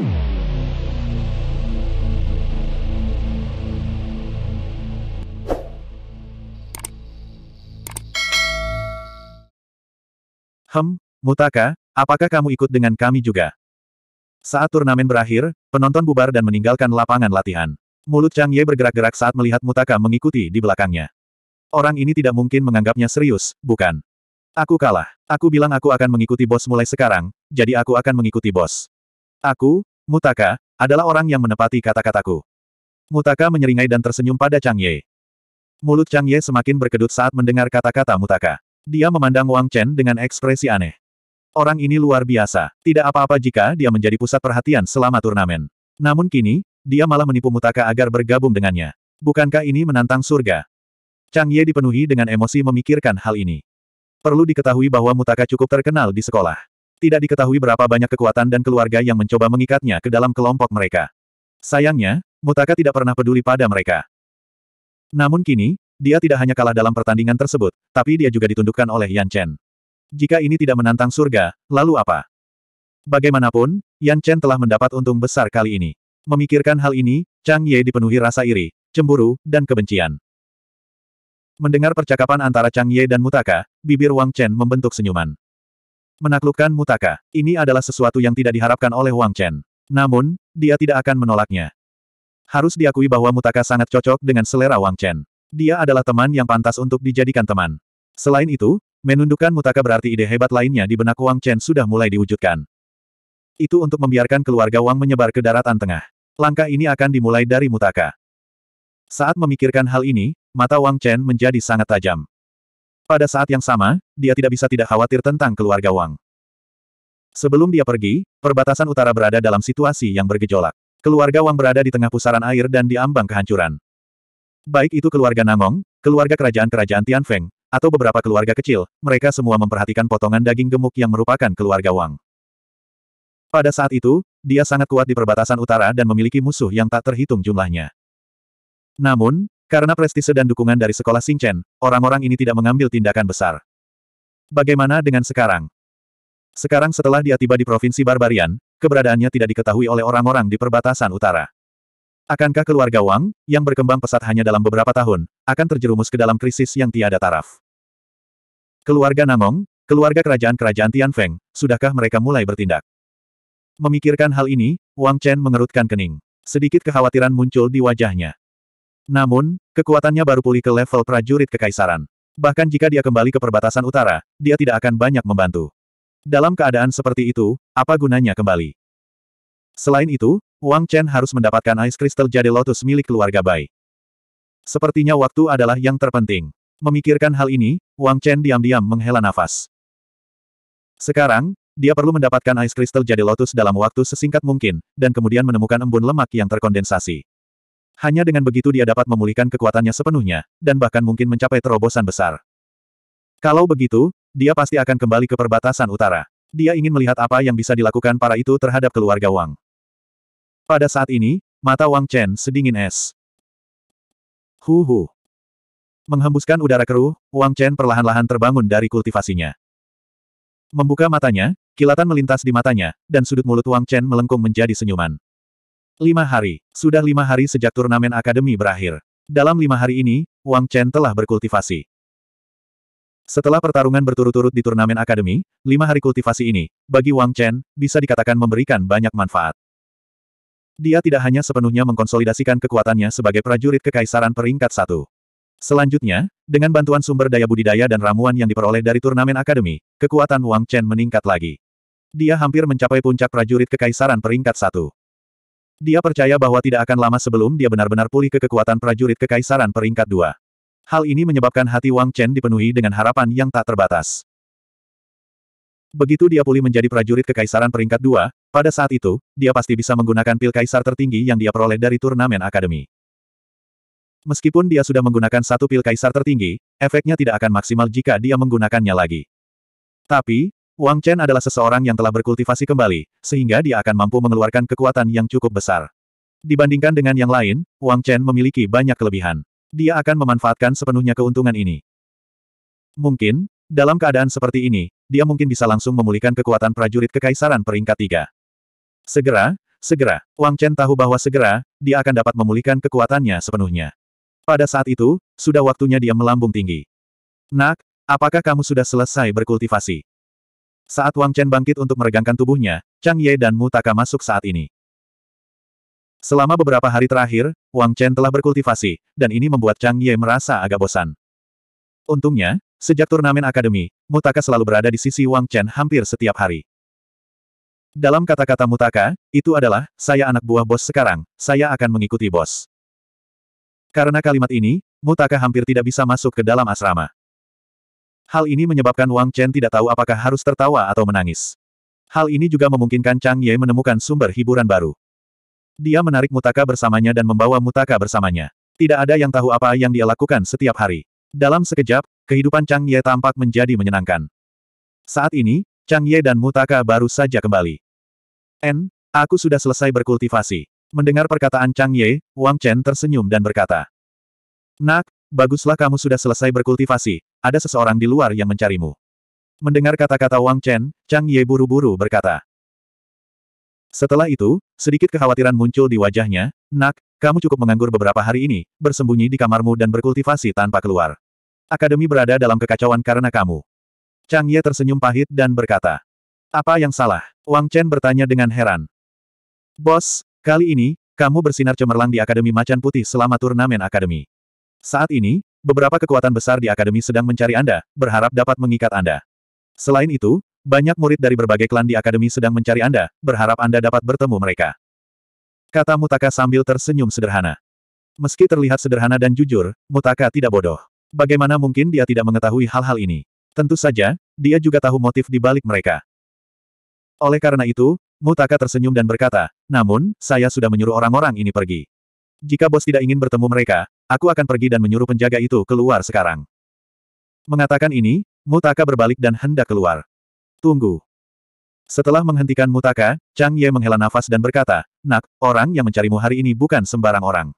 Hem, Mutaka, apakah kamu ikut dengan kami juga? Saat turnamen berakhir, penonton bubar dan meninggalkan lapangan latihan. Mulut Chang Ye bergerak-gerak saat melihat Mutaka mengikuti di belakangnya. Orang ini tidak mungkin menganggapnya serius, bukan? Aku kalah. Aku bilang aku akan mengikuti bos mulai sekarang, jadi aku akan mengikuti bos. Aku, Mutaka, adalah orang yang menepati kata-kataku. Mutaka menyeringai dan tersenyum pada Chang Ye. Mulut Chang Ye semakin berkedut saat mendengar kata-kata Mutaka. Dia memandang Wang Chen dengan ekspresi aneh. Orang ini luar biasa, tidak apa-apa jika dia menjadi pusat perhatian selama turnamen. Namun kini, dia malah menipu Mutaka agar bergabung dengannya. Bukankah ini menantang surga? Chang Ye dipenuhi dengan emosi memikirkan hal ini. Perlu diketahui bahwa Mutaka cukup terkenal di sekolah. Tidak diketahui berapa banyak kekuatan dan keluarga yang mencoba mengikatnya ke dalam kelompok mereka. Sayangnya, Mutaka tidak pernah peduli pada mereka. Namun kini, dia tidak hanya kalah dalam pertandingan tersebut, tapi dia juga ditundukkan oleh Yan Chen. Jika ini tidak menantang surga, lalu apa? Bagaimanapun, Yan Chen telah mendapat untung besar kali ini. Memikirkan hal ini, Chang Ye dipenuhi rasa iri, cemburu, dan kebencian. Mendengar percakapan antara Chang Ye dan Mutaka, bibir Wang Chen membentuk senyuman. Menaklukkan Mutaka, ini adalah sesuatu yang tidak diharapkan oleh Wang Chen. Namun, dia tidak akan menolaknya. Harus diakui bahwa Mutaka sangat cocok dengan selera Wang Chen. Dia adalah teman yang pantas untuk dijadikan teman. Selain itu, menundukkan Mutaka berarti ide hebat lainnya di benak Wang Chen sudah mulai diwujudkan. Itu untuk membiarkan keluarga Wang menyebar ke daratan tengah. Langkah ini akan dimulai dari Mutaka. Saat memikirkan hal ini, mata Wang Chen menjadi sangat tajam. Pada saat yang sama, dia tidak bisa tidak khawatir tentang keluarga Wang. Sebelum dia pergi, perbatasan utara berada dalam situasi yang bergejolak. Keluarga Wang berada di tengah pusaran air dan diambang kehancuran. Baik itu keluarga Nangong, keluarga kerajaan-kerajaan Tianfeng, atau beberapa keluarga kecil, mereka semua memperhatikan potongan daging gemuk yang merupakan keluarga Wang. Pada saat itu, dia sangat kuat di perbatasan utara dan memiliki musuh yang tak terhitung jumlahnya. Namun, karena prestise dan dukungan dari sekolah Singchen, orang-orang ini tidak mengambil tindakan besar. Bagaimana dengan sekarang? Sekarang setelah dia tiba di Provinsi Barbarian, keberadaannya tidak diketahui oleh orang-orang di perbatasan utara. Akankah keluarga Wang, yang berkembang pesat hanya dalam beberapa tahun, akan terjerumus ke dalam krisis yang tiada taraf? Keluarga Namong, keluarga kerajaan-kerajaan Tianfeng, sudahkah mereka mulai bertindak? Memikirkan hal ini, Wang Chen mengerutkan kening. Sedikit kekhawatiran muncul di wajahnya. Namun, kekuatannya baru pulih ke level prajurit kekaisaran. Bahkan jika dia kembali ke perbatasan utara, dia tidak akan banyak membantu. Dalam keadaan seperti itu, apa gunanya kembali? Selain itu, Wang Chen harus mendapatkan Ice Crystal Jade Lotus milik keluarga Bai. Sepertinya waktu adalah yang terpenting. Memikirkan hal ini, Wang Chen diam-diam menghela nafas. Sekarang, dia perlu mendapatkan Ice Crystal Jade Lotus dalam waktu sesingkat mungkin, dan kemudian menemukan embun lemak yang terkondensasi. Hanya dengan begitu dia dapat memulihkan kekuatannya sepenuhnya, dan bahkan mungkin mencapai terobosan besar. Kalau begitu, dia pasti akan kembali ke perbatasan utara. Dia ingin melihat apa yang bisa dilakukan para itu terhadap keluarga Wang. Pada saat ini, mata Wang Chen sedingin es. Hu hu. Menghembuskan udara keruh, Wang Chen perlahan-lahan terbangun dari kultivasinya. Membuka matanya, kilatan melintas di matanya, dan sudut mulut Wang Chen melengkung menjadi senyuman. Lima hari. Sudah lima hari sejak turnamen akademi berakhir. Dalam lima hari ini, Wang Chen telah berkultivasi. Setelah pertarungan berturut-turut di turnamen akademi, lima hari kultivasi ini, bagi Wang Chen, bisa dikatakan memberikan banyak manfaat. Dia tidak hanya sepenuhnya mengkonsolidasikan kekuatannya sebagai prajurit kekaisaran peringkat satu. Selanjutnya, dengan bantuan sumber daya budidaya dan ramuan yang diperoleh dari turnamen akademi, kekuatan Wang Chen meningkat lagi. Dia hampir mencapai puncak prajurit kekaisaran peringkat satu. Dia percaya bahwa tidak akan lama sebelum dia benar-benar pulih ke kekuatan prajurit kekaisaran peringkat dua. Hal ini menyebabkan hati Wang Chen dipenuhi dengan harapan yang tak terbatas. Begitu dia pulih menjadi prajurit kekaisaran peringkat dua, pada saat itu, dia pasti bisa menggunakan pil kaisar tertinggi yang dia peroleh dari turnamen akademi. Meskipun dia sudah menggunakan satu pil kaisar tertinggi, efeknya tidak akan maksimal jika dia menggunakannya lagi. Tapi, Wang Chen adalah seseorang yang telah berkultivasi kembali, sehingga dia akan mampu mengeluarkan kekuatan yang cukup besar. Dibandingkan dengan yang lain, Wang Chen memiliki banyak kelebihan. Dia akan memanfaatkan sepenuhnya keuntungan ini. Mungkin, dalam keadaan seperti ini, dia mungkin bisa langsung memulihkan kekuatan prajurit kekaisaran peringkat tiga. Segera, segera, Wang Chen tahu bahwa segera, dia akan dapat memulihkan kekuatannya sepenuhnya. Pada saat itu, sudah waktunya dia melambung tinggi. Nak, apakah kamu sudah selesai berkultivasi? Saat Wang Chen bangkit untuk meregangkan tubuhnya, Chang Ye dan Mu Taka masuk saat ini. Selama beberapa hari terakhir, Wang Chen telah berkultivasi, dan ini membuat Chang Ye merasa agak bosan. Untungnya, sejak turnamen akademi, Mutaka selalu berada di sisi Wang Chen hampir setiap hari. Dalam kata-kata Mutaka, itu adalah, saya anak buah bos sekarang, saya akan mengikuti bos. Karena kalimat ini, Mutaka hampir tidak bisa masuk ke dalam asrama. Hal ini menyebabkan Wang Chen tidak tahu apakah harus tertawa atau menangis. Hal ini juga memungkinkan Chang Ye menemukan sumber hiburan baru. Dia menarik Mutaka bersamanya dan membawa Mutaka bersamanya. Tidak ada yang tahu apa yang dia lakukan setiap hari. Dalam sekejap, kehidupan Chang Ye tampak menjadi menyenangkan. Saat ini, Chang Ye dan Mutaka baru saja kembali. N, aku sudah selesai berkultivasi. Mendengar perkataan Chang Ye, Wang Chen tersenyum dan berkata. Nak, baguslah kamu sudah selesai berkultivasi, ada seseorang di luar yang mencarimu. Mendengar kata-kata Wang Chen, Chang Ye buru-buru berkata. Setelah itu, sedikit kekhawatiran muncul di wajahnya, Nak, kamu cukup menganggur beberapa hari ini, bersembunyi di kamarmu dan berkultivasi tanpa keluar. Akademi berada dalam kekacauan karena kamu. Chang Ye tersenyum pahit dan berkata. Apa yang salah? Wang Chen bertanya dengan heran. Bos, kali ini, kamu bersinar cemerlang di Akademi Macan Putih selama turnamen Akademi. Saat ini, beberapa kekuatan besar di akademi sedang mencari Anda, berharap dapat mengikat Anda. Selain itu, banyak murid dari berbagai klan di akademi sedang mencari Anda, berharap Anda dapat bertemu mereka. Kata Mutaka sambil tersenyum sederhana. Meski terlihat sederhana dan jujur, Mutaka tidak bodoh. Bagaimana mungkin dia tidak mengetahui hal-hal ini? Tentu saja, dia juga tahu motif di balik mereka. Oleh karena itu, Mutaka tersenyum dan berkata, namun, saya sudah menyuruh orang-orang ini pergi. Jika bos tidak ingin bertemu mereka, aku akan pergi dan menyuruh penjaga itu keluar sekarang. Mengatakan ini, Mutaka berbalik dan hendak keluar. Tunggu. Setelah menghentikan Mutaka, Chang Ye menghela nafas dan berkata, Nak, orang yang mencarimu hari ini bukan sembarang orang.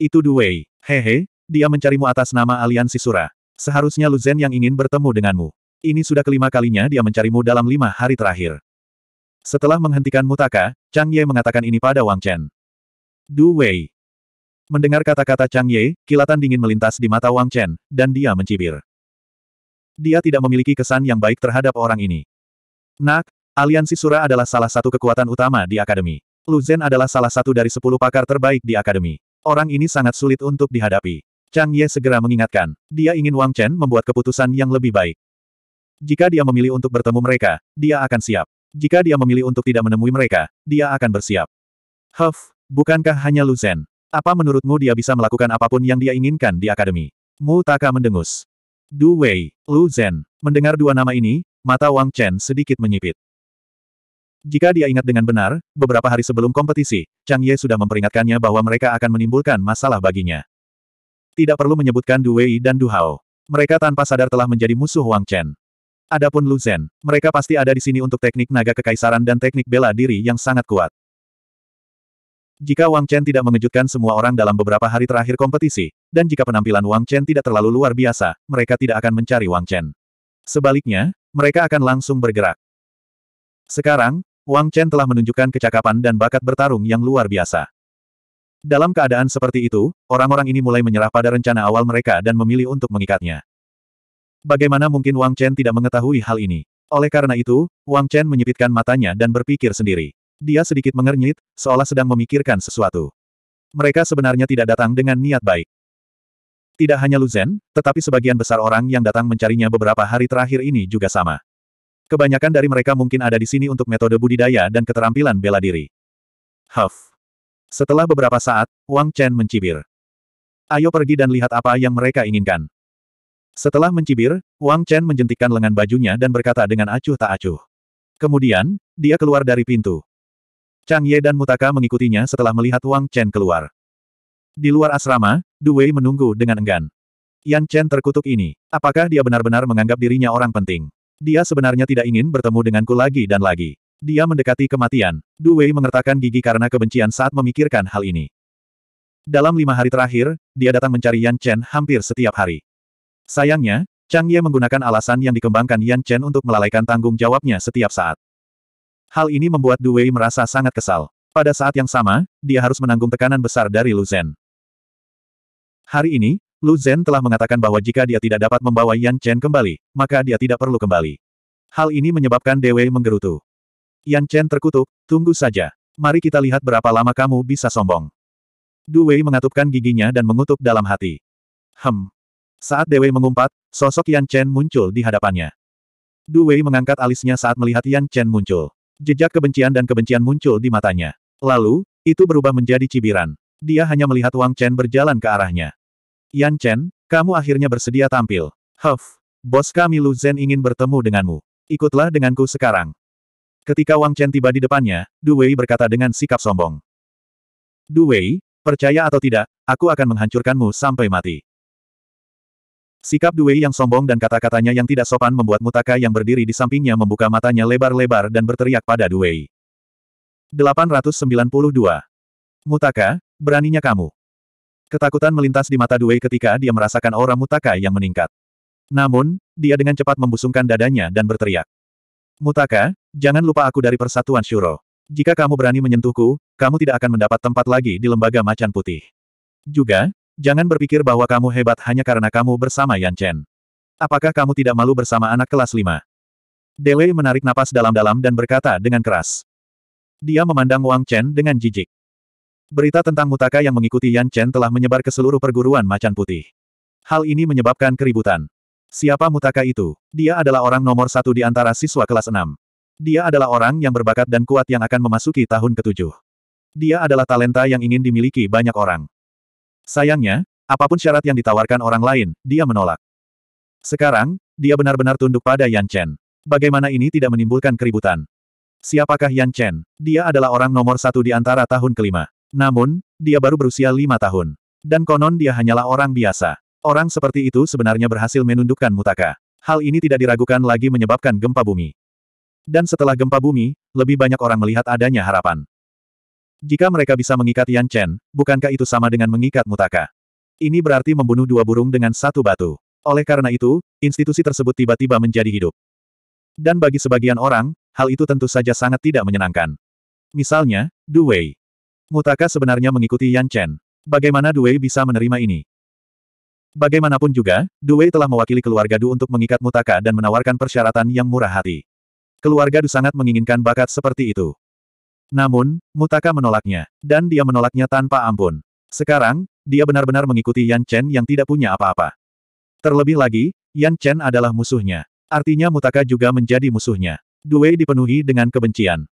Itu Duwei. Hehe, dia mencarimu atas nama aliansi Sura. Seharusnya Lu Zhen yang ingin bertemu denganmu. Ini sudah kelima kalinya dia mencarimu dalam lima hari terakhir. Setelah menghentikan Mutaka, Chang Ye mengatakan ini pada Wang Chen. Du Wei, Mendengar kata-kata Chang Ye, kilatan dingin melintas di mata Wang Chen, dan dia mencibir. Dia tidak memiliki kesan yang baik terhadap orang ini. Nak, aliansi Sura adalah salah satu kekuatan utama di Akademi. Lu Zhen adalah salah satu dari sepuluh pakar terbaik di Akademi. Orang ini sangat sulit untuk dihadapi. Chang Ye segera mengingatkan, dia ingin Wang Chen membuat keputusan yang lebih baik. Jika dia memilih untuk bertemu mereka, dia akan siap. Jika dia memilih untuk tidak menemui mereka, dia akan bersiap. Huff, bukankah hanya Lu Zhen? Apa menurutmu dia bisa melakukan apapun yang dia inginkan di akademi? Mu Taka mendengus. Du Wei, Lu Zhen. Mendengar dua nama ini, mata Wang Chen sedikit menyipit. Jika dia ingat dengan benar, beberapa hari sebelum kompetisi, Chang Ye sudah memperingatkannya bahwa mereka akan menimbulkan masalah baginya. Tidak perlu menyebutkan Du Wei dan Du Hao. Mereka tanpa sadar telah menjadi musuh Wang Chen. Adapun Lu Zhen, mereka pasti ada di sini untuk teknik naga kekaisaran dan teknik bela diri yang sangat kuat. Jika Wang Chen tidak mengejutkan semua orang dalam beberapa hari terakhir kompetisi, dan jika penampilan Wang Chen tidak terlalu luar biasa, mereka tidak akan mencari Wang Chen. Sebaliknya, mereka akan langsung bergerak. Sekarang, Wang Chen telah menunjukkan kecakapan dan bakat bertarung yang luar biasa. Dalam keadaan seperti itu, orang-orang ini mulai menyerah pada rencana awal mereka dan memilih untuk mengikatnya. Bagaimana mungkin Wang Chen tidak mengetahui hal ini? Oleh karena itu, Wang Chen menyipitkan matanya dan berpikir sendiri. Dia sedikit mengernyit, seolah sedang memikirkan sesuatu. Mereka sebenarnya tidak datang dengan niat baik. Tidak hanya Luzen, tetapi sebagian besar orang yang datang mencarinya beberapa hari terakhir ini juga sama. Kebanyakan dari mereka mungkin ada di sini untuk metode budidaya dan keterampilan bela diri. Huff. Setelah beberapa saat, Wang Chen mencibir. Ayo pergi dan lihat apa yang mereka inginkan. Setelah mencibir, Wang Chen menjentikkan lengan bajunya dan berkata dengan acuh tak acuh. Kemudian, dia keluar dari pintu. Chang Ye dan Mutaka mengikutinya setelah melihat Wang Chen keluar. Di luar asrama, Du Wei menunggu dengan enggan. Yan Chen terkutuk ini. Apakah dia benar-benar menganggap dirinya orang penting? Dia sebenarnya tidak ingin bertemu denganku lagi dan lagi. Dia mendekati kematian. Du Wei mengertakkan gigi karena kebencian saat memikirkan hal ini. Dalam lima hari terakhir, dia datang mencari Yan Chen hampir setiap hari. Sayangnya, Chang Ye menggunakan alasan yang dikembangkan Yan Chen untuk melalaikan tanggung jawabnya setiap saat. Hal ini membuat Duwei merasa sangat kesal. Pada saat yang sama, dia harus menanggung tekanan besar dari Lu Zhen. Hari ini, Lu Zhen telah mengatakan bahwa jika dia tidak dapat membawa Yan Chen kembali, maka dia tidak perlu kembali. Hal ini menyebabkan Dewi menggerutu. Yan Chen terkutuk, tunggu saja. Mari kita lihat berapa lama kamu bisa sombong. Duwei mengatupkan giginya dan mengutuk dalam hati. Hem. Saat Dewi mengumpat, sosok Yan Chen muncul di hadapannya. Duwei mengangkat alisnya saat melihat Yan Chen muncul. Jejak kebencian dan kebencian muncul di matanya. Lalu, itu berubah menjadi cibiran. Dia hanya melihat Wang Chen berjalan ke arahnya. Yan Chen, kamu akhirnya bersedia tampil. Huff, bos kami Lu Zhen ingin bertemu denganmu. Ikutlah denganku sekarang. Ketika Wang Chen tiba di depannya, Du Wei berkata dengan sikap sombong. Du Wei, percaya atau tidak, aku akan menghancurkanmu sampai mati. Sikap Dewey yang sombong dan kata-katanya yang tidak sopan membuat Mutaka yang berdiri di sampingnya membuka matanya lebar-lebar dan berteriak pada Dewey. 892. Mutaka, beraninya kamu. Ketakutan melintas di mata Dewey ketika dia merasakan aura Mutaka yang meningkat. Namun, dia dengan cepat membusungkan dadanya dan berteriak. Mutaka, jangan lupa aku dari Persatuan Shuro. Jika kamu berani menyentuhku, kamu tidak akan mendapat tempat lagi di Lembaga Macan Putih. Juga, Jangan berpikir bahwa kamu hebat hanya karena kamu bersama Yan Chen. Apakah kamu tidak malu bersama anak kelas 5? Dele menarik napas dalam-dalam dan berkata dengan keras. Dia memandang Wang Chen dengan jijik. Berita tentang mutaka yang mengikuti Yan Chen telah menyebar ke seluruh perguruan macan putih. Hal ini menyebabkan keributan. Siapa mutaka itu? Dia adalah orang nomor satu di antara siswa kelas 6. Dia adalah orang yang berbakat dan kuat yang akan memasuki tahun ketujuh. Dia adalah talenta yang ingin dimiliki banyak orang. Sayangnya, apapun syarat yang ditawarkan orang lain, dia menolak. Sekarang, dia benar-benar tunduk pada Yan Chen. Bagaimana ini tidak menimbulkan keributan? Siapakah Yan Chen? Dia adalah orang nomor satu di antara tahun kelima. Namun, dia baru berusia lima tahun. Dan konon dia hanyalah orang biasa. Orang seperti itu sebenarnya berhasil menundukkan Mutaka. Hal ini tidak diragukan lagi menyebabkan gempa bumi. Dan setelah gempa bumi, lebih banyak orang melihat adanya harapan. Jika mereka bisa mengikat Yan Chen, bukankah itu sama dengan mengikat Mutaka? Ini berarti membunuh dua burung dengan satu batu. Oleh karena itu, institusi tersebut tiba-tiba menjadi hidup. Dan bagi sebagian orang, hal itu tentu saja sangat tidak menyenangkan. Misalnya, Du Wei. Mutaka sebenarnya mengikuti Yan Chen. Bagaimana Du Wei bisa menerima ini? Bagaimanapun juga, Du Wei telah mewakili keluarga Du untuk mengikat Mutaka dan menawarkan persyaratan yang murah hati. Keluarga Du sangat menginginkan bakat seperti itu. Namun, Mutaka menolaknya, dan dia menolaknya tanpa ampun. Sekarang, dia benar-benar mengikuti Yan Chen yang tidak punya apa-apa. Terlebih lagi, Yan Chen adalah musuhnya. Artinya Mutaka juga menjadi musuhnya. Duwei dipenuhi dengan kebencian.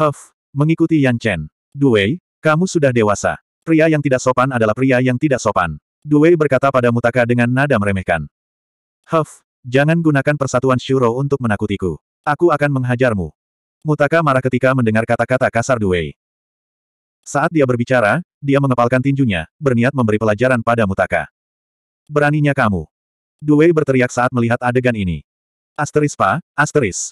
Huff, mengikuti Yan Chen. Duwei, kamu sudah dewasa. Pria yang tidak sopan adalah pria yang tidak sopan. Duwei berkata pada Mutaka dengan nada meremehkan. Huff, jangan gunakan persatuan Shuro untuk menakutiku. Aku akan menghajarmu. Mutaka marah ketika mendengar kata-kata kasar Duwei. Saat dia berbicara, dia mengepalkan tinjunya, berniat memberi pelajaran pada Mutaka. Beraninya kamu. Duwei berteriak saat melihat adegan ini. Asteris pa, asteris.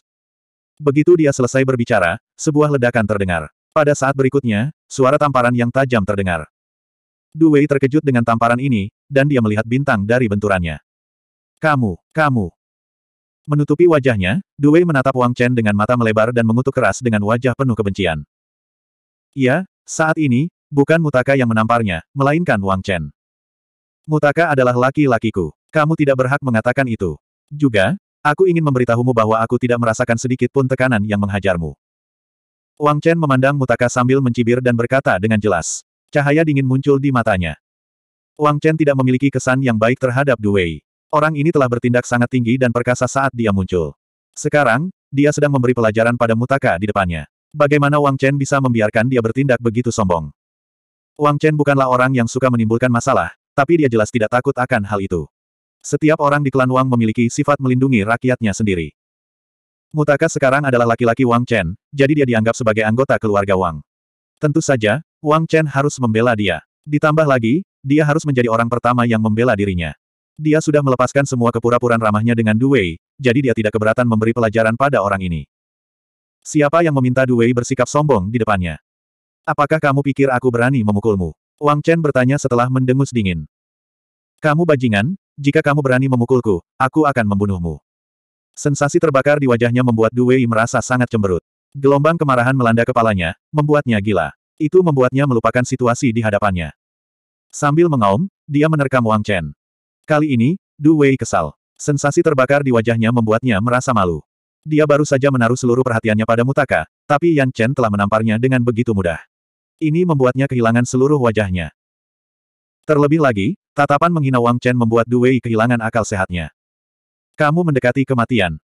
Begitu dia selesai berbicara, sebuah ledakan terdengar. Pada saat berikutnya, suara tamparan yang tajam terdengar. Duwei terkejut dengan tamparan ini, dan dia melihat bintang dari benturannya. Kamu, kamu. Menutupi wajahnya, Duwei menatap Wang Chen dengan mata melebar dan mengutuk keras dengan wajah penuh kebencian. Ya, saat ini, bukan Mutaka yang menamparnya, melainkan Wang Chen. Mutaka adalah laki-lakiku. Kamu tidak berhak mengatakan itu. Juga, aku ingin memberitahumu bahwa aku tidak merasakan sedikit pun tekanan yang menghajarmu. Wang Chen memandang Mutaka sambil mencibir dan berkata dengan jelas. Cahaya dingin muncul di matanya. Wang Chen tidak memiliki kesan yang baik terhadap Duwei. Orang ini telah bertindak sangat tinggi dan perkasa saat dia muncul. Sekarang, dia sedang memberi pelajaran pada Mutaka di depannya. Bagaimana Wang Chen bisa membiarkan dia bertindak begitu sombong? Wang Chen bukanlah orang yang suka menimbulkan masalah, tapi dia jelas tidak takut akan hal itu. Setiap orang di klan Wang memiliki sifat melindungi rakyatnya sendiri. Mutaka sekarang adalah laki-laki Wang Chen, jadi dia dianggap sebagai anggota keluarga Wang. Tentu saja, Wang Chen harus membela dia. Ditambah lagi, dia harus menjadi orang pertama yang membela dirinya. Dia sudah melepaskan semua kepura-puraan ramahnya dengan Duwei, jadi dia tidak keberatan memberi pelajaran pada orang ini. Siapa yang meminta Duwei bersikap sombong di depannya? Apakah kamu pikir aku berani memukulmu? Wang Chen bertanya setelah mendengus dingin. Kamu bajingan, jika kamu berani memukulku, aku akan membunuhmu. Sensasi terbakar di wajahnya membuat Duwei merasa sangat cemberut. Gelombang kemarahan melanda kepalanya, membuatnya gila. Itu membuatnya melupakan situasi di hadapannya. Sambil mengaum, dia menerkam Wang Chen. Kali ini, Du Wei kesal. Sensasi terbakar di wajahnya membuatnya merasa malu. Dia baru saja menaruh seluruh perhatiannya pada Mutaka, tapi Yan Chen telah menamparnya dengan begitu mudah. Ini membuatnya kehilangan seluruh wajahnya. Terlebih lagi, tatapan menghina Wang Chen membuat Du Wei kehilangan akal sehatnya. Kamu mendekati kematian.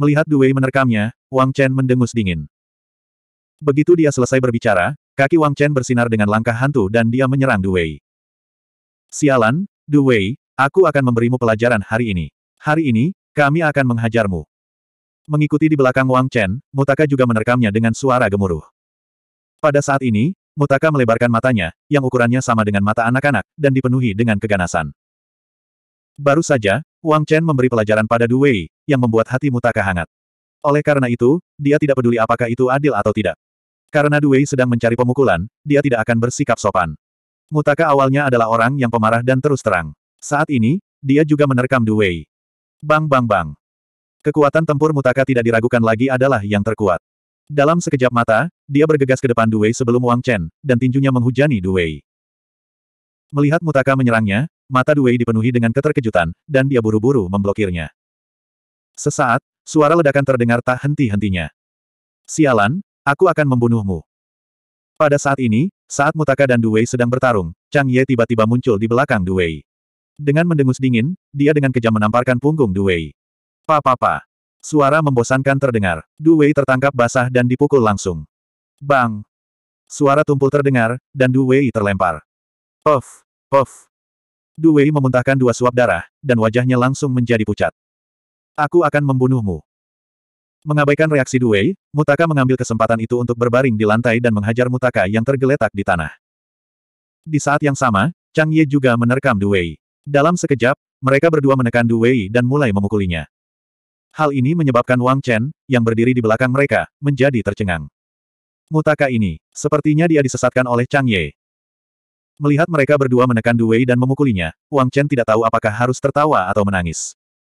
Melihat Du Wei menerkamnya, Wang Chen mendengus dingin. Begitu dia selesai berbicara, kaki Wang Chen bersinar dengan langkah hantu dan dia menyerang Du Wei. Sialan, Du Wei. Aku akan memberimu pelajaran hari ini. Hari ini, kami akan menghajarmu. Mengikuti di belakang Wang Chen, Mutaka juga menerkamnya dengan suara gemuruh. Pada saat ini, Mutaka melebarkan matanya, yang ukurannya sama dengan mata anak-anak, dan dipenuhi dengan keganasan. Baru saja, Wang Chen memberi pelajaran pada Du Wei, yang membuat hati Mutaka hangat. Oleh karena itu, dia tidak peduli apakah itu adil atau tidak. Karena Du Wei sedang mencari pemukulan, dia tidak akan bersikap sopan. Mutaka awalnya adalah orang yang pemarah dan terus terang. Saat ini, dia juga menerkam Du Wei. Bang bang bang. Kekuatan tempur Mutaka tidak diragukan lagi adalah yang terkuat. Dalam sekejap mata, dia bergegas ke depan Du Wei sebelum Wang Chen, dan tinjunya menghujani Du Wei. Melihat Mutaka menyerangnya, mata Du Wei dipenuhi dengan keterkejutan, dan dia buru-buru memblokirnya. Sesaat, suara ledakan terdengar tak henti-hentinya. Sialan, aku akan membunuhmu. Pada saat ini, saat Mutaka dan Du Wei sedang bertarung, Chang Ye tiba-tiba muncul di belakang Du Wei. Dengan mendengus dingin, dia dengan kejam menamparkan punggung Du Wei. pa pa Suara membosankan terdengar. Du Wei tertangkap basah dan dipukul langsung. Bang! Suara tumpul terdengar, dan Du Wei terlempar. Puff! Puff! Du Wei memuntahkan dua suap darah, dan wajahnya langsung menjadi pucat. Aku akan membunuhmu. Mengabaikan reaksi Duwei, Mutaka mengambil kesempatan itu untuk berbaring di lantai dan menghajar Mutaka yang tergeletak di tanah. Di saat yang sama, Chang Ye juga menerkam Duwei. Dalam sekejap, mereka berdua menekan Du Wei dan mulai memukulinya. Hal ini menyebabkan Wang Chen, yang berdiri di belakang mereka, menjadi tercengang. Mutaka ini, sepertinya dia disesatkan oleh Chang Ye. Melihat mereka berdua menekan Du Wei dan memukulinya, Wang Chen tidak tahu apakah harus tertawa atau menangis.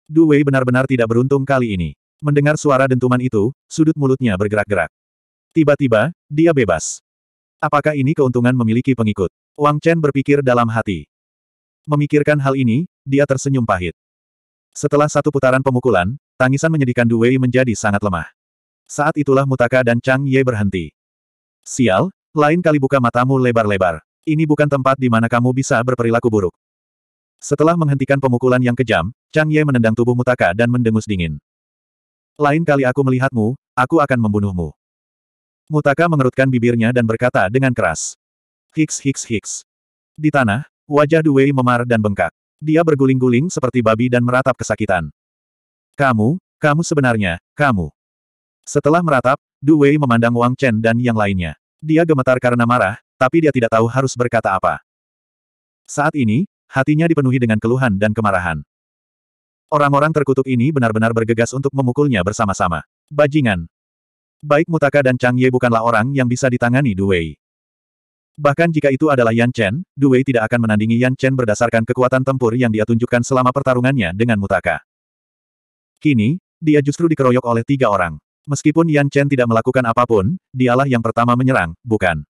Du Wei benar-benar tidak beruntung kali ini. Mendengar suara dentuman itu, sudut mulutnya bergerak-gerak. Tiba-tiba, dia bebas. Apakah ini keuntungan memiliki pengikut? Wang Chen berpikir dalam hati. Memikirkan hal ini, dia tersenyum pahit. Setelah satu putaran pemukulan, tangisan menyedihkan Duwei menjadi sangat lemah. Saat itulah Mutaka dan Chang Ye berhenti. Sial, lain kali buka matamu lebar-lebar. Ini bukan tempat di mana kamu bisa berperilaku buruk. Setelah menghentikan pemukulan yang kejam, Chang Ye menendang tubuh Mutaka dan mendengus dingin. Lain kali aku melihatmu, aku akan membunuhmu. Mutaka mengerutkan bibirnya dan berkata dengan keras. Hiks hiks hiks. Di tanah, Wajah Duwei memar dan bengkak. Dia berguling-guling seperti babi dan meratap kesakitan. Kamu, kamu sebenarnya, kamu. Setelah meratap, Duwei memandang Wang Chen dan yang lainnya. Dia gemetar karena marah, tapi dia tidak tahu harus berkata apa. Saat ini, hatinya dipenuhi dengan keluhan dan kemarahan. Orang-orang terkutuk ini benar-benar bergegas untuk memukulnya bersama-sama. Bajingan. Baik Mutaka dan Chang Ye bukanlah orang yang bisa ditangani Duwei. Bahkan jika itu adalah Yan Chen, Duwei tidak akan menandingi Yan Chen berdasarkan kekuatan tempur yang dia tunjukkan selama pertarungannya dengan Mutaka. Kini, dia justru dikeroyok oleh tiga orang. Meskipun Yan Chen tidak melakukan apapun, dialah yang pertama menyerang, bukan?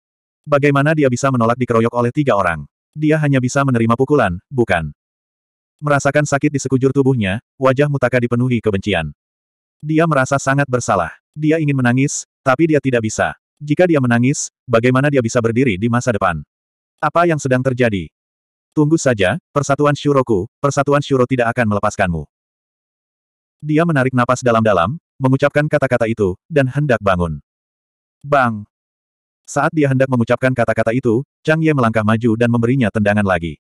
Bagaimana dia bisa menolak dikeroyok oleh tiga orang? Dia hanya bisa menerima pukulan, bukan? Merasakan sakit di sekujur tubuhnya, wajah Mutaka dipenuhi kebencian. Dia merasa sangat bersalah. Dia ingin menangis, tapi dia tidak bisa. Jika dia menangis, bagaimana dia bisa berdiri di masa depan? Apa yang sedang terjadi? Tunggu saja, persatuan Shuroku, persatuan Shuro tidak akan melepaskanmu. Dia menarik napas dalam-dalam, mengucapkan kata-kata itu, dan hendak bangun. Bang! Saat dia hendak mengucapkan kata-kata itu, Chang Ye melangkah maju dan memberinya tendangan lagi.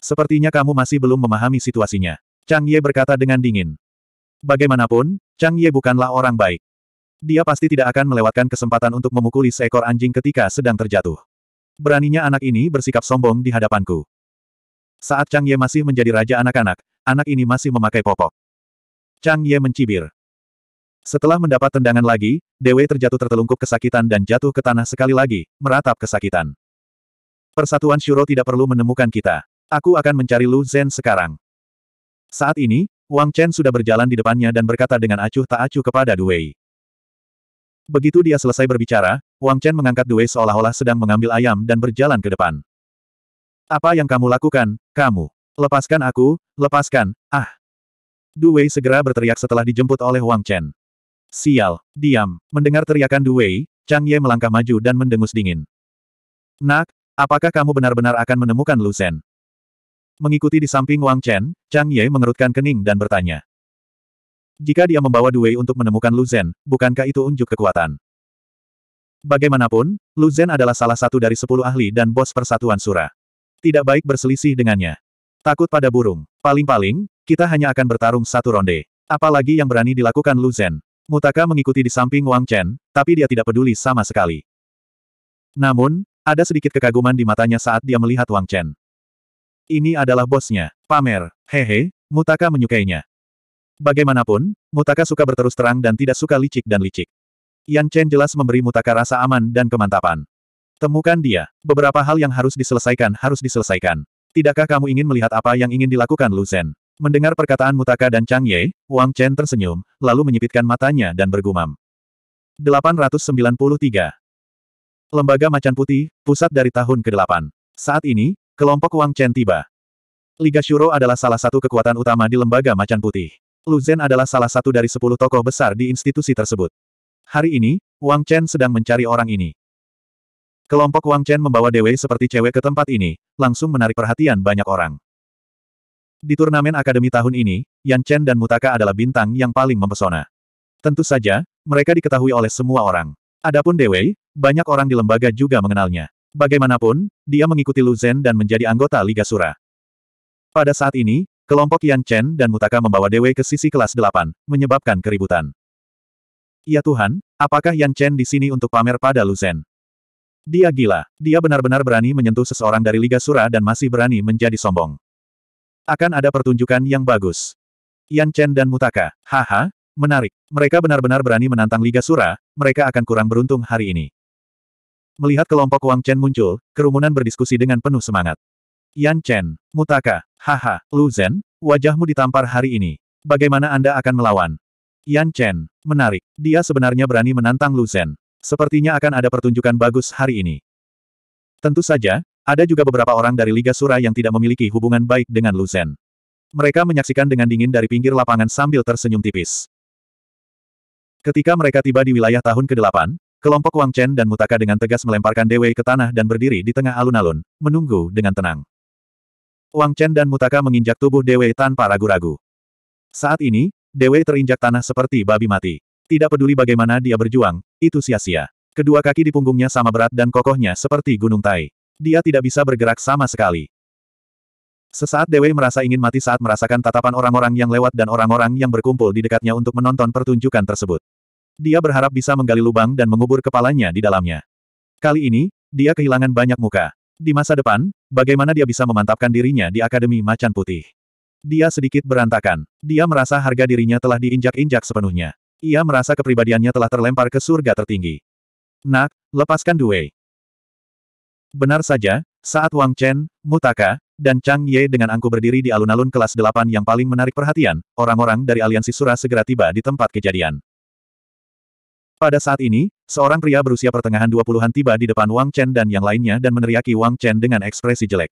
Sepertinya kamu masih belum memahami situasinya. Chang Ye berkata dengan dingin. Bagaimanapun, Chang Ye bukanlah orang baik. Dia pasti tidak akan melewatkan kesempatan untuk memukuli seekor anjing ketika sedang terjatuh. Beraninya anak ini bersikap sombong di hadapanku. Saat Chang Ye masih menjadi raja anak-anak, anak ini masih memakai popok. Chang Ye mencibir. Setelah mendapat tendangan lagi, Dewi terjatuh tertelungkup kesakitan dan jatuh ke tanah sekali lagi, meratap kesakitan. Persatuan Shuro tidak perlu menemukan kita. Aku akan mencari Lu Zhen sekarang. Saat ini, Wang Chen sudah berjalan di depannya dan berkata dengan acuh tak acuh kepada Dewei. Begitu dia selesai berbicara, Wang Chen mengangkat Dui seolah-olah sedang mengambil ayam dan berjalan ke depan. Apa yang kamu lakukan, kamu? Lepaskan aku, lepaskan, ah! Duwei segera berteriak setelah dijemput oleh Wang Chen. Sial, diam, mendengar teriakan Dui, Chang Ye melangkah maju dan mendengus dingin. Nak, apakah kamu benar-benar akan menemukan Lu Zhen? Mengikuti di samping Wang Chen, Chang Ye mengerutkan kening dan bertanya. Jika dia membawa Duwei untuk menemukan Lu Zhen, bukankah itu unjuk kekuatan? Bagaimanapun, Lu Zhen adalah salah satu dari sepuluh ahli dan bos persatuan Sura. Tidak baik berselisih dengannya. Takut pada burung. Paling-paling, kita hanya akan bertarung satu ronde. Apalagi yang berani dilakukan Lu Zhen. Mutaka mengikuti di samping Wang Chen, tapi dia tidak peduli sama sekali. Namun, ada sedikit kekaguman di matanya saat dia melihat Wang Chen. Ini adalah bosnya, pamer, hehe, Mutaka menyukainya. Bagaimanapun, Mutaka suka berterus terang dan tidak suka licik dan licik. Yan Chen jelas memberi Mutaka rasa aman dan kemantapan. Temukan dia. Beberapa hal yang harus diselesaikan harus diselesaikan. Tidakkah kamu ingin melihat apa yang ingin dilakukan Lu Zhen? Mendengar perkataan Mutaka dan Chang Ye, Wang Chen tersenyum, lalu menyipitkan matanya dan bergumam. 893. Lembaga Macan Putih, pusat dari tahun ke-8. Saat ini, kelompok Wang Chen tiba. Liga Shuro adalah salah satu kekuatan utama di Lembaga Macan Putih. Lu Zhen adalah salah satu dari sepuluh tokoh besar di institusi tersebut. Hari ini, Wang Chen sedang mencari orang ini. Kelompok Wang Chen membawa Dewei seperti cewek ke tempat ini, langsung menarik perhatian banyak orang. Di turnamen akademi tahun ini, Yan Chen dan Mutaka adalah bintang yang paling mempesona. Tentu saja, mereka diketahui oleh semua orang. Adapun Dewei, banyak orang di lembaga juga mengenalnya. Bagaimanapun, dia mengikuti Lu Zhen dan menjadi anggota Liga Sura. Pada saat ini, Kelompok Yan Chen dan Mutaka membawa Dewe ke sisi kelas 8, menyebabkan keributan. Ya Tuhan, apakah Yan Chen di sini untuk pamer pada Lu Zhen? Dia gila. Dia benar-benar berani menyentuh seseorang dari Liga Sura dan masih berani menjadi sombong. Akan ada pertunjukan yang bagus. Yan Chen dan Mutaka. Haha, menarik. Mereka benar-benar berani menantang Liga Sura, mereka akan kurang beruntung hari ini. Melihat kelompok Wang Chen muncul, kerumunan berdiskusi dengan penuh semangat. Yan Chen, mutaka, haha, Lu Zhen, wajahmu ditampar hari ini. Bagaimana Anda akan melawan? Yan Chen, menarik. Dia sebenarnya berani menantang Lu Zhen. Sepertinya akan ada pertunjukan bagus hari ini. Tentu saja, ada juga beberapa orang dari Liga Sura yang tidak memiliki hubungan baik dengan Lu Zhen. Mereka menyaksikan dengan dingin dari pinggir lapangan sambil tersenyum tipis. Ketika mereka tiba di wilayah tahun ke-8, kelompok Wang Chen dan Mutaka dengan tegas melemparkan Dewi ke tanah dan berdiri di tengah alun-alun, menunggu dengan tenang. Wang Chen dan Mutaka menginjak tubuh Dewi tanpa ragu-ragu. Saat ini, Dewi terinjak tanah seperti babi mati. Tidak peduli bagaimana dia berjuang, itu sia-sia. Kedua kaki di punggungnya sama berat dan kokohnya seperti gunung tai. Dia tidak bisa bergerak sama sekali. Sesaat Dewi merasa ingin mati saat merasakan tatapan orang-orang yang lewat dan orang-orang yang berkumpul di dekatnya untuk menonton pertunjukan tersebut. Dia berharap bisa menggali lubang dan mengubur kepalanya di dalamnya. Kali ini, dia kehilangan banyak muka. Di masa depan, bagaimana dia bisa memantapkan dirinya di Akademi Macan Putih? Dia sedikit berantakan. Dia merasa harga dirinya telah diinjak-injak sepenuhnya. Ia merasa kepribadiannya telah terlempar ke surga tertinggi. Nak, lepaskan Due. Benar saja, saat Wang Chen, Mutaka, dan Chang Ye dengan angku berdiri di alun-alun kelas 8 yang paling menarik perhatian, orang-orang dari aliansi Sura segera tiba di tempat kejadian. Pada saat ini, seorang pria berusia pertengahan dua puluhan tiba di depan Wang Chen dan yang lainnya dan meneriaki Wang Chen dengan ekspresi jelek.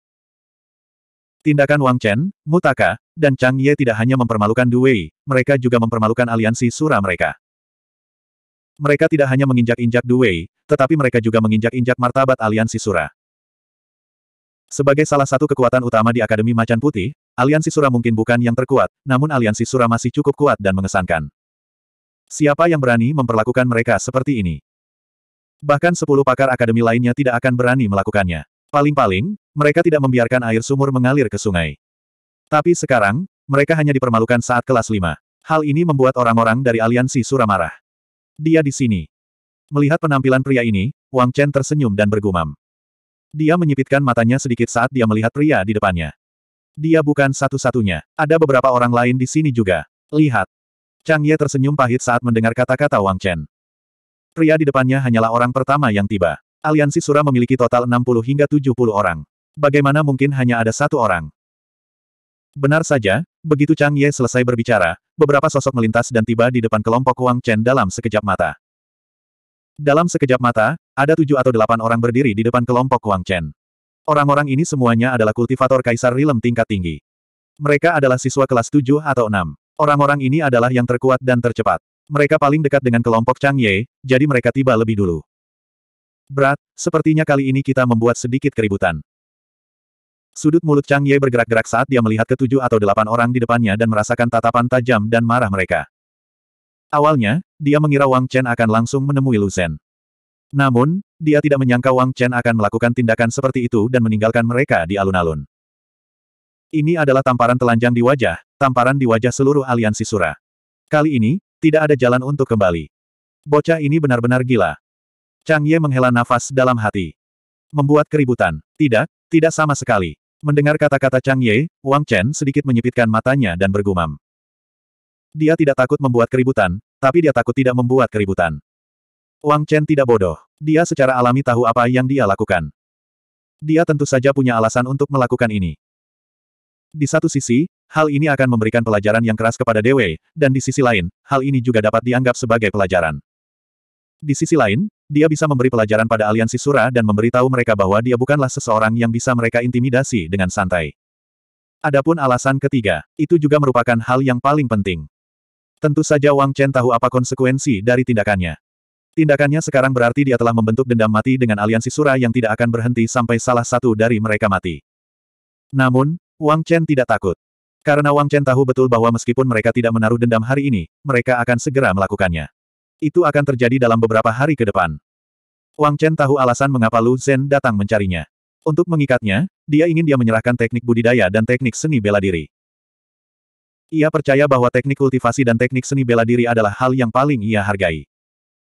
Tindakan Wang Chen, Mutaka, dan Chang Ye tidak hanya mempermalukan Du Wei, mereka juga mempermalukan aliansi sura mereka. Mereka tidak hanya menginjak-injak Du Wei, tetapi mereka juga menginjak-injak martabat aliansi sura. Sebagai salah satu kekuatan utama di Akademi Macan Putih, aliansi sura mungkin bukan yang terkuat, namun aliansi sura masih cukup kuat dan mengesankan. Siapa yang berani memperlakukan mereka seperti ini? Bahkan sepuluh pakar akademi lainnya tidak akan berani melakukannya. Paling-paling, mereka tidak membiarkan air sumur mengalir ke sungai. Tapi sekarang, mereka hanya dipermalukan saat kelas lima. Hal ini membuat orang-orang dari aliansi suramarah. Dia di sini. Melihat penampilan pria ini, Wang Chen tersenyum dan bergumam. Dia menyipitkan matanya sedikit saat dia melihat pria di depannya. Dia bukan satu-satunya. Ada beberapa orang lain di sini juga. Lihat. Chang Ye tersenyum pahit saat mendengar kata-kata Wang Chen. Pria di depannya hanyalah orang pertama yang tiba. Aliansi Sura memiliki total 60 hingga 70 orang. Bagaimana mungkin hanya ada satu orang? Benar saja, begitu Chang Ye selesai berbicara, beberapa sosok melintas dan tiba di depan kelompok Wang Chen dalam sekejap mata. Dalam sekejap mata, ada tujuh atau delapan orang berdiri di depan kelompok Wang Chen. Orang-orang ini semuanya adalah kultivator kaisar rilem tingkat tinggi. Mereka adalah siswa kelas tujuh atau enam. Orang-orang ini adalah yang terkuat dan tercepat. Mereka paling dekat dengan kelompok Chang Ye, jadi mereka tiba lebih dulu. Berat, sepertinya kali ini kita membuat sedikit keributan. Sudut mulut Chang Ye bergerak-gerak saat dia melihat ketujuh atau delapan orang di depannya dan merasakan tatapan tajam dan marah mereka. Awalnya, dia mengira Wang Chen akan langsung menemui Lu Zhen. Namun, dia tidak menyangka Wang Chen akan melakukan tindakan seperti itu dan meninggalkan mereka di alun-alun. Ini adalah tamparan telanjang di wajah, tamparan di wajah seluruh aliansi Sura. Kali ini, tidak ada jalan untuk kembali. Bocah ini benar-benar gila. Chang Ye menghela nafas dalam hati. Membuat keributan. Tidak, tidak sama sekali. Mendengar kata-kata Chang Ye, Wang Chen sedikit menyipitkan matanya dan bergumam. Dia tidak takut membuat keributan, tapi dia takut tidak membuat keributan. Wang Chen tidak bodoh. Dia secara alami tahu apa yang dia lakukan. Dia tentu saja punya alasan untuk melakukan ini. Di satu sisi, hal ini akan memberikan pelajaran yang keras kepada Dewey, dan di sisi lain, hal ini juga dapat dianggap sebagai pelajaran. Di sisi lain, dia bisa memberi pelajaran pada aliansi Sura dan memberitahu mereka bahwa dia bukanlah seseorang yang bisa mereka intimidasi dengan santai. Adapun alasan ketiga, itu juga merupakan hal yang paling penting. Tentu saja Wang Chen tahu apa konsekuensi dari tindakannya. Tindakannya sekarang berarti dia telah membentuk dendam mati dengan aliansi Sura yang tidak akan berhenti sampai salah satu dari mereka mati. Namun, Wang Chen tidak takut. Karena Wang Chen tahu betul bahwa meskipun mereka tidak menaruh dendam hari ini, mereka akan segera melakukannya. Itu akan terjadi dalam beberapa hari ke depan. Wang Chen tahu alasan mengapa Lu Zhen datang mencarinya. Untuk mengikatnya, dia ingin dia menyerahkan teknik budidaya dan teknik seni bela diri. Ia percaya bahwa teknik kultivasi dan teknik seni bela diri adalah hal yang paling ia hargai.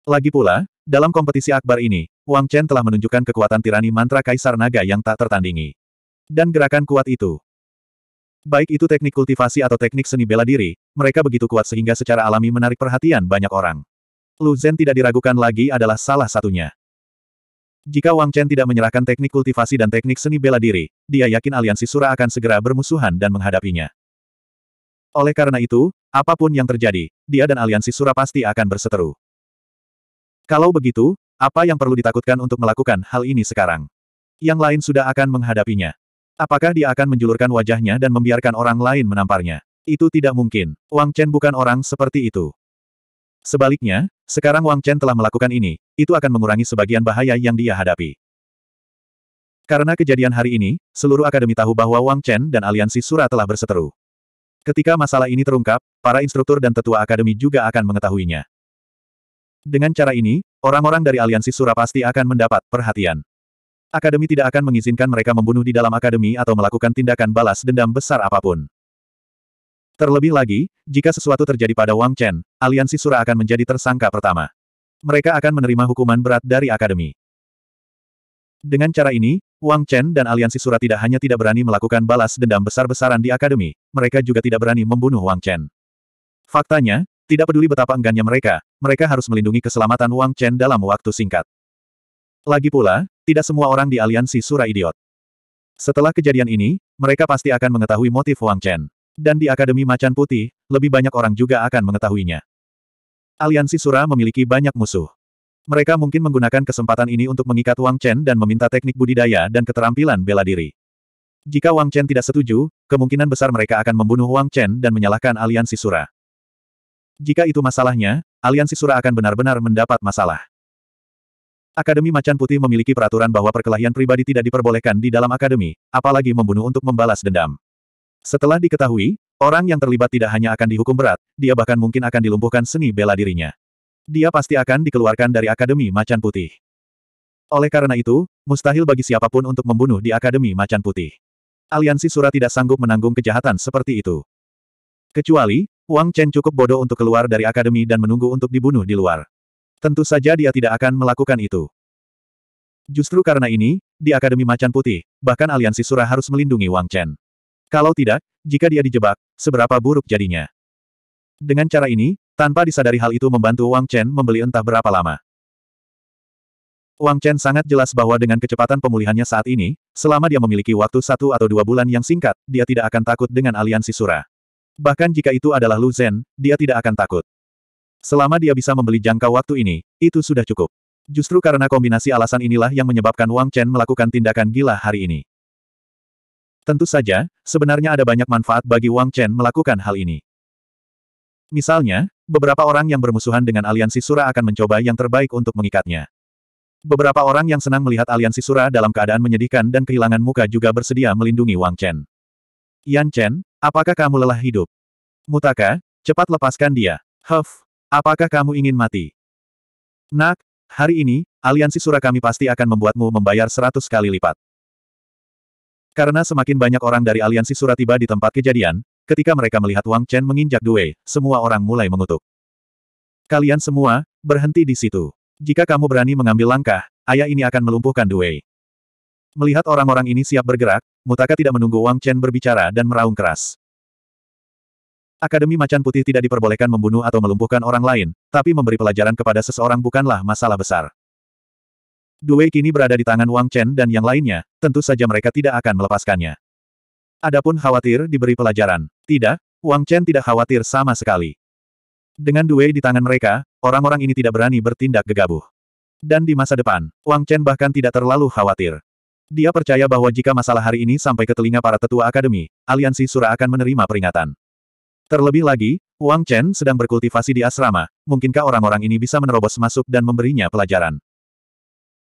Lagi pula, dalam kompetisi akbar ini, Wang Chen telah menunjukkan kekuatan tirani mantra Kaisar Naga yang tak tertandingi. Dan gerakan kuat itu, Baik itu teknik kultivasi atau teknik seni bela diri, mereka begitu kuat sehingga secara alami menarik perhatian banyak orang. Lu Zhen tidak diragukan lagi adalah salah satunya. Jika Wang Chen tidak menyerahkan teknik kultivasi dan teknik seni bela diri, dia yakin aliansi Sura akan segera bermusuhan dan menghadapinya. Oleh karena itu, apapun yang terjadi, dia dan aliansi Sura pasti akan berseteru. Kalau begitu, apa yang perlu ditakutkan untuk melakukan hal ini sekarang? Yang lain sudah akan menghadapinya. Apakah dia akan menjulurkan wajahnya dan membiarkan orang lain menamparnya? Itu tidak mungkin. Wang Chen bukan orang seperti itu. Sebaliknya, sekarang Wang Chen telah melakukan ini, itu akan mengurangi sebagian bahaya yang dia hadapi. Karena kejadian hari ini, seluruh akademi tahu bahwa Wang Chen dan aliansi Sura telah berseteru. Ketika masalah ini terungkap, para instruktur dan tetua akademi juga akan mengetahuinya. Dengan cara ini, orang-orang dari aliansi Sura pasti akan mendapat perhatian. Akademi tidak akan mengizinkan mereka membunuh di dalam akademi atau melakukan tindakan balas dendam besar apapun. Terlebih lagi, jika sesuatu terjadi pada Wang Chen, aliansi Sura akan menjadi tersangka pertama. Mereka akan menerima hukuman berat dari akademi. Dengan cara ini, Wang Chen dan aliansi Sura tidak hanya tidak berani melakukan balas dendam besar-besaran di akademi, mereka juga tidak berani membunuh Wang Chen. Faktanya, tidak peduli betapa enggannya mereka, mereka harus melindungi keselamatan Wang Chen dalam waktu singkat. Lagi pula, tidak semua orang di aliansi Sura Idiot. Setelah kejadian ini, mereka pasti akan mengetahui motif Wang Chen. Dan di Akademi Macan Putih, lebih banyak orang juga akan mengetahuinya. Aliansi Sura memiliki banyak musuh. Mereka mungkin menggunakan kesempatan ini untuk mengikat Wang Chen dan meminta teknik budidaya dan keterampilan bela diri. Jika Wang Chen tidak setuju, kemungkinan besar mereka akan membunuh Wang Chen dan menyalahkan aliansi Sura. Jika itu masalahnya, aliansi Sura akan benar-benar mendapat masalah. Akademi Macan Putih memiliki peraturan bahwa perkelahian pribadi tidak diperbolehkan di dalam akademi, apalagi membunuh untuk membalas dendam. Setelah diketahui, orang yang terlibat tidak hanya akan dihukum berat, dia bahkan mungkin akan dilumpuhkan seni bela dirinya. Dia pasti akan dikeluarkan dari Akademi Macan Putih. Oleh karena itu, mustahil bagi siapapun untuk membunuh di Akademi Macan Putih. Aliansi Sura tidak sanggup menanggung kejahatan seperti itu. Kecuali, Wang Chen cukup bodoh untuk keluar dari akademi dan menunggu untuk dibunuh di luar. Tentu saja dia tidak akan melakukan itu. Justru karena ini, di Akademi Macan Putih, bahkan aliansi Sura harus melindungi Wang Chen. Kalau tidak, jika dia dijebak, seberapa buruk jadinya. Dengan cara ini, tanpa disadari hal itu membantu Wang Chen membeli entah berapa lama. Wang Chen sangat jelas bahwa dengan kecepatan pemulihannya saat ini, selama dia memiliki waktu satu atau dua bulan yang singkat, dia tidak akan takut dengan aliansi Sura. Bahkan jika itu adalah Lu Zhen, dia tidak akan takut. Selama dia bisa membeli jangka waktu ini, itu sudah cukup. Justru karena kombinasi alasan inilah yang menyebabkan Wang Chen melakukan tindakan gila hari ini. Tentu saja, sebenarnya ada banyak manfaat bagi Wang Chen melakukan hal ini. Misalnya, beberapa orang yang bermusuhan dengan aliansi Sura akan mencoba yang terbaik untuk mengikatnya. Beberapa orang yang senang melihat aliansi Sura dalam keadaan menyedihkan dan kehilangan muka juga bersedia melindungi Wang Chen. Yan Chen, apakah kamu lelah hidup? Mutaka, cepat lepaskan dia. Huff, Apakah kamu ingin mati? Nak, hari ini, aliansi kami pasti akan membuatmu membayar seratus kali lipat. Karena semakin banyak orang dari aliansi Sura tiba di tempat kejadian, ketika mereka melihat Wang Chen menginjak Due, semua orang mulai mengutuk. Kalian semua, berhenti di situ. Jika kamu berani mengambil langkah, ayah ini akan melumpuhkan Due. Melihat orang-orang ini siap bergerak, Mutaka tidak menunggu Wang Chen berbicara dan meraung keras. Akademi Macan Putih tidak diperbolehkan membunuh atau melumpuhkan orang lain, tapi memberi pelajaran kepada seseorang bukanlah masalah besar. Due kini berada di tangan Wang Chen dan yang lainnya, tentu saja mereka tidak akan melepaskannya. Adapun khawatir diberi pelajaran. Tidak, Wang Chen tidak khawatir sama sekali. Dengan Due di tangan mereka, orang-orang ini tidak berani bertindak gegabah. Dan di masa depan, Wang Chen bahkan tidak terlalu khawatir. Dia percaya bahwa jika masalah hari ini sampai ke telinga para tetua akademi, aliansi Sura akan menerima peringatan. Terlebih lagi, Wang Chen sedang berkultivasi di asrama, mungkinkah orang-orang ini bisa menerobos masuk dan memberinya pelajaran?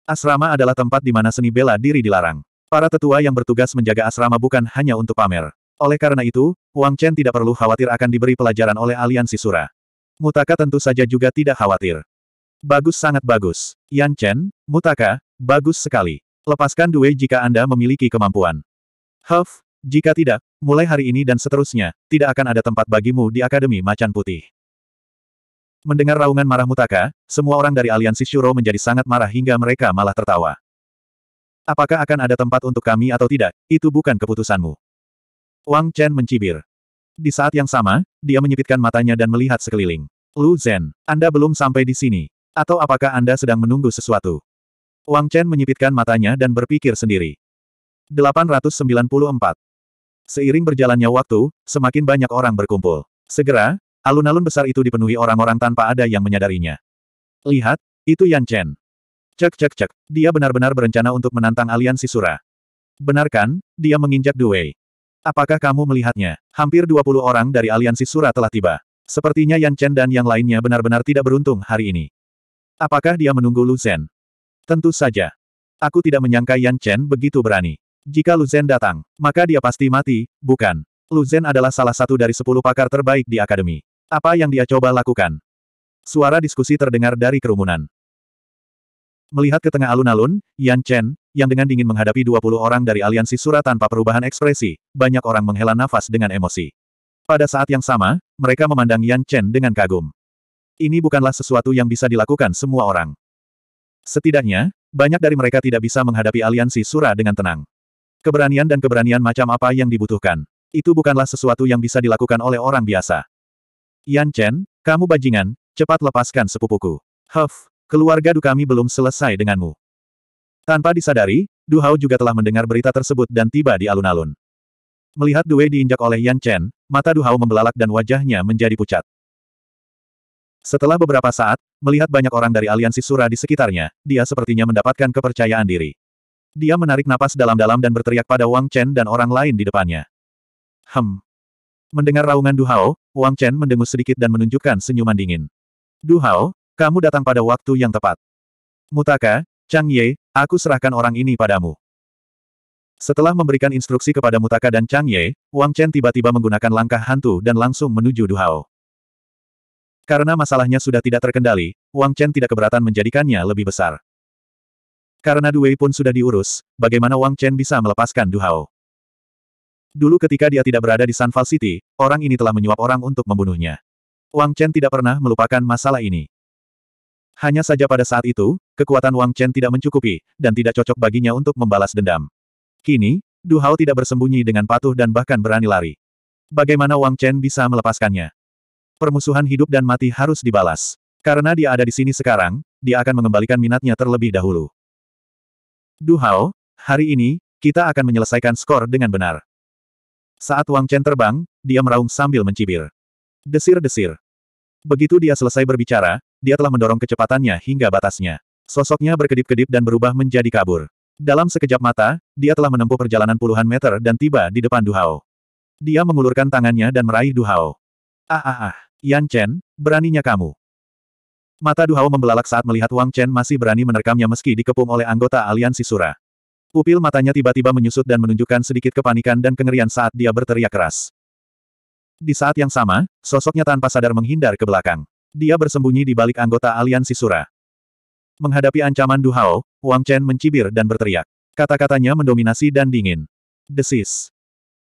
Asrama adalah tempat di mana seni bela diri dilarang. Para tetua yang bertugas menjaga asrama bukan hanya untuk pamer. Oleh karena itu, Wang Chen tidak perlu khawatir akan diberi pelajaran oleh aliansi Sura. Mutaka tentu saja juga tidak khawatir. Bagus sangat bagus. Yan Chen, Mutaka, bagus sekali. Lepaskan Due jika Anda memiliki kemampuan. Huff, jika tidak, mulai hari ini dan seterusnya, tidak akan ada tempat bagimu di Akademi Macan Putih. Mendengar raungan marah Mutaka, semua orang dari aliansi Shuro menjadi sangat marah hingga mereka malah tertawa. Apakah akan ada tempat untuk kami atau tidak, itu bukan keputusanmu. Wang Chen mencibir. Di saat yang sama, dia menyipitkan matanya dan melihat sekeliling. Lu Zhen, Anda belum sampai di sini. Atau apakah Anda sedang menunggu sesuatu? Wang Chen menyipitkan matanya dan berpikir sendiri. 894. Seiring berjalannya waktu, semakin banyak orang berkumpul. Segera, alun-alun besar itu dipenuhi orang-orang tanpa ada yang menyadarinya. Lihat, itu Yan Chen. Cek cek cek, dia benar-benar berencana untuk menantang aliansi Sura. Benarkan, dia menginjak Duwei. Apakah kamu melihatnya? Hampir 20 orang dari aliansi Sura telah tiba. Sepertinya Yan Chen dan yang lainnya benar-benar tidak beruntung hari ini. Apakah dia menunggu Lu Zhen? Tentu saja. Aku tidak menyangka Yan Chen begitu berani. Jika Lu Zhen datang, maka dia pasti mati, bukan? Lu Zhen adalah salah satu dari sepuluh pakar terbaik di akademi. Apa yang dia coba lakukan? Suara diskusi terdengar dari kerumunan. Melihat ke tengah alun-alun, Yan Chen, yang dengan dingin menghadapi 20 orang dari aliansi Surat tanpa perubahan ekspresi, banyak orang menghela nafas dengan emosi. Pada saat yang sama, mereka memandang Yan Chen dengan kagum. Ini bukanlah sesuatu yang bisa dilakukan semua orang. Setidaknya, banyak dari mereka tidak bisa menghadapi aliansi Surat dengan tenang. Keberanian dan keberanian macam apa yang dibutuhkan. Itu bukanlah sesuatu yang bisa dilakukan oleh orang biasa. Yan Chen, kamu bajingan, cepat lepaskan sepupuku. Huff, keluarga Du kami belum selesai denganmu. Tanpa disadari, Du Hao juga telah mendengar berita tersebut dan tiba di alun-alun. Melihat Du Wei diinjak oleh Yan Chen, mata Du Hao membelalak dan wajahnya menjadi pucat. Setelah beberapa saat, melihat banyak orang dari aliansi Sura di sekitarnya, dia sepertinya mendapatkan kepercayaan diri. Dia menarik napas dalam-dalam dan berteriak pada Wang Chen dan orang lain di depannya. Hem. Mendengar raungan Du Hao, Wang Chen mendengus sedikit dan menunjukkan senyuman dingin. Du Hao, kamu datang pada waktu yang tepat. Mutaka, Chang Ye, aku serahkan orang ini padamu. Setelah memberikan instruksi kepada Mutaka dan Chang Ye, Wang Chen tiba-tiba menggunakan langkah hantu dan langsung menuju Du Hao. Karena masalahnya sudah tidak terkendali, Wang Chen tidak keberatan menjadikannya lebih besar. Karena Duwei pun sudah diurus, bagaimana Wang Chen bisa melepaskan Du Hao? Dulu ketika dia tidak berada di Sanval City, orang ini telah menyuap orang untuk membunuhnya. Wang Chen tidak pernah melupakan masalah ini. Hanya saja pada saat itu, kekuatan Wang Chen tidak mencukupi, dan tidak cocok baginya untuk membalas dendam. Kini, Du Hao tidak bersembunyi dengan patuh dan bahkan berani lari. Bagaimana Wang Chen bisa melepaskannya? Permusuhan hidup dan mati harus dibalas. Karena dia ada di sini sekarang, dia akan mengembalikan minatnya terlebih dahulu. Du Hao, hari ini, kita akan menyelesaikan skor dengan benar. Saat Wang Chen terbang, dia meraung sambil mencibir. Desir-desir. Begitu dia selesai berbicara, dia telah mendorong kecepatannya hingga batasnya. Sosoknya berkedip-kedip dan berubah menjadi kabur. Dalam sekejap mata, dia telah menempuh perjalanan puluhan meter dan tiba di depan Du Hao. Dia mengulurkan tangannya dan meraih Du Hao. Ah ah ah, Yan Chen, beraninya kamu. Mata Duhao membelalak saat melihat Wang Chen masih berani menerkamnya meski dikepung oleh anggota aliansi Sura. Pupil matanya tiba-tiba menyusut dan menunjukkan sedikit kepanikan dan kengerian saat dia berteriak keras. Di saat yang sama, sosoknya tanpa sadar menghindar ke belakang. Dia bersembunyi di balik anggota aliansi Sura. Menghadapi ancaman Duhao, Wang Chen mencibir dan berteriak. Kata-katanya mendominasi dan dingin. Desis.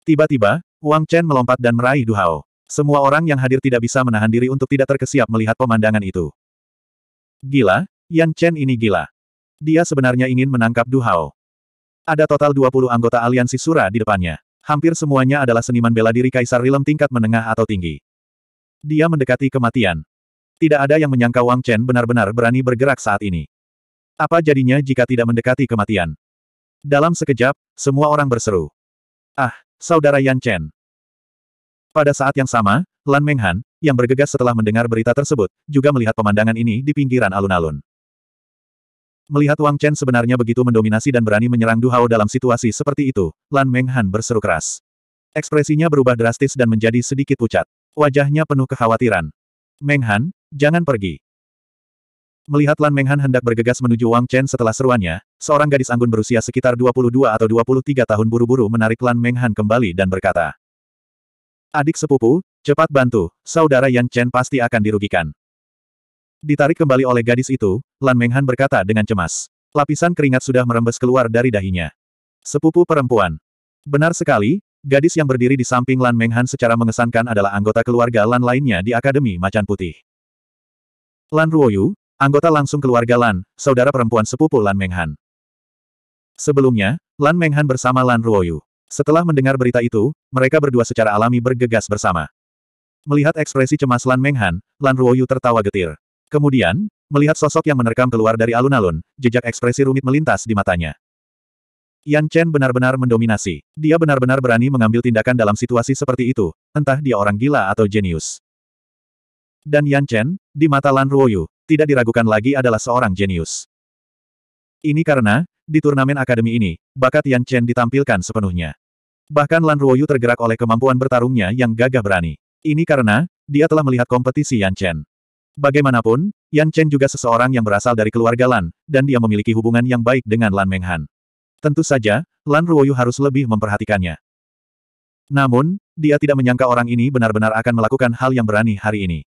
Tiba-tiba, Wang Chen melompat dan meraih Duhao. Semua orang yang hadir tidak bisa menahan diri untuk tidak terkesiap melihat pemandangan itu. Gila, Yan Chen ini gila. Dia sebenarnya ingin menangkap Du Hao. Ada total 20 anggota aliansi Sura di depannya. Hampir semuanya adalah seniman bela diri Kaisar Rilem tingkat menengah atau tinggi. Dia mendekati kematian. Tidak ada yang menyangka Wang Chen benar-benar berani bergerak saat ini. Apa jadinya jika tidak mendekati kematian? Dalam sekejap, semua orang berseru. Ah, Saudara Yan Chen. Pada saat yang sama, Lan Menghan, yang bergegas setelah mendengar berita tersebut, juga melihat pemandangan ini di pinggiran alun-alun. Melihat Wang Chen sebenarnya begitu mendominasi dan berani menyerang Du Hao dalam situasi seperti itu, Lan Menghan berseru keras. Ekspresinya berubah drastis dan menjadi sedikit pucat. Wajahnya penuh kekhawatiran. Menghan, jangan pergi. Melihat Lan Menghan hendak bergegas menuju Wang Chen setelah seruannya, seorang gadis anggun berusia sekitar 22 atau 23 tahun buru-buru menarik Lan Menghan kembali dan berkata, Adik sepupu, cepat bantu, saudara Yan Chen pasti akan dirugikan. Ditarik kembali oleh gadis itu, Lan Menghan berkata dengan cemas. Lapisan keringat sudah merembes keluar dari dahinya. Sepupu perempuan. Benar sekali, gadis yang berdiri di samping Lan Menghan secara mengesankan adalah anggota keluarga Lan lainnya di Akademi Macan Putih. Lan Ruoyu, anggota langsung keluarga Lan, saudara perempuan sepupu Lan Menghan. Sebelumnya, Lan Menghan bersama Lan Ruoyu. Setelah mendengar berita itu, mereka berdua secara alami bergegas bersama. Melihat ekspresi cemas Lan Menghan, Lan Ruoyu tertawa getir. Kemudian, melihat sosok yang menerkam keluar dari alun-alun, jejak ekspresi rumit melintas di matanya. Yan Chen benar-benar mendominasi. Dia benar-benar berani mengambil tindakan dalam situasi seperti itu, entah dia orang gila atau jenius. Dan Yan Chen, di mata Lan Ruoyu, tidak diragukan lagi adalah seorang jenius. Ini karena, di turnamen akademi ini, bakat Yan Chen ditampilkan sepenuhnya. Bahkan Lan Ruoyu tergerak oleh kemampuan bertarungnya yang gagah berani. Ini karena, dia telah melihat kompetisi Yan Chen. Bagaimanapun, Yan Chen juga seseorang yang berasal dari keluarga Lan, dan dia memiliki hubungan yang baik dengan Lan Menghan. Tentu saja, Lan Ruoyu harus lebih memperhatikannya. Namun, dia tidak menyangka orang ini benar-benar akan melakukan hal yang berani hari ini.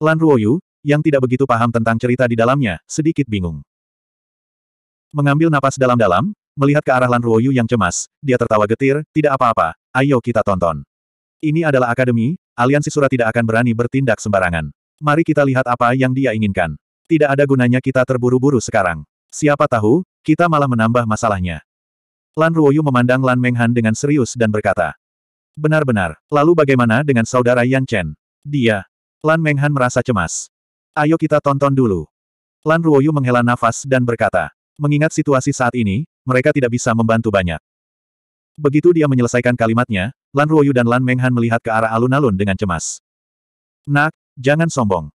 Lan Ruoyu, yang tidak begitu paham tentang cerita di dalamnya, sedikit bingung. Mengambil napas dalam-dalam, melihat ke arah Lan Ruoyu yang cemas, dia tertawa getir, tidak apa-apa, ayo kita tonton. Ini adalah akademi, aliansi surat tidak akan berani bertindak sembarangan. Mari kita lihat apa yang dia inginkan. Tidak ada gunanya kita terburu-buru sekarang. Siapa tahu, kita malah menambah masalahnya. Lan Ruoyu memandang Lan Menghan dengan serius dan berkata. Benar-benar, lalu bagaimana dengan saudara Yan Chen? Dia. Lan Menghan merasa cemas. Ayo kita tonton dulu. Lan Ruoyu menghela nafas dan berkata. Mengingat situasi saat ini, mereka tidak bisa membantu banyak. Begitu dia menyelesaikan kalimatnya, Lan Ruoyu dan Lan Menghan melihat ke arah alun-alun dengan cemas. Nak, jangan sombong.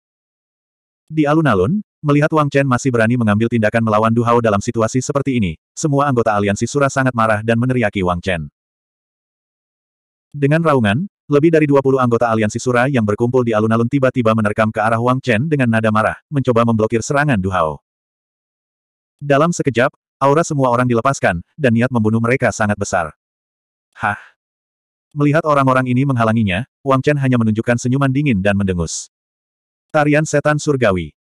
Di alun-alun, melihat Wang Chen masih berani mengambil tindakan melawan Du Hao dalam situasi seperti ini, semua anggota aliansi Sura sangat marah dan meneriaki Wang Chen. Dengan raungan, lebih dari 20 anggota aliansi Sura yang berkumpul di alun-alun tiba-tiba menerkam ke arah Wang Chen dengan nada marah, mencoba memblokir serangan Du Hao. Dalam sekejap, aura semua orang dilepaskan, dan niat membunuh mereka sangat besar. Hah? Melihat orang-orang ini menghalanginya, Wang Chen hanya menunjukkan senyuman dingin dan mendengus. Tarian Setan Surgawi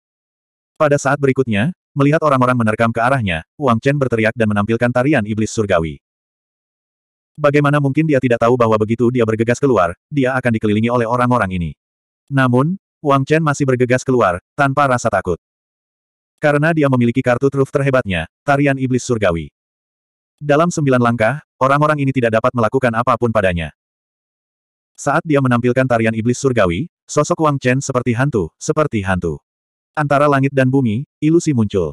Pada saat berikutnya, melihat orang-orang menerkam ke arahnya, Wang Chen berteriak dan menampilkan tarian Iblis Surgawi. Bagaimana mungkin dia tidak tahu bahwa begitu dia bergegas keluar, dia akan dikelilingi oleh orang-orang ini. Namun, Wang Chen masih bergegas keluar, tanpa rasa takut. Karena dia memiliki kartu truf terhebatnya, tarian iblis surgawi. Dalam sembilan langkah, orang-orang ini tidak dapat melakukan apapun padanya. Saat dia menampilkan tarian iblis surgawi, sosok Wang Chen seperti hantu, seperti hantu. Antara langit dan bumi, ilusi muncul.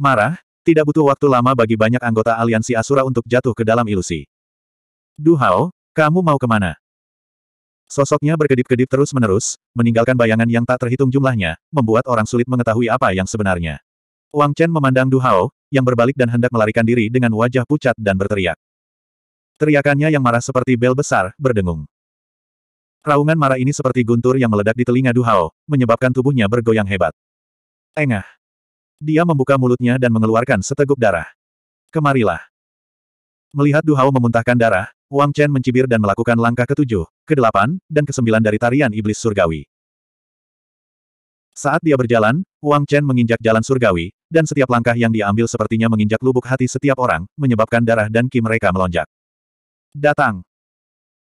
Marah, tidak butuh waktu lama bagi banyak anggota aliansi Asura untuk jatuh ke dalam ilusi. Duhao, kamu mau kemana? Sosoknya berkedip-kedip terus-menerus, meninggalkan bayangan yang tak terhitung jumlahnya, membuat orang sulit mengetahui apa yang sebenarnya. Wang Chen memandang Du Hao, yang berbalik dan hendak melarikan diri dengan wajah pucat dan berteriak. Teriakannya yang marah seperti bel besar, berdengung. Raungan marah ini seperti guntur yang meledak di telinga Du Hao, menyebabkan tubuhnya bergoyang hebat. Engah. Dia membuka mulutnya dan mengeluarkan seteguk darah. Kemarilah. Melihat Du Hao memuntahkan darah, Wang Chen mencibir dan melakukan langkah ketujuh, kedelapan, dan kesembilan dari tarian iblis surgawi. Saat dia berjalan, Wang Chen menginjak jalan surgawi, dan setiap langkah yang diambil sepertinya menginjak lubuk hati setiap orang, menyebabkan darah dan ki mereka melonjak. Datang!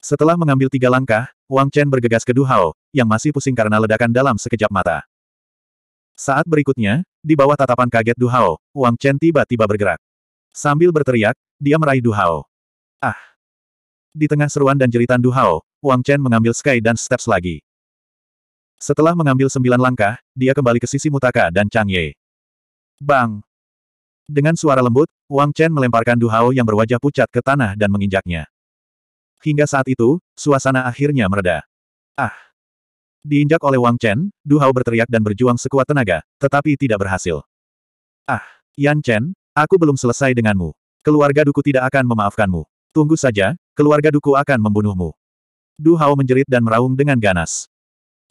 Setelah mengambil tiga langkah, Wang Chen bergegas ke Duhao, yang masih pusing karena ledakan dalam sekejap mata. Saat berikutnya, di bawah tatapan kaget Duhao, Wang Chen tiba-tiba bergerak. Sambil berteriak, dia meraih Duhao. Ah! Di tengah seruan dan jeritan Du Hao, Wang Chen mengambil Sky dan Steps lagi. Setelah mengambil sembilan langkah, dia kembali ke sisi Mutaka dan Chang Ye. Bang! Dengan suara lembut, Wang Chen melemparkan Du Hao yang berwajah pucat ke tanah dan menginjaknya. Hingga saat itu, suasana akhirnya mereda. Ah! Diinjak oleh Wang Chen, Du Hao berteriak dan berjuang sekuat tenaga, tetapi tidak berhasil. Ah! Yan Chen, aku belum selesai denganmu. Keluarga Duku tidak akan memaafkanmu. Tunggu saja, keluarga Duku akan membunuhmu. Du Hao menjerit dan meraung dengan ganas.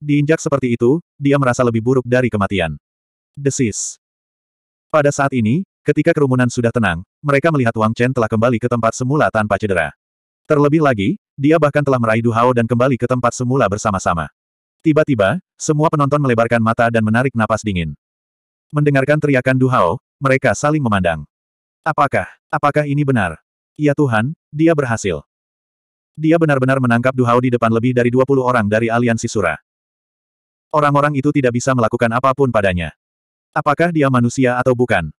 Diinjak seperti itu, dia merasa lebih buruk dari kematian. Desis. Pada saat ini, ketika kerumunan sudah tenang, mereka melihat Wang Chen telah kembali ke tempat semula tanpa cedera. Terlebih lagi, dia bahkan telah meraih Du Hao dan kembali ke tempat semula bersama-sama. Tiba-tiba, semua penonton melebarkan mata dan menarik napas dingin. Mendengarkan teriakan Du Hao, mereka saling memandang. Apakah, apakah ini benar? Ya Tuhan, dia berhasil. Dia benar-benar menangkap Duhao di depan lebih dari 20 orang dari aliansi Sura. Orang-orang itu tidak bisa melakukan apapun padanya. Apakah dia manusia atau bukan?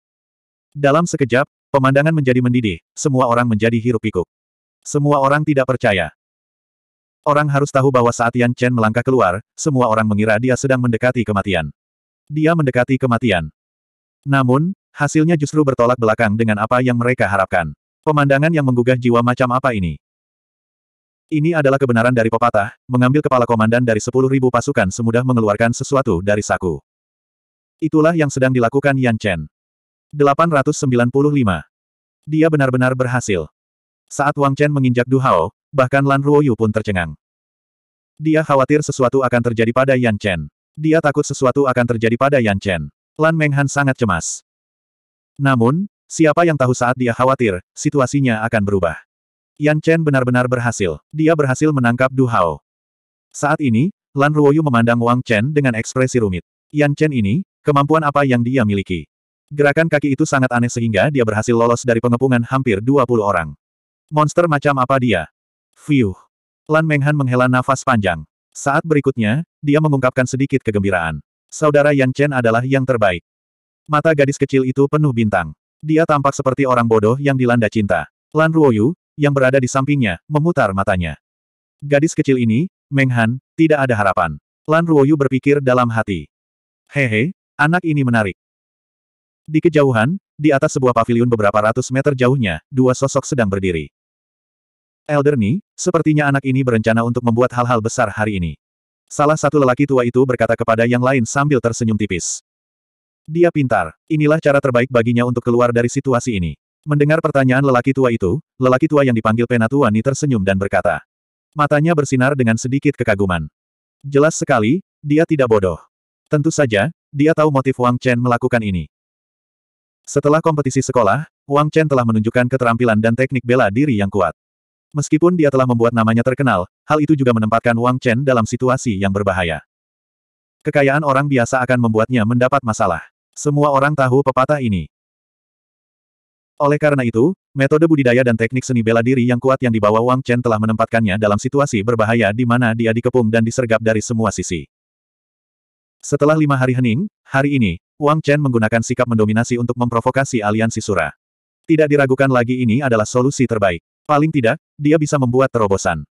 Dalam sekejap, pemandangan menjadi mendidih, semua orang menjadi hirup pikuk Semua orang tidak percaya. Orang harus tahu bahwa saat Yan Chen melangkah keluar, semua orang mengira dia sedang mendekati kematian. Dia mendekati kematian. Namun, hasilnya justru bertolak belakang dengan apa yang mereka harapkan. Pemandangan yang menggugah jiwa macam apa ini? Ini adalah kebenaran dari pepatah, mengambil kepala komandan dari sepuluh ribu pasukan semudah mengeluarkan sesuatu dari saku. Itulah yang sedang dilakukan Yan Chen. 895. Dia benar-benar berhasil. Saat Wang Chen menginjak Du Hao, bahkan Lan Ruoyu pun tercengang. Dia khawatir sesuatu akan terjadi pada Yan Chen. Dia takut sesuatu akan terjadi pada Yan Chen. Lan Menghan sangat cemas. Namun, Siapa yang tahu saat dia khawatir, situasinya akan berubah. Yan Chen benar-benar berhasil. Dia berhasil menangkap Du Hao. Saat ini, Lan Ruoyu memandang Wang Chen dengan ekspresi rumit. Yan Chen ini, kemampuan apa yang dia miliki? Gerakan kaki itu sangat aneh sehingga dia berhasil lolos dari pengepungan hampir 20 orang. Monster macam apa dia? Fiuh. Lan Menghan menghela nafas panjang. Saat berikutnya, dia mengungkapkan sedikit kegembiraan. Saudara Yan Chen adalah yang terbaik. Mata gadis kecil itu penuh bintang. Dia tampak seperti orang bodoh yang dilanda cinta. Lan Ruoyu, yang berada di sampingnya, memutar matanya. Gadis kecil ini, Meng Han, tidak ada harapan. Lan Ruoyu berpikir dalam hati. Hehe, anak ini menarik. Di kejauhan, di atas sebuah pavilion beberapa ratus meter jauhnya, dua sosok sedang berdiri. Elder Ni, sepertinya anak ini berencana untuk membuat hal-hal besar hari ini. Salah satu lelaki tua itu berkata kepada yang lain sambil tersenyum tipis. Dia pintar. Inilah cara terbaik baginya untuk keluar dari situasi ini. Mendengar pertanyaan lelaki tua itu, lelaki tua yang dipanggil Penatuani tersenyum dan berkata. Matanya bersinar dengan sedikit kekaguman. Jelas sekali, dia tidak bodoh. Tentu saja, dia tahu motif Wang Chen melakukan ini. Setelah kompetisi sekolah, Wang Chen telah menunjukkan keterampilan dan teknik bela diri yang kuat. Meskipun dia telah membuat namanya terkenal, hal itu juga menempatkan Wang Chen dalam situasi yang berbahaya. Kekayaan orang biasa akan membuatnya mendapat masalah. Semua orang tahu pepatah ini. Oleh karena itu, metode budidaya dan teknik seni bela diri yang kuat yang dibawa Wang Chen telah menempatkannya dalam situasi berbahaya di mana dia dikepung dan disergap dari semua sisi. Setelah lima hari hening, hari ini, Wang Chen menggunakan sikap mendominasi untuk memprovokasi aliansi Sura. Tidak diragukan lagi ini adalah solusi terbaik. Paling tidak, dia bisa membuat terobosan.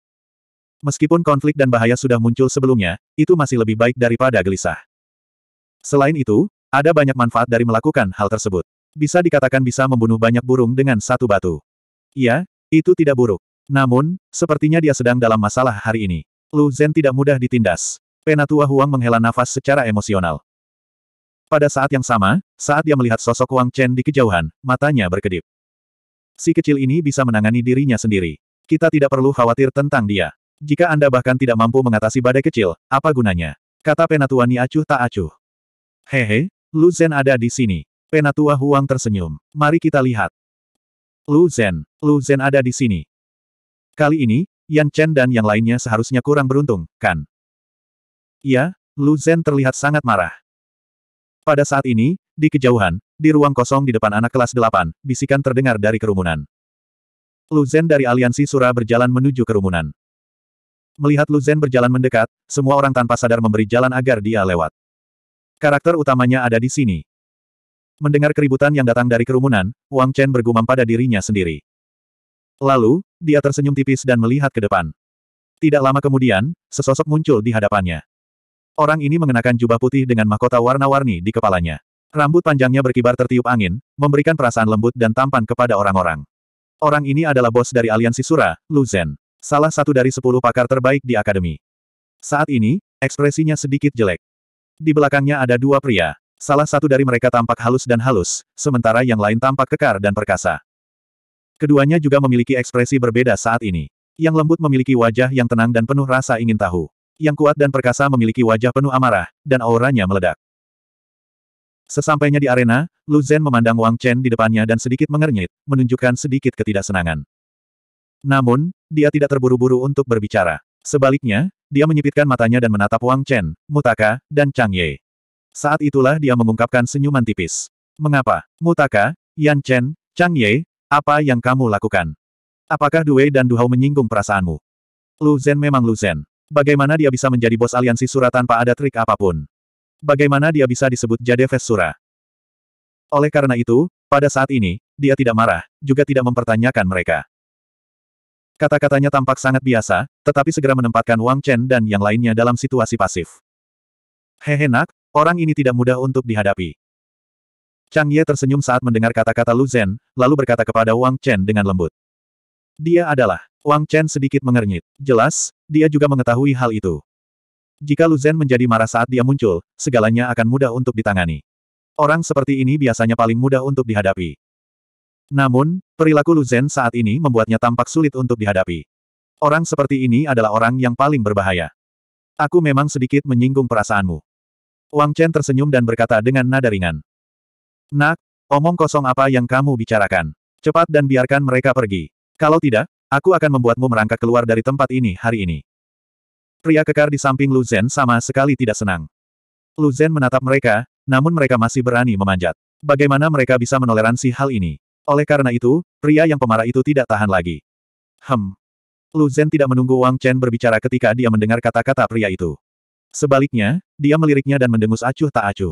Meskipun konflik dan bahaya sudah muncul sebelumnya, itu masih lebih baik daripada gelisah. Selain itu, ada banyak manfaat dari melakukan hal tersebut. Bisa dikatakan bisa membunuh banyak burung dengan satu batu. Iya, itu tidak buruk. Namun, sepertinya dia sedang dalam masalah hari ini. Lu Zhen tidak mudah ditindas. Penatua Huang menghela nafas secara emosional. Pada saat yang sama, saat dia melihat sosok Wang Chen di kejauhan, matanya berkedip. Si kecil ini bisa menangani dirinya sendiri. Kita tidak perlu khawatir tentang dia. Jika Anda bahkan tidak mampu mengatasi badai kecil, apa gunanya? Kata penatua Ni Acuh tak acuh. Hehe, Lu Zhen ada di sini. Penatua Huang tersenyum. Mari kita lihat. Lu Zhen, Lu Zhen ada di sini. Kali ini, Yan Chen dan yang lainnya seharusnya kurang beruntung, kan? Iya, Lu Zhen terlihat sangat marah. Pada saat ini, di kejauhan, di ruang kosong di depan anak kelas 8, bisikan terdengar dari kerumunan. Lu Zhen dari aliansi Sura berjalan menuju kerumunan. Melihat Lu Zhen berjalan mendekat, semua orang tanpa sadar memberi jalan agar dia lewat. Karakter utamanya ada di sini. Mendengar keributan yang datang dari kerumunan, Wang Chen bergumam pada dirinya sendiri. Lalu, dia tersenyum tipis dan melihat ke depan. Tidak lama kemudian, sesosok muncul di hadapannya. Orang ini mengenakan jubah putih dengan mahkota warna-warni di kepalanya. Rambut panjangnya berkibar tertiup angin, memberikan perasaan lembut dan tampan kepada orang-orang. Orang ini adalah bos dari aliansi Sura, Lu Zhen salah satu dari sepuluh pakar terbaik di akademi. Saat ini, ekspresinya sedikit jelek. Di belakangnya ada dua pria. Salah satu dari mereka tampak halus dan halus, sementara yang lain tampak kekar dan perkasa. Keduanya juga memiliki ekspresi berbeda saat ini. Yang lembut memiliki wajah yang tenang dan penuh rasa ingin tahu. Yang kuat dan perkasa memiliki wajah penuh amarah, dan auranya meledak. Sesampainya di arena, Lu Zhen memandang Wang Chen di depannya dan sedikit mengernyit, menunjukkan sedikit ketidaksenangan. Namun, dia tidak terburu-buru untuk berbicara. Sebaliknya, dia menyipitkan matanya dan menatap Wang Chen, Mutaka, dan Chang Ye. Saat itulah dia mengungkapkan senyuman tipis. Mengapa, Mutaka, Yan Chen, Chang Ye, apa yang kamu lakukan? Apakah Due dan Du Hao menyinggung perasaanmu? Lu Zhen memang Lu Zhen. Bagaimana dia bisa menjadi bos aliansi Sura tanpa ada trik apapun? Bagaimana dia bisa disebut Jadeves Sura? Oleh karena itu, pada saat ini, dia tidak marah, juga tidak mempertanyakan mereka. Kata-katanya tampak sangat biasa, tetapi segera menempatkan Wang Chen dan yang lainnya dalam situasi pasif. Hehe nak, orang ini tidak mudah untuk dihadapi. Chang Ye tersenyum saat mendengar kata-kata Lu Zhen, lalu berkata kepada Wang Chen dengan lembut. Dia adalah. Wang Chen sedikit mengernyit. Jelas, dia juga mengetahui hal itu. Jika Lu Zhen menjadi marah saat dia muncul, segalanya akan mudah untuk ditangani. Orang seperti ini biasanya paling mudah untuk dihadapi. Namun, perilaku Lu Zhen saat ini membuatnya tampak sulit untuk dihadapi. Orang seperti ini adalah orang yang paling berbahaya. Aku memang sedikit menyinggung perasaanmu. Wang Chen tersenyum dan berkata dengan nada ringan. Nak, omong kosong apa yang kamu bicarakan? Cepat dan biarkan mereka pergi. Kalau tidak, aku akan membuatmu merangkak keluar dari tempat ini hari ini. Pria kekar di samping Lu Zhen sama sekali tidak senang. Lu Zhen menatap mereka, namun mereka masih berani memanjat. Bagaimana mereka bisa menoleransi hal ini? Oleh karena itu, pria yang pemarah itu tidak tahan lagi. Hem. Lu Zhen tidak menunggu Wang Chen berbicara ketika dia mendengar kata-kata pria itu. Sebaliknya, dia meliriknya dan mendengus acuh tak acuh.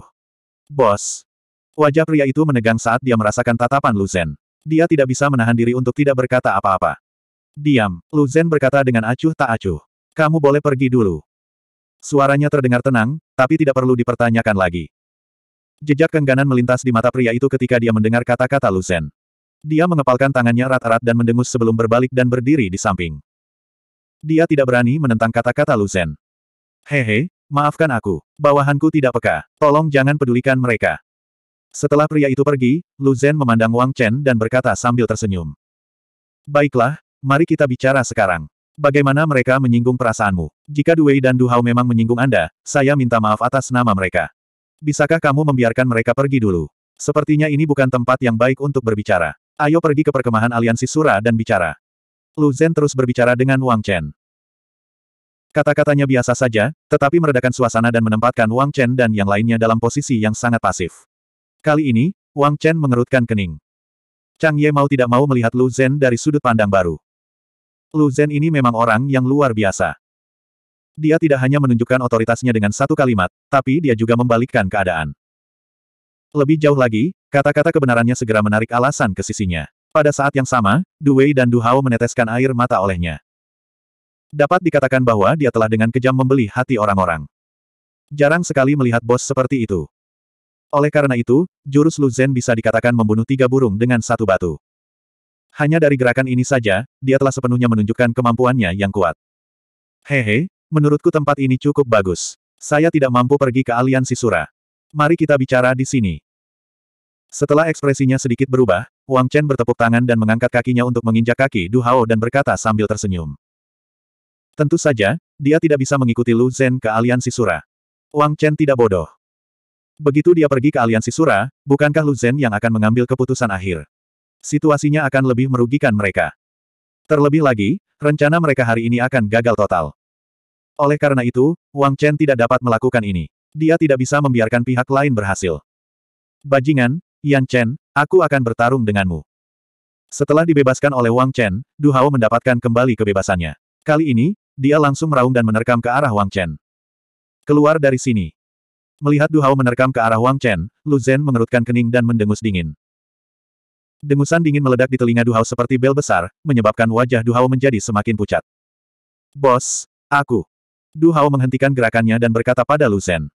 Bos. Wajah pria itu menegang saat dia merasakan tatapan Lu Zhen. Dia tidak bisa menahan diri untuk tidak berkata apa-apa. Diam, Lu Zhen berkata dengan acuh tak acuh. Kamu boleh pergi dulu. Suaranya terdengar tenang, tapi tidak perlu dipertanyakan lagi. Jejak kengganan melintas di mata pria itu ketika dia mendengar kata-kata Lu Zhen. Dia mengepalkan tangannya rata rat dan mendengus sebelum berbalik dan berdiri di samping. Dia tidak berani menentang kata-kata Luzen. Hehe, maafkan aku. Bawahanku tidak peka. Tolong jangan pedulikan mereka. Setelah pria itu pergi, Luzen memandang Wang Chen dan berkata sambil tersenyum. Baiklah, mari kita bicara sekarang. Bagaimana mereka menyinggung perasaanmu? Jika Duwei dan Duhao memang menyinggung Anda, saya minta maaf atas nama mereka. Bisakah kamu membiarkan mereka pergi dulu? Sepertinya ini bukan tempat yang baik untuk berbicara. Ayo pergi ke perkemahan aliansi Sura dan bicara. Lu Zhen terus berbicara dengan Wang Chen. Kata-katanya biasa saja, tetapi meredakan suasana dan menempatkan Wang Chen dan yang lainnya dalam posisi yang sangat pasif. Kali ini, Wang Chen mengerutkan kening. Chang Ye mau tidak mau melihat Lu Zhen dari sudut pandang baru. Lu Zhen ini memang orang yang luar biasa. Dia tidak hanya menunjukkan otoritasnya dengan satu kalimat, tapi dia juga membalikkan keadaan. Lebih jauh lagi, Kata-kata kebenarannya segera menarik alasan ke sisinya. Pada saat yang sama, Duwei dan Duhao meneteskan air mata olehnya. Dapat dikatakan bahwa dia telah dengan kejam membeli hati orang-orang. Jarang sekali melihat bos seperti itu. Oleh karena itu, jurus Lu Zhen bisa dikatakan membunuh tiga burung dengan satu batu. Hanya dari gerakan ini saja, dia telah sepenuhnya menunjukkan kemampuannya yang kuat. Hehe, menurutku tempat ini cukup bagus. Saya tidak mampu pergi ke aliansi Sura. Mari kita bicara di sini. Setelah ekspresinya sedikit berubah, Wang Chen bertepuk tangan dan mengangkat kakinya untuk menginjak kaki Du Hao dan berkata sambil tersenyum. Tentu saja, dia tidak bisa mengikuti Lu Zhen ke aliansi Sura. Wang Chen tidak bodoh. Begitu dia pergi ke aliansi Sura, bukankah Lu Zhen yang akan mengambil keputusan akhir? Situasinya akan lebih merugikan mereka. Terlebih lagi, rencana mereka hari ini akan gagal total. Oleh karena itu, Wang Chen tidak dapat melakukan ini. Dia tidak bisa membiarkan pihak lain berhasil. Bajingan, Yan Chen, aku akan bertarung denganmu. Setelah dibebaskan oleh Wang Chen, Du Hao mendapatkan kembali kebebasannya. Kali ini, dia langsung meraung dan menerkam ke arah Wang Chen. Keluar dari sini. Melihat Du Hao menerkam ke arah Wang Chen, Lu Zhen mengerutkan kening dan mendengus dingin. Dengusan dingin meledak di telinga Du Hao seperti bel besar, menyebabkan wajah Du Hao menjadi semakin pucat. Bos, aku. Du Hao menghentikan gerakannya dan berkata pada Lu Zhen.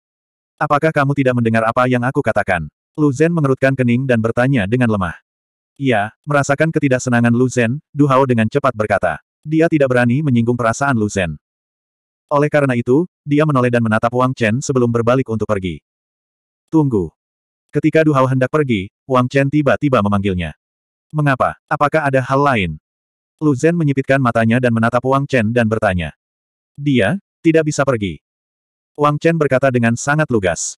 Apakah kamu tidak mendengar apa yang aku katakan? Lu Zhen mengerutkan kening dan bertanya dengan lemah. Ia, merasakan ketidaksenangan Lu Zhen, Du Hao dengan cepat berkata. Dia tidak berani menyinggung perasaan Lu Zhen. Oleh karena itu, dia menoleh dan menatap Wang Chen sebelum berbalik untuk pergi. Tunggu. Ketika Du Hao hendak pergi, Wang Chen tiba-tiba memanggilnya. Mengapa? Apakah ada hal lain? Lu Zhen menyipitkan matanya dan menatap Wang Chen dan bertanya. Dia, tidak bisa pergi. Wang Chen berkata dengan sangat lugas.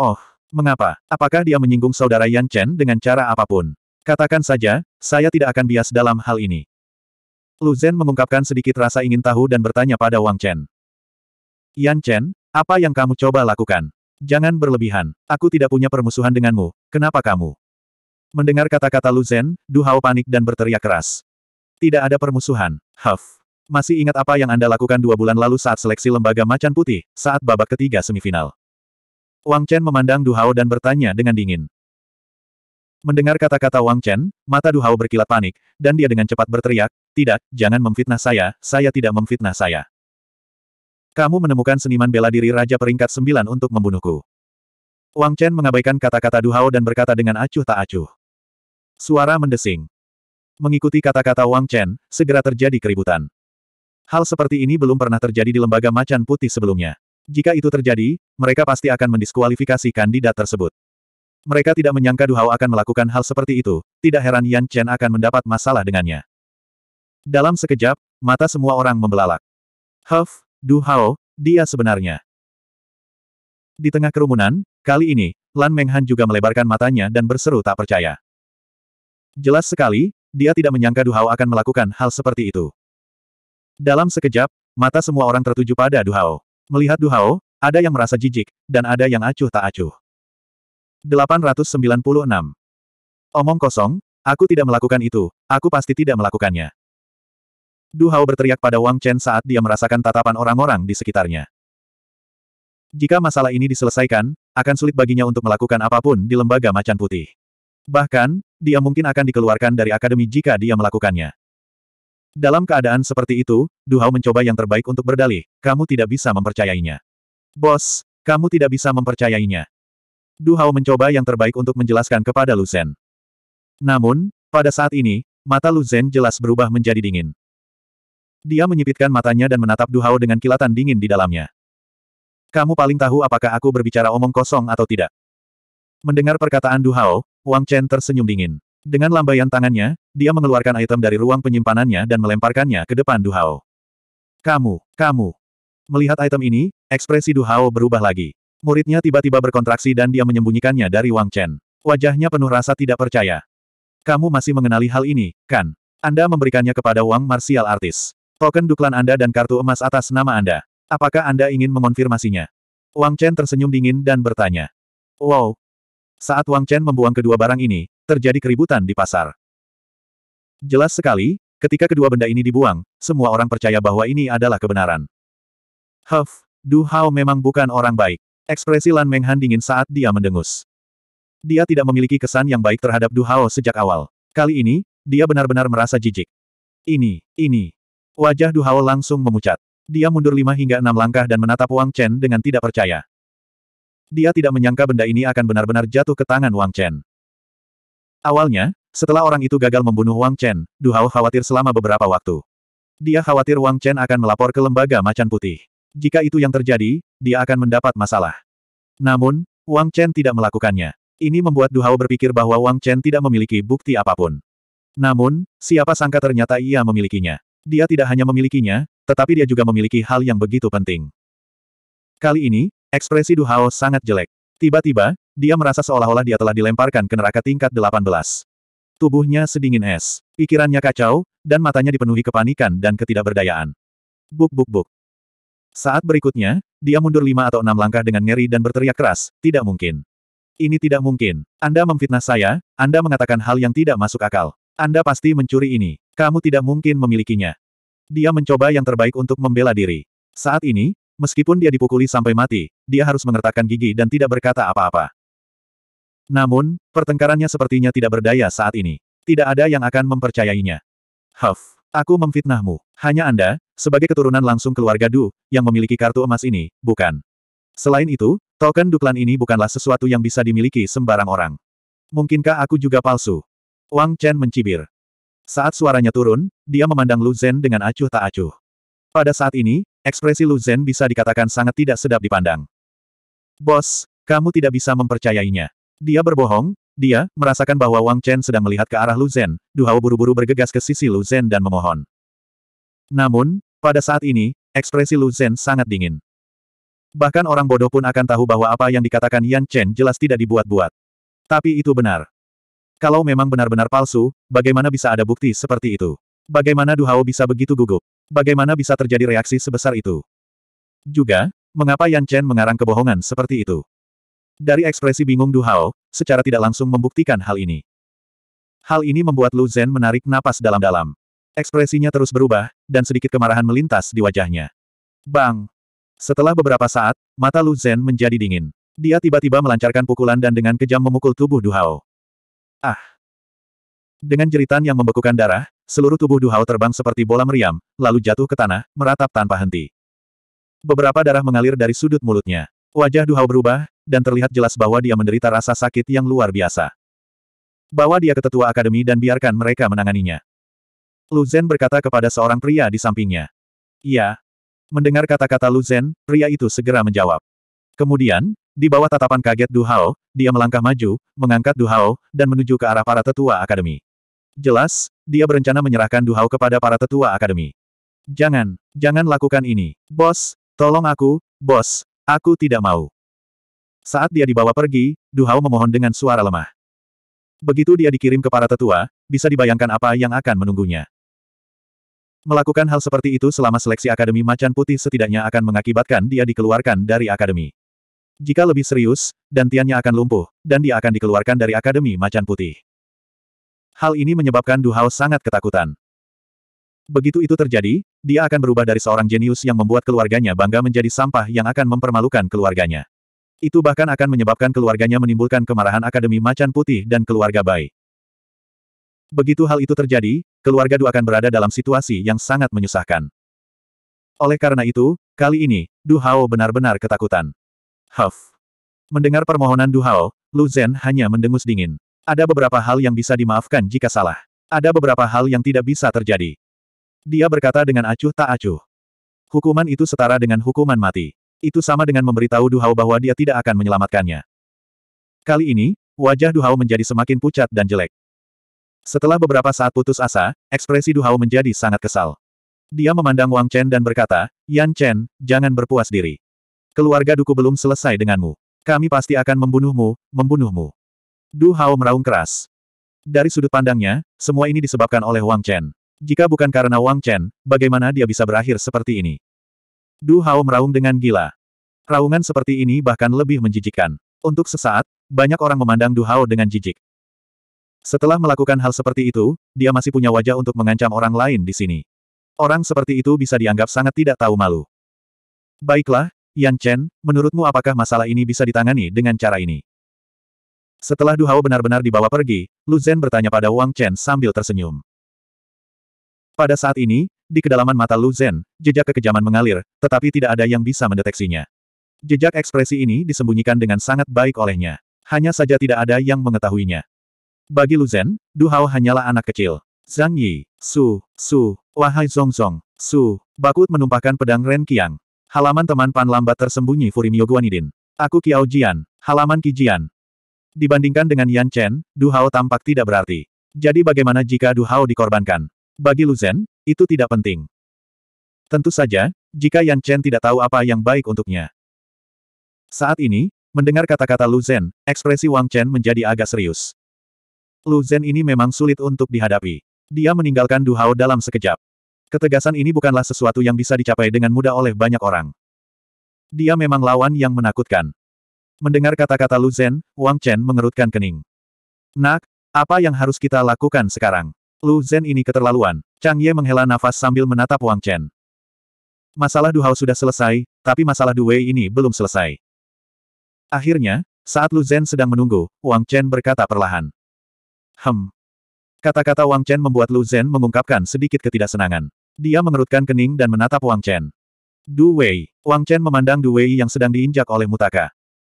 Oh, Mengapa? Apakah dia menyinggung saudara Yan Chen dengan cara apapun? Katakan saja, saya tidak akan bias dalam hal ini. Lu Zhen mengungkapkan sedikit rasa ingin tahu dan bertanya pada Wang Chen. Yan Chen, apa yang kamu coba lakukan? Jangan berlebihan. Aku tidak punya permusuhan denganmu. Kenapa kamu? Mendengar kata-kata Lu Zhen, Du Hao panik dan berteriak keras. Tidak ada permusuhan. Huff. Masih ingat apa yang Anda lakukan dua bulan lalu saat seleksi lembaga macan putih, saat babak ketiga semifinal. Wang Chen memandang Du Hao dan bertanya dengan dingin. Mendengar kata-kata Wang Chen, mata Du Hao berkilat panik, dan dia dengan cepat berteriak, tidak, jangan memfitnah saya, saya tidak memfitnah saya. Kamu menemukan seniman bela diri Raja Peringkat Sembilan untuk membunuhku. Wang Chen mengabaikan kata-kata Du Hao dan berkata dengan acuh tak acuh. Suara mendesing. Mengikuti kata-kata Wang Chen, segera terjadi keributan. Hal seperti ini belum pernah terjadi di lembaga macan putih sebelumnya. Jika itu terjadi, mereka pasti akan mendiskualifikasi kandidat tersebut. Mereka tidak menyangka Duhao akan melakukan hal seperti itu, tidak heran Yan Chen akan mendapat masalah dengannya. Dalam sekejap, mata semua orang membelalak. Huff, Duhao, dia sebenarnya. Di tengah kerumunan, kali ini, Lan Menghan juga melebarkan matanya dan berseru tak percaya. Jelas sekali, dia tidak menyangka Duhao akan melakukan hal seperti itu. Dalam sekejap, mata semua orang tertuju pada Duhao. Melihat Du Hao, ada yang merasa jijik, dan ada yang acuh tak acuh. 896. Omong kosong, aku tidak melakukan itu, aku pasti tidak melakukannya. Du Hao berteriak pada Wang Chen saat dia merasakan tatapan orang-orang di sekitarnya. Jika masalah ini diselesaikan, akan sulit baginya untuk melakukan apapun di lembaga macan putih. Bahkan, dia mungkin akan dikeluarkan dari akademi jika dia melakukannya. Dalam keadaan seperti itu, Du Hao mencoba yang terbaik untuk berdalih, kamu tidak bisa mempercayainya. Bos, kamu tidak bisa mempercayainya. Du Hao mencoba yang terbaik untuk menjelaskan kepada Lu Zhen. Namun, pada saat ini, mata Lu Zhen jelas berubah menjadi dingin. Dia menyipitkan matanya dan menatap Du Hao dengan kilatan dingin di dalamnya. Kamu paling tahu apakah aku berbicara omong kosong atau tidak? Mendengar perkataan Du Hao, Wang Chen tersenyum dingin. Dengan lambaian tangannya, dia mengeluarkan item dari ruang penyimpanannya dan melemparkannya ke depan Duhao. Kamu, kamu. Melihat item ini, ekspresi Du Hao berubah lagi. Muridnya tiba-tiba berkontraksi dan dia menyembunyikannya dari Wang Chen. Wajahnya penuh rasa tidak percaya. Kamu masih mengenali hal ini, kan? Anda memberikannya kepada Wang Martial Artis. Token duklan Anda dan kartu emas atas nama Anda. Apakah Anda ingin mengonfirmasinya? Wang Chen tersenyum dingin dan bertanya. Wow. Saat Wang Chen membuang kedua barang ini, terjadi keributan di pasar. Jelas sekali, ketika kedua benda ini dibuang, semua orang percaya bahwa ini adalah kebenaran. Huff, Du Hao memang bukan orang baik. Ekspresi Lan Menghan dingin saat dia mendengus. Dia tidak memiliki kesan yang baik terhadap Du Hao sejak awal. Kali ini, dia benar-benar merasa jijik. Ini, ini. Wajah Du Hao langsung memucat. Dia mundur lima hingga enam langkah dan menatap Wang Chen dengan tidak percaya. Dia tidak menyangka benda ini akan benar-benar jatuh ke tangan Wang Chen. Awalnya, setelah orang itu gagal membunuh Wang Chen, Du Hao khawatir selama beberapa waktu. Dia khawatir Wang Chen akan melapor ke lembaga macan putih. Jika itu yang terjadi, dia akan mendapat masalah. Namun, Wang Chen tidak melakukannya. Ini membuat Du Hao berpikir bahwa Wang Chen tidak memiliki bukti apapun. Namun, siapa sangka ternyata ia memilikinya. Dia tidak hanya memilikinya, tetapi dia juga memiliki hal yang begitu penting. Kali ini, ekspresi Du Hao sangat jelek. Tiba-tiba, dia merasa seolah-olah dia telah dilemparkan ke neraka tingkat 18. Tubuhnya sedingin es, pikirannya kacau, dan matanya dipenuhi kepanikan dan ketidakberdayaan. Buk buk buk. Saat berikutnya, dia mundur lima atau enam langkah dengan ngeri dan berteriak keras, tidak mungkin. Ini tidak mungkin. Anda memfitnah saya, Anda mengatakan hal yang tidak masuk akal. Anda pasti mencuri ini. Kamu tidak mungkin memilikinya. Dia mencoba yang terbaik untuk membela diri. Saat ini, Meskipun dia dipukuli sampai mati, dia harus mengertakkan gigi dan tidak berkata apa-apa. Namun, pertengkarannya sepertinya tidak berdaya saat ini. Tidak ada yang akan mempercayainya. Huff, aku memfitnahmu. Hanya Anda, sebagai keturunan langsung keluarga Du, yang memiliki kartu emas ini, bukan. Selain itu, token Duklan ini bukanlah sesuatu yang bisa dimiliki sembarang orang. Mungkinkah aku juga palsu? Wang Chen mencibir. Saat suaranya turun, dia memandang Lu Zhen dengan acuh tak acuh. Pada saat ini, Ekspresi Lu Zhen bisa dikatakan sangat tidak sedap dipandang. Bos, kamu tidak bisa mempercayainya. Dia berbohong, dia merasakan bahwa Wang Chen sedang melihat ke arah Lu Zhen, Duhao buru-buru bergegas ke sisi Lu Zhen dan memohon. Namun, pada saat ini, ekspresi Lu Zhen sangat dingin. Bahkan orang bodoh pun akan tahu bahwa apa yang dikatakan Yan Chen jelas tidak dibuat-buat. Tapi itu benar. Kalau memang benar-benar palsu, bagaimana bisa ada bukti seperti itu? Bagaimana Duhao bisa begitu gugup? Bagaimana bisa terjadi reaksi sebesar itu? Juga, mengapa Yan Chen mengarang kebohongan seperti itu? Dari ekspresi bingung Du Hao, secara tidak langsung membuktikan hal ini. Hal ini membuat Lu Zhen menarik napas dalam-dalam. Ekspresinya terus berubah, dan sedikit kemarahan melintas di wajahnya. Bang! Setelah beberapa saat, mata Lu Zhen menjadi dingin. Dia tiba-tiba melancarkan pukulan dan dengan kejam memukul tubuh Du Hao. Ah! Dengan jeritan yang membekukan darah, Seluruh tubuh Duhao terbang seperti bola meriam, lalu jatuh ke tanah, meratap tanpa henti. Beberapa darah mengalir dari sudut mulutnya. Wajah Duhao berubah, dan terlihat jelas bahwa dia menderita rasa sakit yang luar biasa. Bawa dia ke tetua akademi dan biarkan mereka menanganinya. Lu Zhen berkata kepada seorang pria di sampingnya. Iya. Mendengar kata-kata Lu Zhen, pria itu segera menjawab. Kemudian, di bawah tatapan kaget Du Hao, dia melangkah maju, mengangkat Du Hao, dan menuju ke arah para tetua akademi. Jelas, dia berencana menyerahkan Duhau kepada para tetua akademi. Jangan, jangan lakukan ini. Bos, tolong aku, bos, aku tidak mau. Saat dia dibawa pergi, Duhau memohon dengan suara lemah. Begitu dia dikirim ke para tetua, bisa dibayangkan apa yang akan menunggunya. Melakukan hal seperti itu selama seleksi Akademi Macan Putih setidaknya akan mengakibatkan dia dikeluarkan dari Akademi. Jika lebih serius, dantiannya akan lumpuh, dan dia akan dikeluarkan dari Akademi Macan Putih. Hal ini menyebabkan Du Hao sangat ketakutan. Begitu itu terjadi, dia akan berubah dari seorang jenius yang membuat keluarganya bangga menjadi sampah yang akan mempermalukan keluarganya. Itu bahkan akan menyebabkan keluarganya menimbulkan kemarahan Akademi Macan Putih dan keluarga Bai. Begitu hal itu terjadi, keluarga Du akan berada dalam situasi yang sangat menyusahkan. Oleh karena itu, kali ini, Du Hao benar-benar ketakutan. Huff. Mendengar permohonan Du Hao, Lu Zhen hanya mendengus dingin. Ada beberapa hal yang bisa dimaafkan jika salah. Ada beberapa hal yang tidak bisa terjadi. Dia berkata dengan acuh tak acuh. Hukuman itu setara dengan hukuman mati. Itu sama dengan memberitahu Duhau bahwa dia tidak akan menyelamatkannya. Kali ini, wajah Duhau menjadi semakin pucat dan jelek. Setelah beberapa saat putus asa, ekspresi Duhau menjadi sangat kesal. Dia memandang Wang Chen dan berkata, Yan Chen, jangan berpuas diri. Keluarga Duku belum selesai denganmu. Kami pasti akan membunuhmu, membunuhmu. Du Hao meraung keras. Dari sudut pandangnya, semua ini disebabkan oleh Wang Chen. Jika bukan karena Wang Chen, bagaimana dia bisa berakhir seperti ini? Du Hao meraung dengan gila. Raungan seperti ini bahkan lebih menjijikkan. Untuk sesaat, banyak orang memandang Du Hao dengan jijik. Setelah melakukan hal seperti itu, dia masih punya wajah untuk mengancam orang lain di sini. Orang seperti itu bisa dianggap sangat tidak tahu malu. Baiklah, Yan Chen, menurutmu apakah masalah ini bisa ditangani dengan cara ini? Setelah Du Duhao benar-benar dibawa pergi, Lu Zhen bertanya pada Wang Chen sambil tersenyum. Pada saat ini, di kedalaman mata Lu Zhen, jejak kekejaman mengalir, tetapi tidak ada yang bisa mendeteksinya. Jejak ekspresi ini disembunyikan dengan sangat baik olehnya. Hanya saja tidak ada yang mengetahuinya. Bagi Lu Zhen, Duhao hanyalah anak kecil. Zhang Yi, Su, Su, Wahai Zong Zong, Su, Bakut menumpahkan pedang Ren Qiang. Halaman teman Pan Lambat tersembunyi Furimio Guanidin. Aku Kiao Jian, halaman Jian. Dibandingkan dengan Yan Chen, Du Hao tampak tidak berarti. Jadi bagaimana jika Du Hao dikorbankan? Bagi Lu Zhen, itu tidak penting. Tentu saja, jika Yan Chen tidak tahu apa yang baik untuknya. Saat ini, mendengar kata-kata Lu Zhen, ekspresi Wang Chen menjadi agak serius. Lu Zhen ini memang sulit untuk dihadapi. Dia meninggalkan Du Hao dalam sekejap. Ketegasan ini bukanlah sesuatu yang bisa dicapai dengan mudah oleh banyak orang. Dia memang lawan yang menakutkan. Mendengar kata-kata Lu Zhen, Wang Chen mengerutkan kening. Nak, apa yang harus kita lakukan sekarang? Lu Zhen ini keterlaluan. Chang Ye menghela nafas sambil menatap Wang Chen. Masalah Duhao sudah selesai, tapi masalah Du Wei ini belum selesai. Akhirnya, saat Lu Zhen sedang menunggu, Wang Chen berkata perlahan. Hem. Kata-kata Wang Chen membuat Lu Zhen mengungkapkan sedikit ketidaksenangan. Dia mengerutkan kening dan menatap Wang Chen. Du Wei. Wang Chen memandang Du Wei yang sedang diinjak oleh mutaka.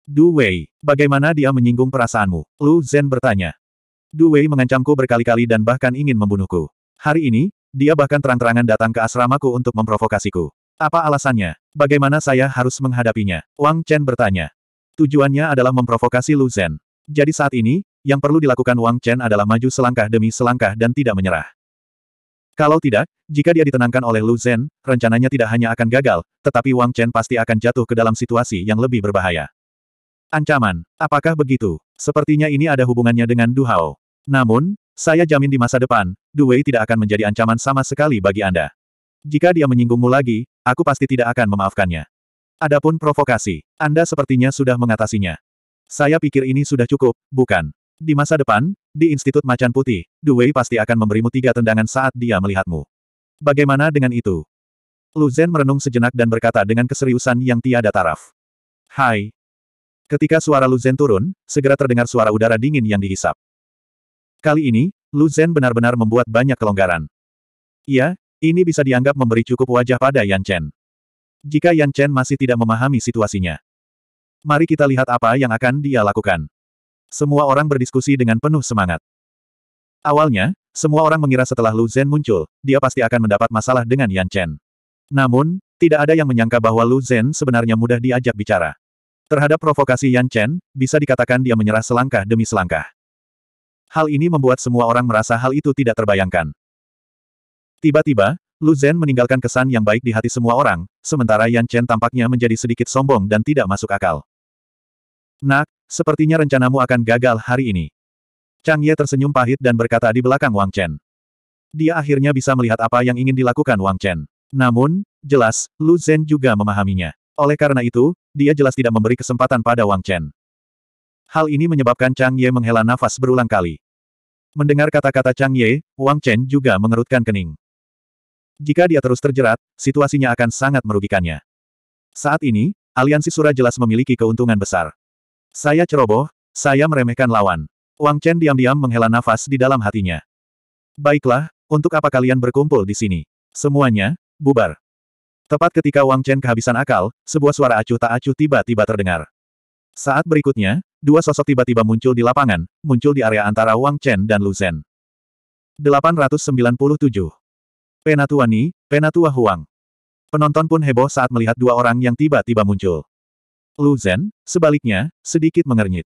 Du Wei, bagaimana dia menyinggung perasaanmu? Lu Zhen bertanya. Du Wei mengancamku berkali-kali dan bahkan ingin membunuhku. Hari ini, dia bahkan terang-terangan datang ke asramaku untuk memprovokasiku. Apa alasannya? Bagaimana saya harus menghadapinya? Wang Chen bertanya. Tujuannya adalah memprovokasi Lu Zhen. Jadi saat ini, yang perlu dilakukan Wang Chen adalah maju selangkah demi selangkah dan tidak menyerah. Kalau tidak, jika dia ditenangkan oleh Lu Zhen, rencananya tidak hanya akan gagal, tetapi Wang Chen pasti akan jatuh ke dalam situasi yang lebih berbahaya. Ancaman, apakah begitu? Sepertinya ini ada hubungannya dengan Du Hao. Namun, saya jamin di masa depan, Du Wei tidak akan menjadi ancaman sama sekali bagi Anda. Jika dia menyinggungmu lagi, aku pasti tidak akan memaafkannya. Adapun provokasi, Anda sepertinya sudah mengatasinya. Saya pikir ini sudah cukup, bukan? Di masa depan, di Institut Macan Putih, Du Wei pasti akan memberimu tiga tendangan saat dia melihatmu. Bagaimana dengan itu? Lu Zhen merenung sejenak dan berkata dengan keseriusan yang tiada taraf. Hai, Ketika suara Lu Zhen turun, segera terdengar suara udara dingin yang dihisap. Kali ini, Lu Zhen benar-benar membuat banyak kelonggaran. Iya, ini bisa dianggap memberi cukup wajah pada Yan Chen. Jika Yan Chen masih tidak memahami situasinya. Mari kita lihat apa yang akan dia lakukan. Semua orang berdiskusi dengan penuh semangat. Awalnya, semua orang mengira setelah Lu Zhen muncul, dia pasti akan mendapat masalah dengan Yan Chen. Namun, tidak ada yang menyangka bahwa Lu Zhen sebenarnya mudah diajak bicara. Terhadap provokasi Yan Chen, bisa dikatakan dia menyerah selangkah demi selangkah. Hal ini membuat semua orang merasa hal itu tidak terbayangkan. Tiba-tiba, Lu Zhen meninggalkan kesan yang baik di hati semua orang, sementara Yan Chen tampaknya menjadi sedikit sombong dan tidak masuk akal. Nak, sepertinya rencanamu akan gagal hari ini. Chang Ye tersenyum pahit dan berkata di belakang Wang Chen. Dia akhirnya bisa melihat apa yang ingin dilakukan Wang Chen. Namun, jelas, Lu Zhen juga memahaminya. Oleh karena itu, dia jelas tidak memberi kesempatan pada Wang Chen. Hal ini menyebabkan Chang Ye menghela nafas berulang kali. Mendengar kata-kata Chang Ye, Wang Chen juga mengerutkan kening. Jika dia terus terjerat, situasinya akan sangat merugikannya. Saat ini, aliansi Sura jelas memiliki keuntungan besar. Saya ceroboh, saya meremehkan lawan. Wang Chen diam-diam menghela nafas di dalam hatinya. Baiklah, untuk apa kalian berkumpul di sini? Semuanya, bubar. Tepat ketika Wang Chen kehabisan akal, sebuah suara acuh tak acuh tiba-tiba terdengar. Saat berikutnya, dua sosok tiba-tiba muncul di lapangan, muncul di area antara Wang Chen dan Lu Zhen. 897. Penatua Ni, Penatua Huang. Penonton pun heboh saat melihat dua orang yang tiba-tiba muncul. Lu Zhen, sebaliknya, sedikit mengernyit.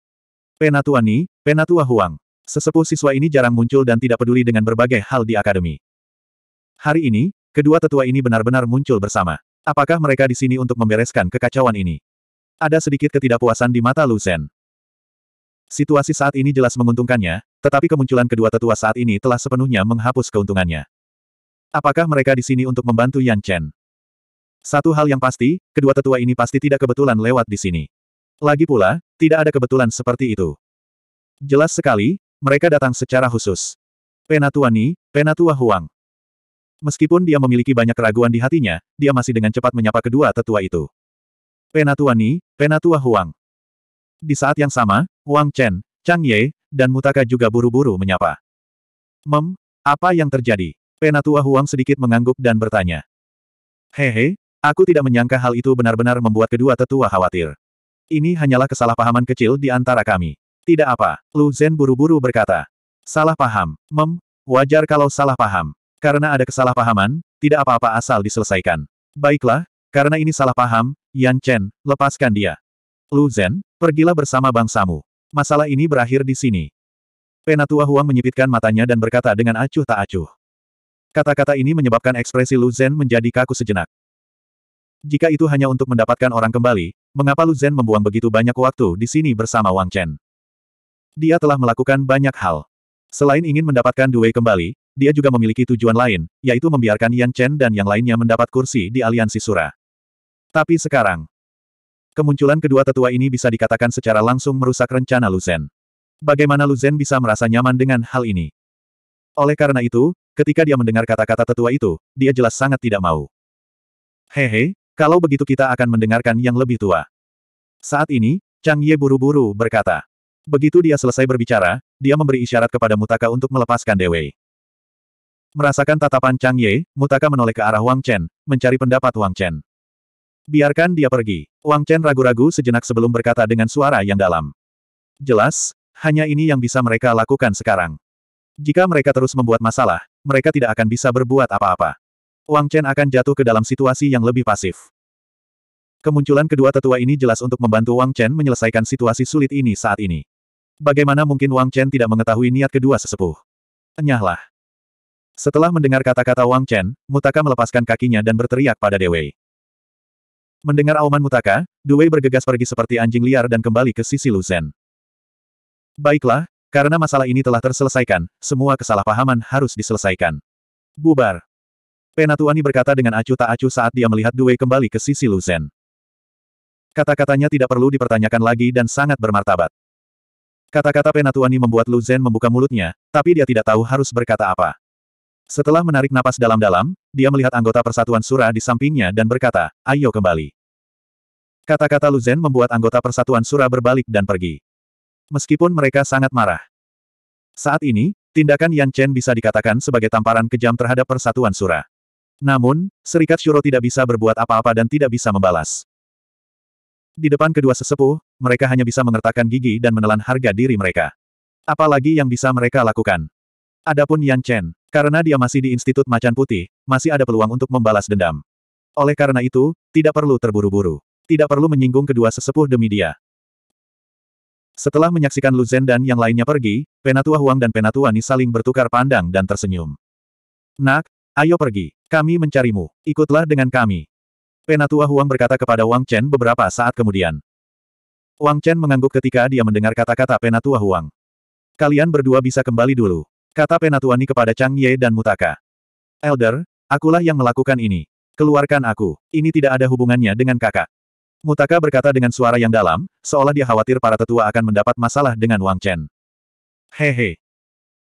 Penatua Ni, Penatua Huang. Sesepuh siswa ini jarang muncul dan tidak peduli dengan berbagai hal di akademi. Hari ini, Kedua tetua ini benar-benar muncul bersama. Apakah mereka di sini untuk membereskan kekacauan ini? Ada sedikit ketidakpuasan di mata Lu Zhen. Situasi saat ini jelas menguntungkannya, tetapi kemunculan kedua tetua saat ini telah sepenuhnya menghapus keuntungannya. Apakah mereka di sini untuk membantu Yan Chen? Satu hal yang pasti, kedua tetua ini pasti tidak kebetulan lewat di sini. Lagi pula, tidak ada kebetulan seperti itu. Jelas sekali, mereka datang secara khusus. Penatua Ni, Penatua Huang. Meskipun dia memiliki banyak keraguan di hatinya, dia masih dengan cepat menyapa kedua tetua itu. Penatua Ni, Penatua Huang. Di saat yang sama, Wang Chen, Chang Ye, dan Mutaka juga buru-buru menyapa. Mem, apa yang terjadi? Penatua Huang sedikit mengangguk dan bertanya. Hehe, aku tidak menyangka hal itu benar-benar membuat kedua tetua khawatir. Ini hanyalah kesalahpahaman kecil di antara kami. Tidak apa, Lu Zhen buru-buru berkata. Salah paham, Mem, wajar kalau salah paham. Karena ada kesalahpahaman, tidak apa-apa asal diselesaikan. Baiklah, karena ini salah paham, Yan Chen, lepaskan dia. Lu Zhen, pergilah bersama bangsamu. Masalah ini berakhir di sini. Penatua Huang menyipitkan matanya dan berkata dengan acuh tak acuh. Kata-kata ini menyebabkan ekspresi Lu Zhen menjadi kaku sejenak. Jika itu hanya untuk mendapatkan orang kembali, mengapa Lu Zhen membuang begitu banyak waktu di sini bersama Wang Chen? Dia telah melakukan banyak hal. Selain ingin mendapatkan Due kembali, dia juga memiliki tujuan lain, yaitu membiarkan Yan Chen dan yang lainnya mendapat kursi di aliansi Sura. Tapi sekarang, kemunculan kedua tetua ini bisa dikatakan secara langsung merusak rencana Lu Luzen. Bagaimana Lu Luzen bisa merasa nyaman dengan hal ini? Oleh karena itu, ketika dia mendengar kata-kata tetua itu, dia jelas sangat tidak mau. Hehe, kalau begitu kita akan mendengarkan yang lebih tua. Saat ini, Chang Ye buru-buru berkata. Begitu dia selesai berbicara, dia memberi isyarat kepada Mutaka untuk melepaskan Dewey. Merasakan tatapan Chang Ye, Mutaka menoleh ke arah Wang Chen, mencari pendapat Wang Chen. Biarkan dia pergi. Wang Chen ragu-ragu sejenak sebelum berkata dengan suara yang dalam. Jelas, hanya ini yang bisa mereka lakukan sekarang. Jika mereka terus membuat masalah, mereka tidak akan bisa berbuat apa-apa. Wang Chen akan jatuh ke dalam situasi yang lebih pasif. Kemunculan kedua tetua ini jelas untuk membantu Wang Chen menyelesaikan situasi sulit ini saat ini. Bagaimana mungkin Wang Chen tidak mengetahui niat kedua sesepuh? Enyahlah. Setelah mendengar kata-kata Wang Chen, Mutaka melepaskan kakinya dan berteriak pada Dewei. Mendengar auman Mutaka, Dewei bergegas pergi seperti anjing liar dan kembali ke sisi Lu Baiklah, karena masalah ini telah terselesaikan, semua kesalahpahaman harus diselesaikan. Bubar. Penatuani berkata dengan acuh tak acuh saat dia melihat Dewei kembali ke sisi Lu Kata-katanya tidak perlu dipertanyakan lagi dan sangat bermartabat. Kata-kata Penatuani membuat Lu membuka mulutnya, tapi dia tidak tahu harus berkata apa. Setelah menarik napas dalam-dalam, dia melihat anggota Persatuan Sura di sampingnya dan berkata, ayo kembali. Kata-kata Luzen membuat anggota Persatuan Sura berbalik dan pergi. Meskipun mereka sangat marah. Saat ini, tindakan Yan Chen bisa dikatakan sebagai tamparan kejam terhadap Persatuan Sura. Namun, Serikat Shuro tidak bisa berbuat apa-apa dan tidak bisa membalas. Di depan kedua sesepuh, mereka hanya bisa mengertakkan gigi dan menelan harga diri mereka. Apalagi yang bisa mereka lakukan. Adapun Yan Chen, karena dia masih di Institut Macan Putih, masih ada peluang untuk membalas dendam. Oleh karena itu, tidak perlu terburu-buru. Tidak perlu menyinggung kedua sesepuh demi dia. Setelah menyaksikan Lu Zhen dan yang lainnya pergi, Penatua Huang dan Penatua Ni saling bertukar pandang dan tersenyum. Nak, ayo pergi. Kami mencarimu. Ikutlah dengan kami. Penatua Huang berkata kepada Wang Chen beberapa saat kemudian. Wang Chen mengangguk ketika dia mendengar kata-kata Penatua Huang. Kalian berdua bisa kembali dulu. Kata Penatuani kepada Chang Ye dan Mutaka. Elder, akulah yang melakukan ini. Keluarkan aku. Ini tidak ada hubungannya dengan kakak. Mutaka berkata dengan suara yang dalam, seolah dia khawatir para tetua akan mendapat masalah dengan Wang Chen. Hehe.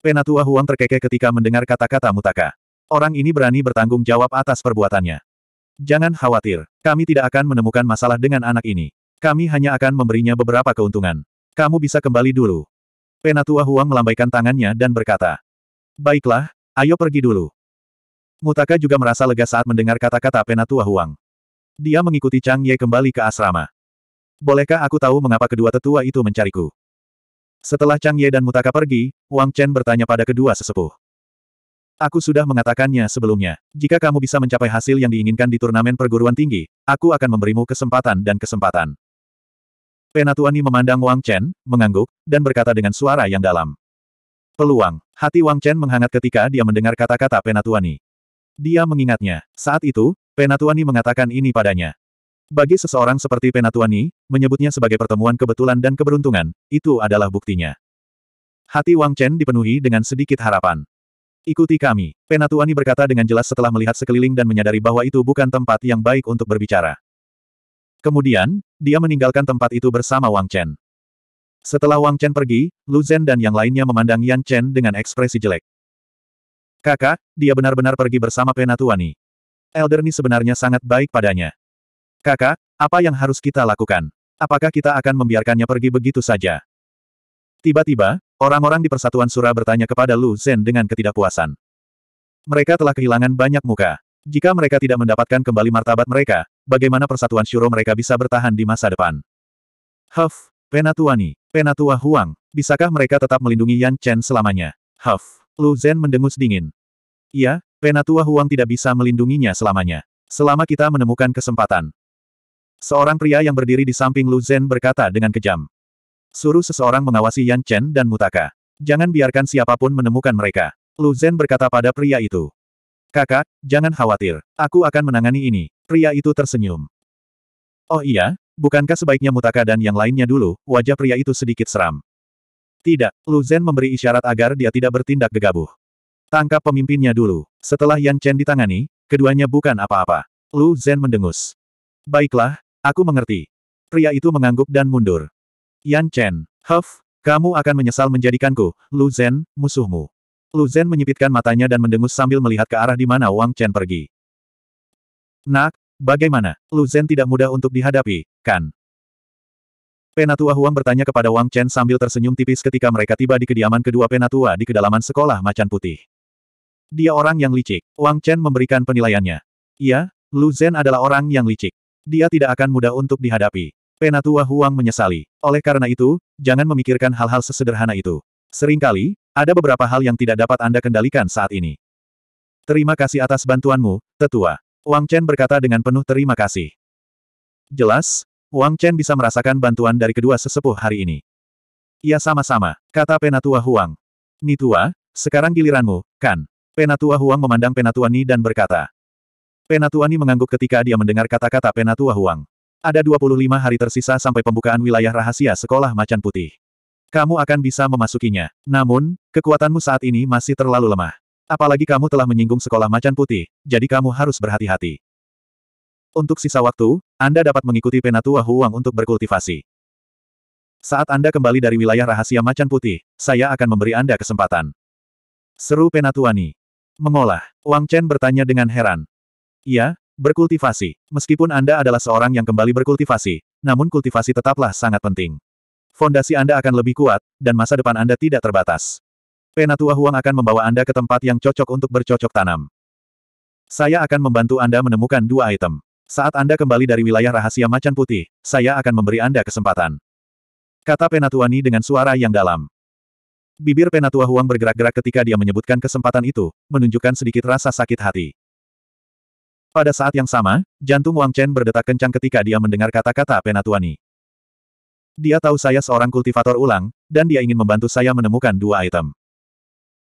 Penatua Huang terkekeh ketika mendengar kata-kata Mutaka. Orang ini berani bertanggung jawab atas perbuatannya. Jangan khawatir, kami tidak akan menemukan masalah dengan anak ini. Kami hanya akan memberinya beberapa keuntungan. Kamu bisa kembali dulu. Penatua Huang melambaikan tangannya dan berkata, Baiklah, ayo pergi dulu. Mutaka juga merasa lega saat mendengar kata-kata Penatua Huang. Dia mengikuti Chang Ye kembali ke asrama. Bolehkah aku tahu mengapa kedua tetua itu mencariku? Setelah Chang Ye dan Mutaka pergi, Wang Chen bertanya pada kedua sesepuh. Aku sudah mengatakannya sebelumnya. Jika kamu bisa mencapai hasil yang diinginkan di turnamen perguruan tinggi, aku akan memberimu kesempatan dan kesempatan. Penatuani memandang Wang Chen, mengangguk, dan berkata dengan suara yang dalam. Peluang. Hati Wang Chen menghangat ketika dia mendengar kata-kata Penatuani. Dia mengingatnya. Saat itu, Penatuani mengatakan ini padanya. Bagi seseorang seperti Penatuani, menyebutnya sebagai pertemuan kebetulan dan keberuntungan, itu adalah buktinya. Hati Wang Chen dipenuhi dengan sedikit harapan. Ikuti kami, Penatuani berkata dengan jelas setelah melihat sekeliling dan menyadari bahwa itu bukan tempat yang baik untuk berbicara. Kemudian, dia meninggalkan tempat itu bersama Wang Chen. Setelah Wang Chen pergi, Lu Zhen dan yang lainnya memandang Yan Chen dengan ekspresi jelek. Kakak, dia benar-benar pergi bersama Penatuani. ni sebenarnya sangat baik padanya. Kakak, apa yang harus kita lakukan? Apakah kita akan membiarkannya pergi begitu saja? Tiba-tiba, orang-orang di Persatuan Sura bertanya kepada Lu Zhen dengan ketidakpuasan. Mereka telah kehilangan banyak muka. Jika mereka tidak mendapatkan kembali martabat mereka, bagaimana persatuan Shuro mereka bisa bertahan di masa depan? Huff, Penatuani, Penatua Huang, bisakah mereka tetap melindungi Yan Chen selamanya? Huff, Lu Zhen mendengus dingin. Iya, Penatua Huang tidak bisa melindunginya selamanya. Selama kita menemukan kesempatan. Seorang pria yang berdiri di samping Lu Zhen berkata dengan kejam. Suruh seseorang mengawasi Yan Chen dan Mutaka. Jangan biarkan siapapun menemukan mereka. Lu Zhen berkata pada pria itu. Kakak, jangan khawatir. Aku akan menangani ini. Pria itu tersenyum. Oh iya, bukankah sebaiknya Mutaka dan yang lainnya dulu? Wajah pria itu sedikit seram. Tidak, Lu Zhen memberi isyarat agar dia tidak bertindak gegabah. Tangkap pemimpinnya dulu. Setelah Yan Chen ditangani, keduanya bukan apa-apa. Lu Zhen mendengus. Baiklah, aku mengerti. Pria itu mengangguk dan mundur. Yan Chen, Huff, kamu akan menyesal menjadikanku, Lu Zhen, musuhmu. Lu Zhen menyipitkan matanya dan mendengus sambil melihat ke arah di mana Wang Chen pergi. Nak, bagaimana? Lu Zhen tidak mudah untuk dihadapi, kan? Penatua Huang bertanya kepada Wang Chen sambil tersenyum tipis ketika mereka tiba di kediaman kedua penatua di kedalaman sekolah macan putih. Dia orang yang licik. Wang Chen memberikan penilaiannya. Iya, Lu Zhen adalah orang yang licik. Dia tidak akan mudah untuk dihadapi. Penatua Huang menyesali. Oleh karena itu, jangan memikirkan hal-hal sesederhana itu. Seringkali, ada beberapa hal yang tidak dapat Anda kendalikan saat ini. Terima kasih atas bantuanmu, tetua. Wang Chen berkata dengan penuh terima kasih. Jelas, Wang Chen bisa merasakan bantuan dari kedua sesepuh hari ini. Ya sama-sama, kata Penatua Huang. Ni tua, sekarang giliranmu, kan? Penatua Huang memandang Ni dan berkata. Ni mengangguk ketika dia mendengar kata-kata Penatua Huang. Ada 25 hari tersisa sampai pembukaan wilayah rahasia sekolah macan putih. Kamu akan bisa memasukinya. Namun, kekuatanmu saat ini masih terlalu lemah. Apalagi kamu telah menyinggung sekolah macan putih, jadi kamu harus berhati-hati. Untuk sisa waktu, Anda dapat mengikuti Penatua Huang untuk berkultivasi. Saat Anda kembali dari wilayah rahasia macan putih, saya akan memberi Anda kesempatan. Seru Penatuani. Mengolah. Wang Chen bertanya dengan heran. Iya, berkultivasi. Meskipun Anda adalah seorang yang kembali berkultivasi, namun kultivasi tetaplah sangat penting fondasi Anda akan lebih kuat, dan masa depan Anda tidak terbatas. Penatua Huang akan membawa Anda ke tempat yang cocok untuk bercocok tanam. Saya akan membantu Anda menemukan dua item. Saat Anda kembali dari wilayah rahasia macan putih, saya akan memberi Anda kesempatan. Kata Penatua Ni dengan suara yang dalam. Bibir Penatua Huang bergerak-gerak ketika dia menyebutkan kesempatan itu, menunjukkan sedikit rasa sakit hati. Pada saat yang sama, jantung Wang Chen berdetak kencang ketika dia mendengar kata-kata Penatua Ni. Dia tahu saya seorang kultivator ulang, dan dia ingin membantu saya menemukan dua item.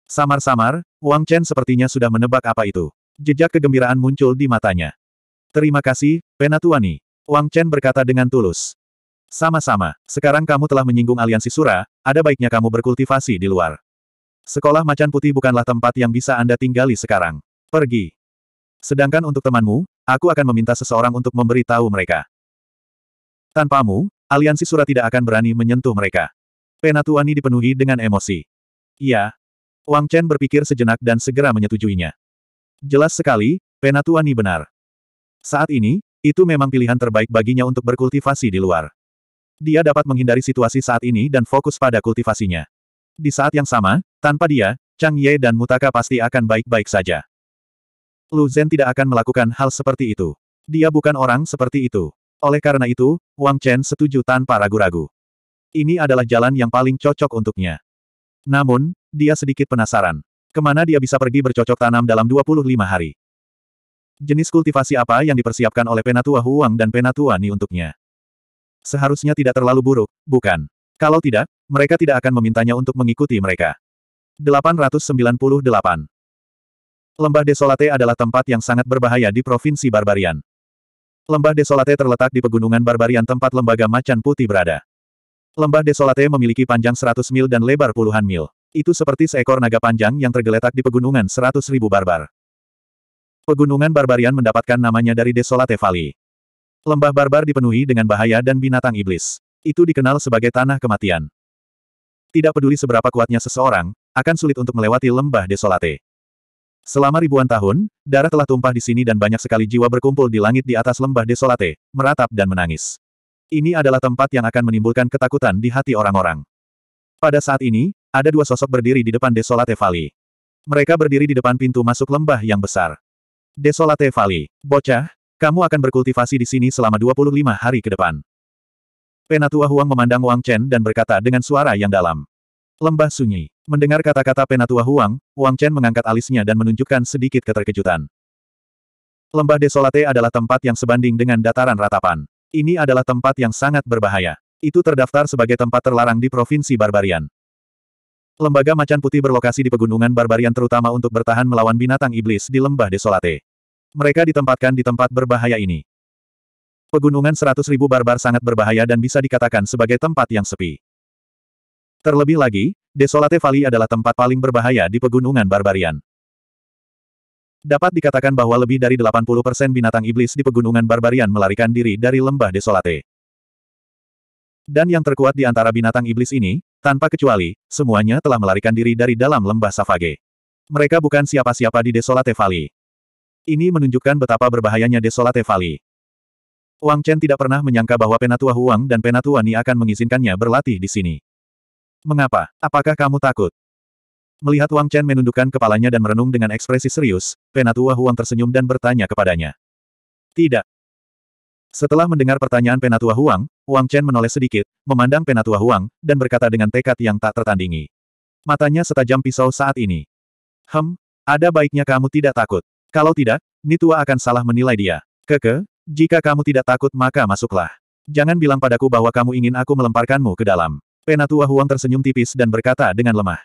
Samar-samar, Wang Chen sepertinya sudah menebak apa itu. Jejak kegembiraan muncul di matanya. Terima kasih, Penatuani. Wang Chen berkata dengan tulus. Sama-sama, sekarang kamu telah menyinggung aliansi Sura, ada baiknya kamu berkultivasi di luar. Sekolah Macan Putih bukanlah tempat yang bisa Anda tinggali sekarang. Pergi. Sedangkan untuk temanmu, aku akan meminta seseorang untuk memberi tahu mereka. Tanpamu, Aliansi Sura tidak akan berani menyentuh mereka. Penatuani dipenuhi dengan emosi. Iya. Wang Chen berpikir sejenak dan segera menyetujuinya. Jelas sekali, Penatuani benar. Saat ini, itu memang pilihan terbaik baginya untuk berkultivasi di luar. Dia dapat menghindari situasi saat ini dan fokus pada kultivasinya. Di saat yang sama, tanpa dia, Chang Ye dan Mutaka pasti akan baik-baik saja. Lu Zhen tidak akan melakukan hal seperti itu. Dia bukan orang seperti itu. Oleh karena itu, Wang Chen setuju tanpa ragu-ragu. Ini adalah jalan yang paling cocok untuknya. Namun, dia sedikit penasaran. Kemana dia bisa pergi bercocok tanam dalam 25 hari? Jenis kultivasi apa yang dipersiapkan oleh Penatua Huang dan Penatua Ni untuknya? Seharusnya tidak terlalu buruk, bukan? Kalau tidak, mereka tidak akan memintanya untuk mengikuti mereka. 898 Lembah Desolate adalah tempat yang sangat berbahaya di Provinsi Barbarian. Lembah Desolate terletak di pegunungan Barbarian tempat lembaga macan putih berada. Lembah Desolate memiliki panjang 100 mil dan lebar puluhan mil. Itu seperti seekor naga panjang yang tergeletak di pegunungan 100 ribu barbar. Pegunungan Barbarian mendapatkan namanya dari Desolate Valley. Lembah barbar dipenuhi dengan bahaya dan binatang iblis. Itu dikenal sebagai tanah kematian. Tidak peduli seberapa kuatnya seseorang, akan sulit untuk melewati lembah Desolate. Selama ribuan tahun, darah telah tumpah di sini dan banyak sekali jiwa berkumpul di langit di atas lembah desolate, meratap dan menangis. Ini adalah tempat yang akan menimbulkan ketakutan di hati orang-orang. Pada saat ini, ada dua sosok berdiri di depan Desolate Valley. Mereka berdiri di depan pintu masuk lembah yang besar. Desolate Valley, bocah, kamu akan berkultivasi di sini selama 25 hari ke depan. Penatua Huang memandang Wang Chen dan berkata dengan suara yang dalam. Lembah sunyi. Mendengar kata-kata Penatua Huang, Wang Chen mengangkat alisnya dan menunjukkan sedikit keterkejutan. Lembah Desolate adalah tempat yang sebanding dengan dataran ratapan. Ini adalah tempat yang sangat berbahaya. Itu terdaftar sebagai tempat terlarang di Provinsi Barbarian. Lembaga Macan Putih berlokasi di Pegunungan Barbarian terutama untuk bertahan melawan binatang iblis di Lembah Desolate. Mereka ditempatkan di tempat berbahaya ini. Pegunungan 100.000 barbar sangat berbahaya dan bisa dikatakan sebagai tempat yang sepi. Terlebih lagi, Desolate Valley adalah tempat paling berbahaya di pegunungan Barbarian. Dapat dikatakan bahwa lebih dari 80% binatang iblis di pegunungan Barbarian melarikan diri dari lembah Desolate. Dan yang terkuat di antara binatang iblis ini, tanpa kecuali, semuanya telah melarikan diri dari dalam lembah Savage. Mereka bukan siapa-siapa di Desolate Valley. Ini menunjukkan betapa berbahayanya Desolate Valley. Wang Chen tidak pernah menyangka bahwa Penatua Huang dan Penatua Ni akan mengizinkannya berlatih di sini. Mengapa? Apakah kamu takut? Melihat Wang Chen menundukkan kepalanya dan merenung dengan ekspresi serius, Penatua Huang tersenyum dan bertanya kepadanya. Tidak. Setelah mendengar pertanyaan Penatua Huang, Wang Chen menoleh sedikit, memandang Penatua Huang, dan berkata dengan tekad yang tak tertandingi. Matanya setajam pisau saat ini. Hem, ada baiknya kamu tidak takut. Kalau tidak, Nitua akan salah menilai dia. Keke, jika kamu tidak takut maka masuklah. Jangan bilang padaku bahwa kamu ingin aku melemparkanmu ke dalam. Penatua Huang tersenyum tipis dan berkata dengan lemah.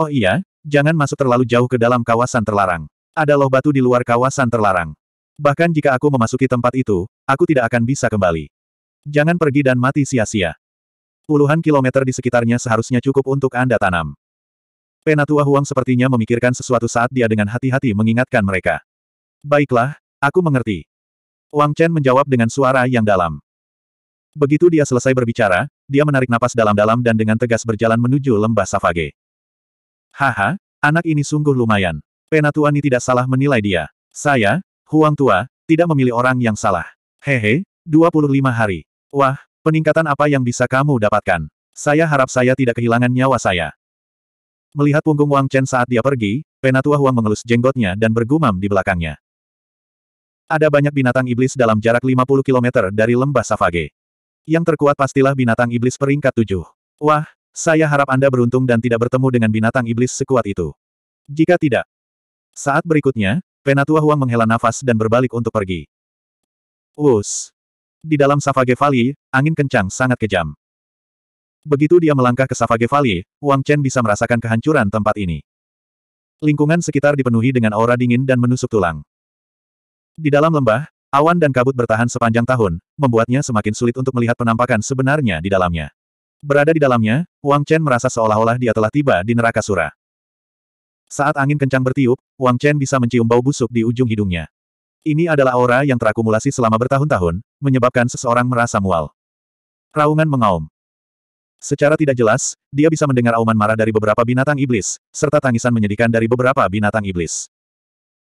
Oh iya, jangan masuk terlalu jauh ke dalam kawasan terlarang. Ada loh batu di luar kawasan terlarang. Bahkan jika aku memasuki tempat itu, aku tidak akan bisa kembali. Jangan pergi dan mati sia-sia. Puluhan kilometer di sekitarnya seharusnya cukup untuk Anda tanam. Penatua Huang sepertinya memikirkan sesuatu saat dia dengan hati-hati mengingatkan mereka. Baiklah, aku mengerti. Wang Chen menjawab dengan suara yang dalam. Begitu dia selesai berbicara, dia menarik napas dalam-dalam dan dengan tegas berjalan menuju lembah Savage. Haha, anak ini sungguh lumayan. Penatua ini tidak salah menilai dia. Saya, Huang Tua, tidak memilih orang yang salah. Hehe, 25 hari. Wah, peningkatan apa yang bisa kamu dapatkan? Saya harap saya tidak kehilangan nyawa saya. Melihat punggung Wang Chen saat dia pergi, Penatua Huang mengelus jenggotnya dan bergumam di belakangnya. Ada banyak binatang iblis dalam jarak 50 km dari lembah Savage. Yang terkuat pastilah binatang iblis peringkat tujuh. Wah, saya harap Anda beruntung dan tidak bertemu dengan binatang iblis sekuat itu. Jika tidak. Saat berikutnya, Penatua Huang menghela nafas dan berbalik untuk pergi. Us. Di dalam Savage Valley, angin kencang sangat kejam. Begitu dia melangkah ke Savage Valley, Wang Chen bisa merasakan kehancuran tempat ini. Lingkungan sekitar dipenuhi dengan aura dingin dan menusuk tulang. Di dalam lembah, Awan dan kabut bertahan sepanjang tahun, membuatnya semakin sulit untuk melihat penampakan sebenarnya di dalamnya. Berada di dalamnya, Wang Chen merasa seolah-olah dia telah tiba di neraka sura. Saat angin kencang bertiup, Wang Chen bisa mencium bau busuk di ujung hidungnya. Ini adalah aura yang terakumulasi selama bertahun-tahun, menyebabkan seseorang merasa mual. Raungan mengaum. Secara tidak jelas, dia bisa mendengar auman marah dari beberapa binatang iblis, serta tangisan menyedihkan dari beberapa binatang iblis.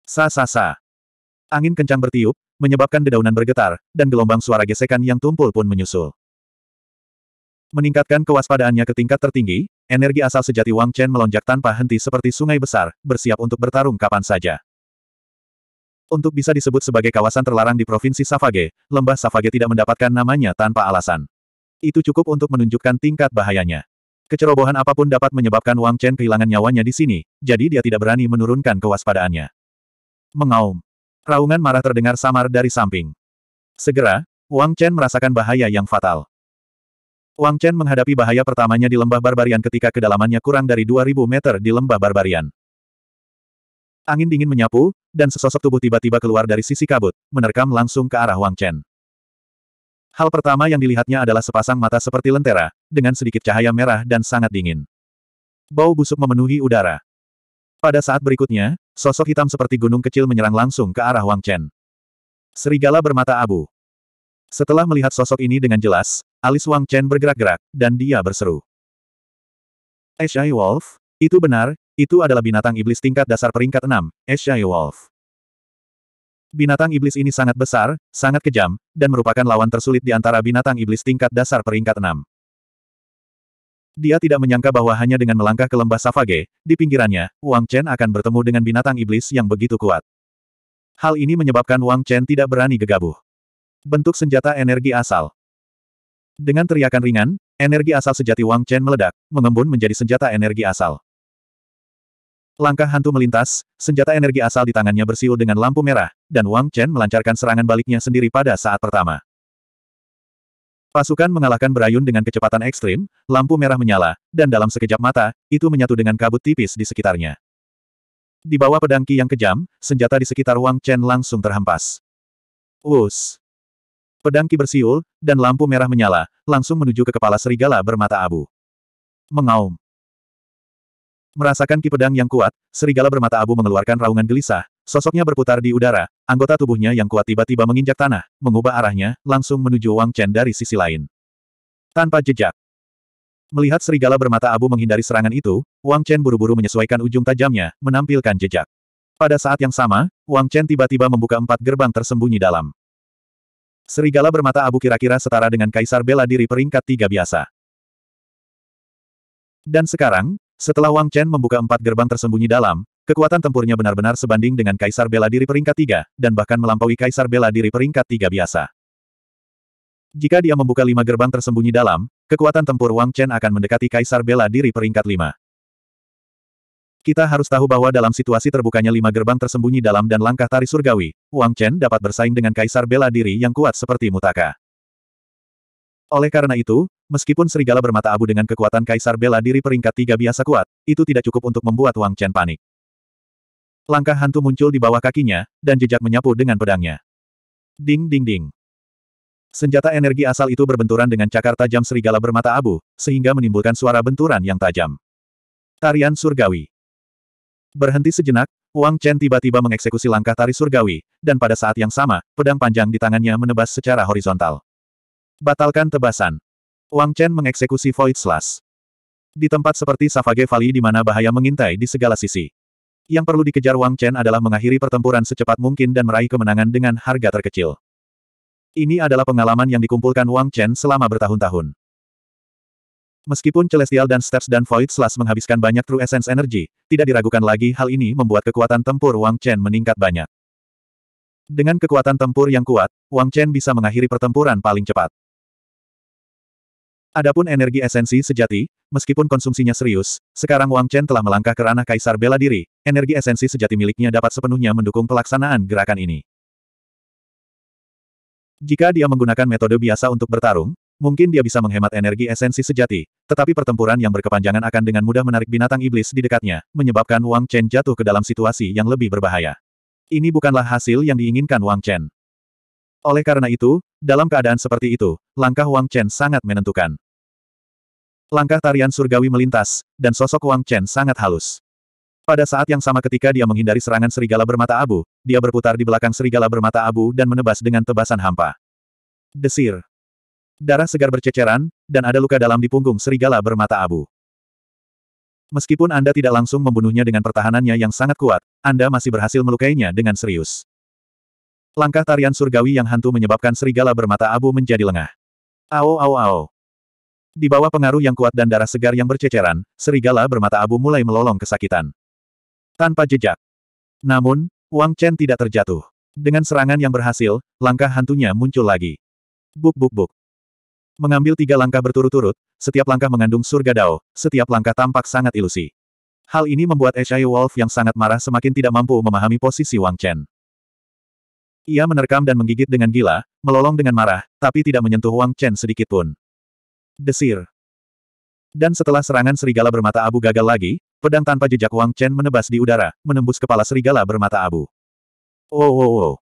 Sa-sa-sa. Angin kencang bertiup, menyebabkan dedaunan bergetar, dan gelombang suara gesekan yang tumpul pun menyusul. Meningkatkan kewaspadaannya ke tingkat tertinggi, energi asal sejati Wang Chen melonjak tanpa henti seperti sungai besar, bersiap untuk bertarung kapan saja. Untuk bisa disebut sebagai kawasan terlarang di Provinsi Savage, lembah Savage tidak mendapatkan namanya tanpa alasan. Itu cukup untuk menunjukkan tingkat bahayanya. Kecerobohan apapun dapat menyebabkan Wang Chen kehilangan nyawanya di sini, jadi dia tidak berani menurunkan kewaspadaannya. Mengaum. Raungan marah terdengar samar dari samping. Segera, Wang Chen merasakan bahaya yang fatal. Wang Chen menghadapi bahaya pertamanya di lembah barbarian ketika kedalamannya kurang dari 2000 meter di lembah barbarian. Angin dingin menyapu, dan sesosok tubuh tiba-tiba keluar dari sisi kabut, menerkam langsung ke arah Wang Chen. Hal pertama yang dilihatnya adalah sepasang mata seperti lentera, dengan sedikit cahaya merah dan sangat dingin. Bau busuk memenuhi udara. Pada saat berikutnya, sosok hitam seperti gunung kecil menyerang langsung ke arah Wang Chen. Serigala bermata abu. Setelah melihat sosok ini dengan jelas, alis Wang Chen bergerak-gerak, dan dia berseru. Eshai Wolf, itu benar, itu adalah binatang iblis tingkat dasar peringkat 6, Eshai Wolf. Binatang iblis ini sangat besar, sangat kejam, dan merupakan lawan tersulit di antara binatang iblis tingkat dasar peringkat 6. Dia tidak menyangka bahwa hanya dengan melangkah ke lembah Savage, di pinggirannya, Wang Chen akan bertemu dengan binatang iblis yang begitu kuat. Hal ini menyebabkan Wang Chen tidak berani gegabah. Bentuk senjata energi asal. Dengan teriakan ringan, energi asal sejati Wang Chen meledak, mengembun menjadi senjata energi asal. Langkah hantu melintas, senjata energi asal di tangannya bersiul dengan lampu merah, dan Wang Chen melancarkan serangan baliknya sendiri pada saat pertama. Pasukan mengalahkan berayun dengan kecepatan ekstrim, lampu merah menyala, dan dalam sekejap mata, itu menyatu dengan kabut tipis di sekitarnya. Di bawah pedangki yang kejam, senjata di sekitar Wang Chen langsung terhempas. Us! Pedangki bersiul, dan lampu merah menyala, langsung menuju ke kepala serigala bermata abu. Mengaum. Merasakan ki pedang yang kuat, serigala bermata abu mengeluarkan raungan gelisah, sosoknya berputar di udara, anggota tubuhnya yang kuat tiba-tiba menginjak tanah, mengubah arahnya, langsung menuju Wang Chen dari sisi lain. Tanpa jejak. Melihat serigala bermata abu menghindari serangan itu, Wang Chen buru-buru menyesuaikan ujung tajamnya, menampilkan jejak. Pada saat yang sama, Wang Chen tiba-tiba membuka empat gerbang tersembunyi dalam. Serigala bermata abu kira-kira setara dengan kaisar bela diri peringkat tiga biasa. Dan sekarang, setelah Wang Chen membuka empat gerbang tersembunyi dalam, kekuatan tempurnya benar-benar sebanding dengan Kaisar Bela Diri peringkat tiga, dan bahkan melampaui Kaisar Bela Diri peringkat tiga biasa. Jika dia membuka lima gerbang tersembunyi dalam, kekuatan tempur Wang Chen akan mendekati Kaisar Bela Diri peringkat lima. Kita harus tahu bahwa dalam situasi terbukanya lima gerbang tersembunyi dalam dan langkah tari surgawi, Wang Chen dapat bersaing dengan Kaisar Bela Diri yang kuat seperti Mutaka. Oleh karena itu, meskipun serigala bermata abu dengan kekuatan Kaisar bela diri peringkat tiga biasa kuat, itu tidak cukup untuk membuat Wang Chen panik. Langkah hantu muncul di bawah kakinya, dan jejak menyapu dengan pedangnya. Ding ding ding. Senjata energi asal itu berbenturan dengan cakar tajam serigala bermata abu, sehingga menimbulkan suara benturan yang tajam. Tarian Surgawi. Berhenti sejenak, Wang Chen tiba-tiba mengeksekusi langkah tari surgawi, dan pada saat yang sama, pedang panjang di tangannya menebas secara horizontal. Batalkan tebasan. Wang Chen mengeksekusi Void Slash. Di tempat seperti Savage Valley di mana bahaya mengintai di segala sisi. Yang perlu dikejar Wang Chen adalah mengakhiri pertempuran secepat mungkin dan meraih kemenangan dengan harga terkecil. Ini adalah pengalaman yang dikumpulkan Wang Chen selama bertahun-tahun. Meskipun Celestial dan Steps dan Void Slash menghabiskan banyak True Essence Energy, tidak diragukan lagi hal ini membuat kekuatan tempur Wang Chen meningkat banyak. Dengan kekuatan tempur yang kuat, Wang Chen bisa mengakhiri pertempuran paling cepat. Adapun energi esensi sejati, meskipun konsumsinya serius, sekarang Wang Chen telah melangkah ke ranah kaisar bela diri, energi esensi sejati miliknya dapat sepenuhnya mendukung pelaksanaan gerakan ini. Jika dia menggunakan metode biasa untuk bertarung, mungkin dia bisa menghemat energi esensi sejati, tetapi pertempuran yang berkepanjangan akan dengan mudah menarik binatang iblis di dekatnya, menyebabkan Wang Chen jatuh ke dalam situasi yang lebih berbahaya. Ini bukanlah hasil yang diinginkan Wang Chen. Oleh karena itu, dalam keadaan seperti itu, langkah Wang Chen sangat menentukan. Langkah tarian surgawi melintas, dan sosok Wang Chen sangat halus. Pada saat yang sama ketika dia menghindari serangan serigala bermata abu, dia berputar di belakang serigala bermata abu dan menebas dengan tebasan hampa. Desir. Darah segar berceceran, dan ada luka dalam di punggung serigala bermata abu. Meskipun Anda tidak langsung membunuhnya dengan pertahanannya yang sangat kuat, Anda masih berhasil melukainya dengan serius. Langkah tarian surgawi yang hantu menyebabkan serigala bermata abu menjadi lengah. Ao ao ao. Di bawah pengaruh yang kuat dan darah segar yang berceceran, serigala bermata abu mulai melolong kesakitan. Tanpa jejak. Namun, Wang Chen tidak terjatuh. Dengan serangan yang berhasil, langkah hantunya muncul lagi. Buk buk buk. Mengambil tiga langkah berturut-turut, setiap langkah mengandung surga dao, setiap langkah tampak sangat ilusi. Hal ini membuat Eshai Wolf yang sangat marah semakin tidak mampu memahami posisi Wang Chen. Ia menerkam dan menggigit dengan gila, melolong dengan marah, tapi tidak menyentuh Wang Chen sedikit pun. Desir. Dan setelah serangan serigala bermata abu gagal lagi, pedang tanpa jejak Wang Chen menebas di udara, menembus kepala serigala bermata abu. Oh, oh, oh.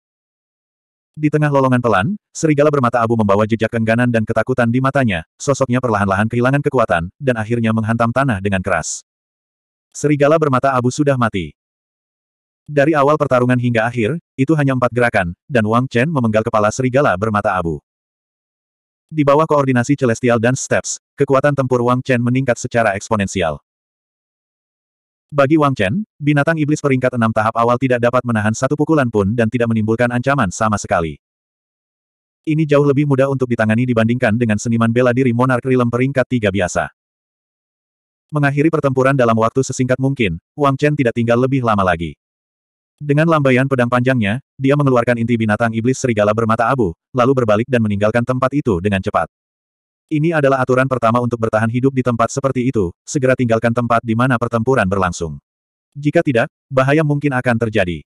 Di tengah lolongan pelan, serigala bermata abu membawa jejak kengganan dan ketakutan di matanya, sosoknya perlahan-lahan kehilangan kekuatan, dan akhirnya menghantam tanah dengan keras. Serigala bermata abu sudah mati. Dari awal pertarungan hingga akhir, itu hanya empat gerakan, dan Wang Chen memenggal kepala serigala bermata abu. Di bawah koordinasi Celestial dan Steps, kekuatan tempur Wang Chen meningkat secara eksponensial. Bagi Wang Chen, binatang iblis peringkat enam tahap awal tidak dapat menahan satu pukulan pun dan tidak menimbulkan ancaman sama sekali. Ini jauh lebih mudah untuk ditangani dibandingkan dengan seniman bela diri Monark Realm peringkat tiga biasa. Mengakhiri pertempuran dalam waktu sesingkat mungkin, Wang Chen tidak tinggal lebih lama lagi. Dengan lambaian pedang panjangnya, dia mengeluarkan inti binatang iblis serigala bermata abu, lalu berbalik dan meninggalkan tempat itu dengan cepat. Ini adalah aturan pertama untuk bertahan hidup di tempat seperti itu, segera tinggalkan tempat di mana pertempuran berlangsung. Jika tidak, bahaya mungkin akan terjadi.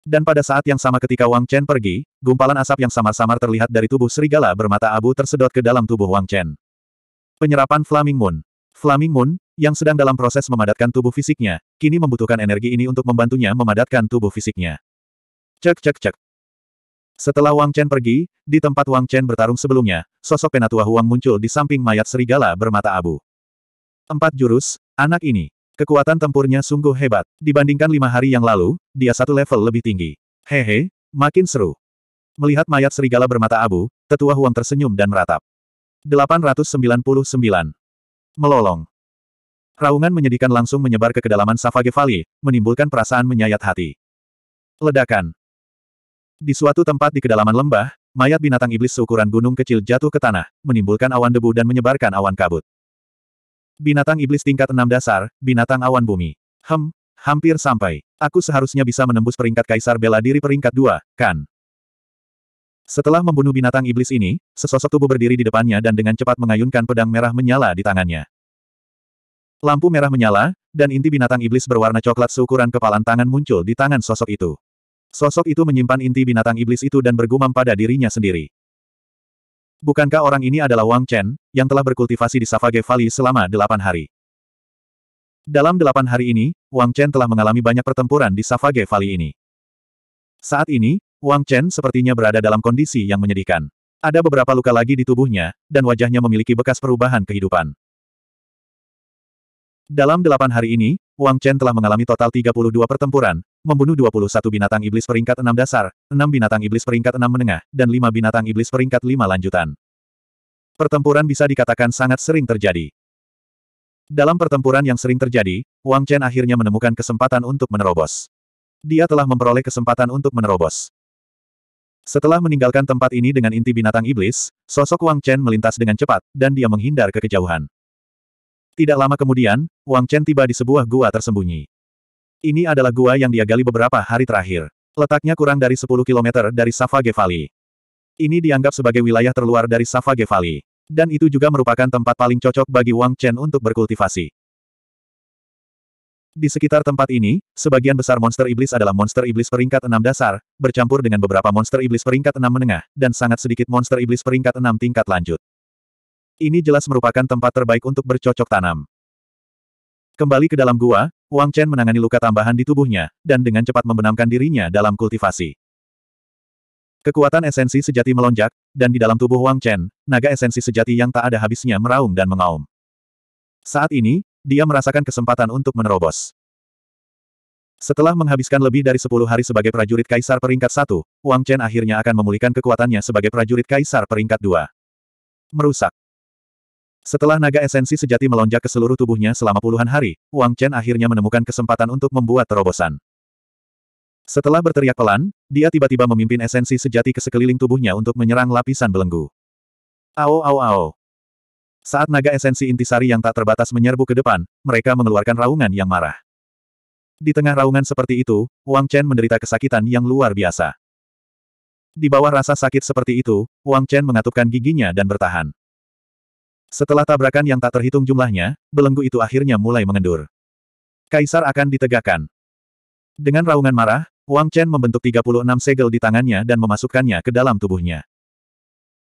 Dan pada saat yang sama ketika Wang Chen pergi, gumpalan asap yang samar-samar terlihat dari tubuh serigala bermata abu tersedot ke dalam tubuh Wang Chen. Penyerapan Flaming Moon. Flaming Moon, yang sedang dalam proses memadatkan tubuh fisiknya, kini membutuhkan energi ini untuk membantunya memadatkan tubuh fisiknya. Cek cek cek. Setelah Wang Chen pergi, di tempat Wang Chen bertarung sebelumnya, sosok penatua Huang muncul di samping mayat serigala bermata abu. Empat jurus, anak ini. Kekuatan tempurnya sungguh hebat. Dibandingkan lima hari yang lalu, dia satu level lebih tinggi. Hehe, makin seru. Melihat mayat serigala bermata abu, tetua Huang tersenyum dan meratap. 899. Melolong. Raungan menyedihkan langsung menyebar ke kedalaman Savage Valley, menimbulkan perasaan menyayat hati. Ledakan. Di suatu tempat di kedalaman lembah, mayat binatang iblis seukuran gunung kecil jatuh ke tanah, menimbulkan awan debu dan menyebarkan awan kabut. Binatang iblis tingkat enam dasar, binatang awan bumi. Hem, hampir sampai. Aku seharusnya bisa menembus peringkat kaisar bela diri peringkat dua, kan? Setelah membunuh binatang iblis ini, sesosok tubuh berdiri di depannya dan dengan cepat mengayunkan pedang merah menyala di tangannya. Lampu merah menyala, dan inti binatang iblis berwarna coklat seukuran kepalan tangan muncul di tangan sosok itu. Sosok itu menyimpan inti binatang iblis itu dan bergumam pada dirinya sendiri. Bukankah orang ini adalah Wang Chen, yang telah berkultivasi di Savage Valley selama delapan hari? Dalam delapan hari ini, Wang Chen telah mengalami banyak pertempuran di Savage Valley ini. Saat ini, Wang Chen sepertinya berada dalam kondisi yang menyedihkan. Ada beberapa luka lagi di tubuhnya, dan wajahnya memiliki bekas perubahan kehidupan. Dalam delapan hari ini, Wang Chen telah mengalami total 32 pertempuran, membunuh 21 binatang iblis peringkat 6 dasar, 6 binatang iblis peringkat 6 menengah, dan 5 binatang iblis peringkat 5 lanjutan. Pertempuran bisa dikatakan sangat sering terjadi. Dalam pertempuran yang sering terjadi, Wang Chen akhirnya menemukan kesempatan untuk menerobos. Dia telah memperoleh kesempatan untuk menerobos. Setelah meninggalkan tempat ini dengan inti binatang iblis, sosok Wang Chen melintas dengan cepat, dan dia menghindar ke kejauhan. Tidak lama kemudian, Wang Chen tiba di sebuah gua tersembunyi. Ini adalah gua yang dia gali beberapa hari terakhir. Letaknya kurang dari 10 km dari Savage Valley. Ini dianggap sebagai wilayah terluar dari Savage Valley. Dan itu juga merupakan tempat paling cocok bagi Wang Chen untuk berkultivasi. Di sekitar tempat ini, sebagian besar monster iblis adalah monster iblis peringkat 6 dasar, bercampur dengan beberapa monster iblis peringkat 6 menengah, dan sangat sedikit monster iblis peringkat 6 tingkat lanjut. Ini jelas merupakan tempat terbaik untuk bercocok tanam. Kembali ke dalam gua, Wang Chen menangani luka tambahan di tubuhnya, dan dengan cepat membenamkan dirinya dalam kultivasi. Kekuatan esensi sejati melonjak, dan di dalam tubuh Wang Chen, naga esensi sejati yang tak ada habisnya meraung dan mengaum. Saat ini, dia merasakan kesempatan untuk menerobos. Setelah menghabiskan lebih dari 10 hari sebagai prajurit kaisar peringkat 1, Wang Chen akhirnya akan memulihkan kekuatannya sebagai prajurit kaisar peringkat 2. Merusak. Setelah naga esensi sejati melonjak ke seluruh tubuhnya selama puluhan hari, Wang Chen akhirnya menemukan kesempatan untuk membuat terobosan. Setelah berteriak pelan, dia tiba-tiba memimpin esensi sejati ke sekeliling tubuhnya untuk menyerang lapisan belenggu. Ao ao ao. Saat naga esensi intisari yang tak terbatas menyerbu ke depan, mereka mengeluarkan raungan yang marah. Di tengah raungan seperti itu, Wang Chen menderita kesakitan yang luar biasa. Di bawah rasa sakit seperti itu, Wang Chen mengatupkan giginya dan bertahan. Setelah tabrakan yang tak terhitung jumlahnya, belenggu itu akhirnya mulai mengendur. Kaisar akan ditegakkan. Dengan raungan marah, Wang Chen membentuk 36 segel di tangannya dan memasukkannya ke dalam tubuhnya.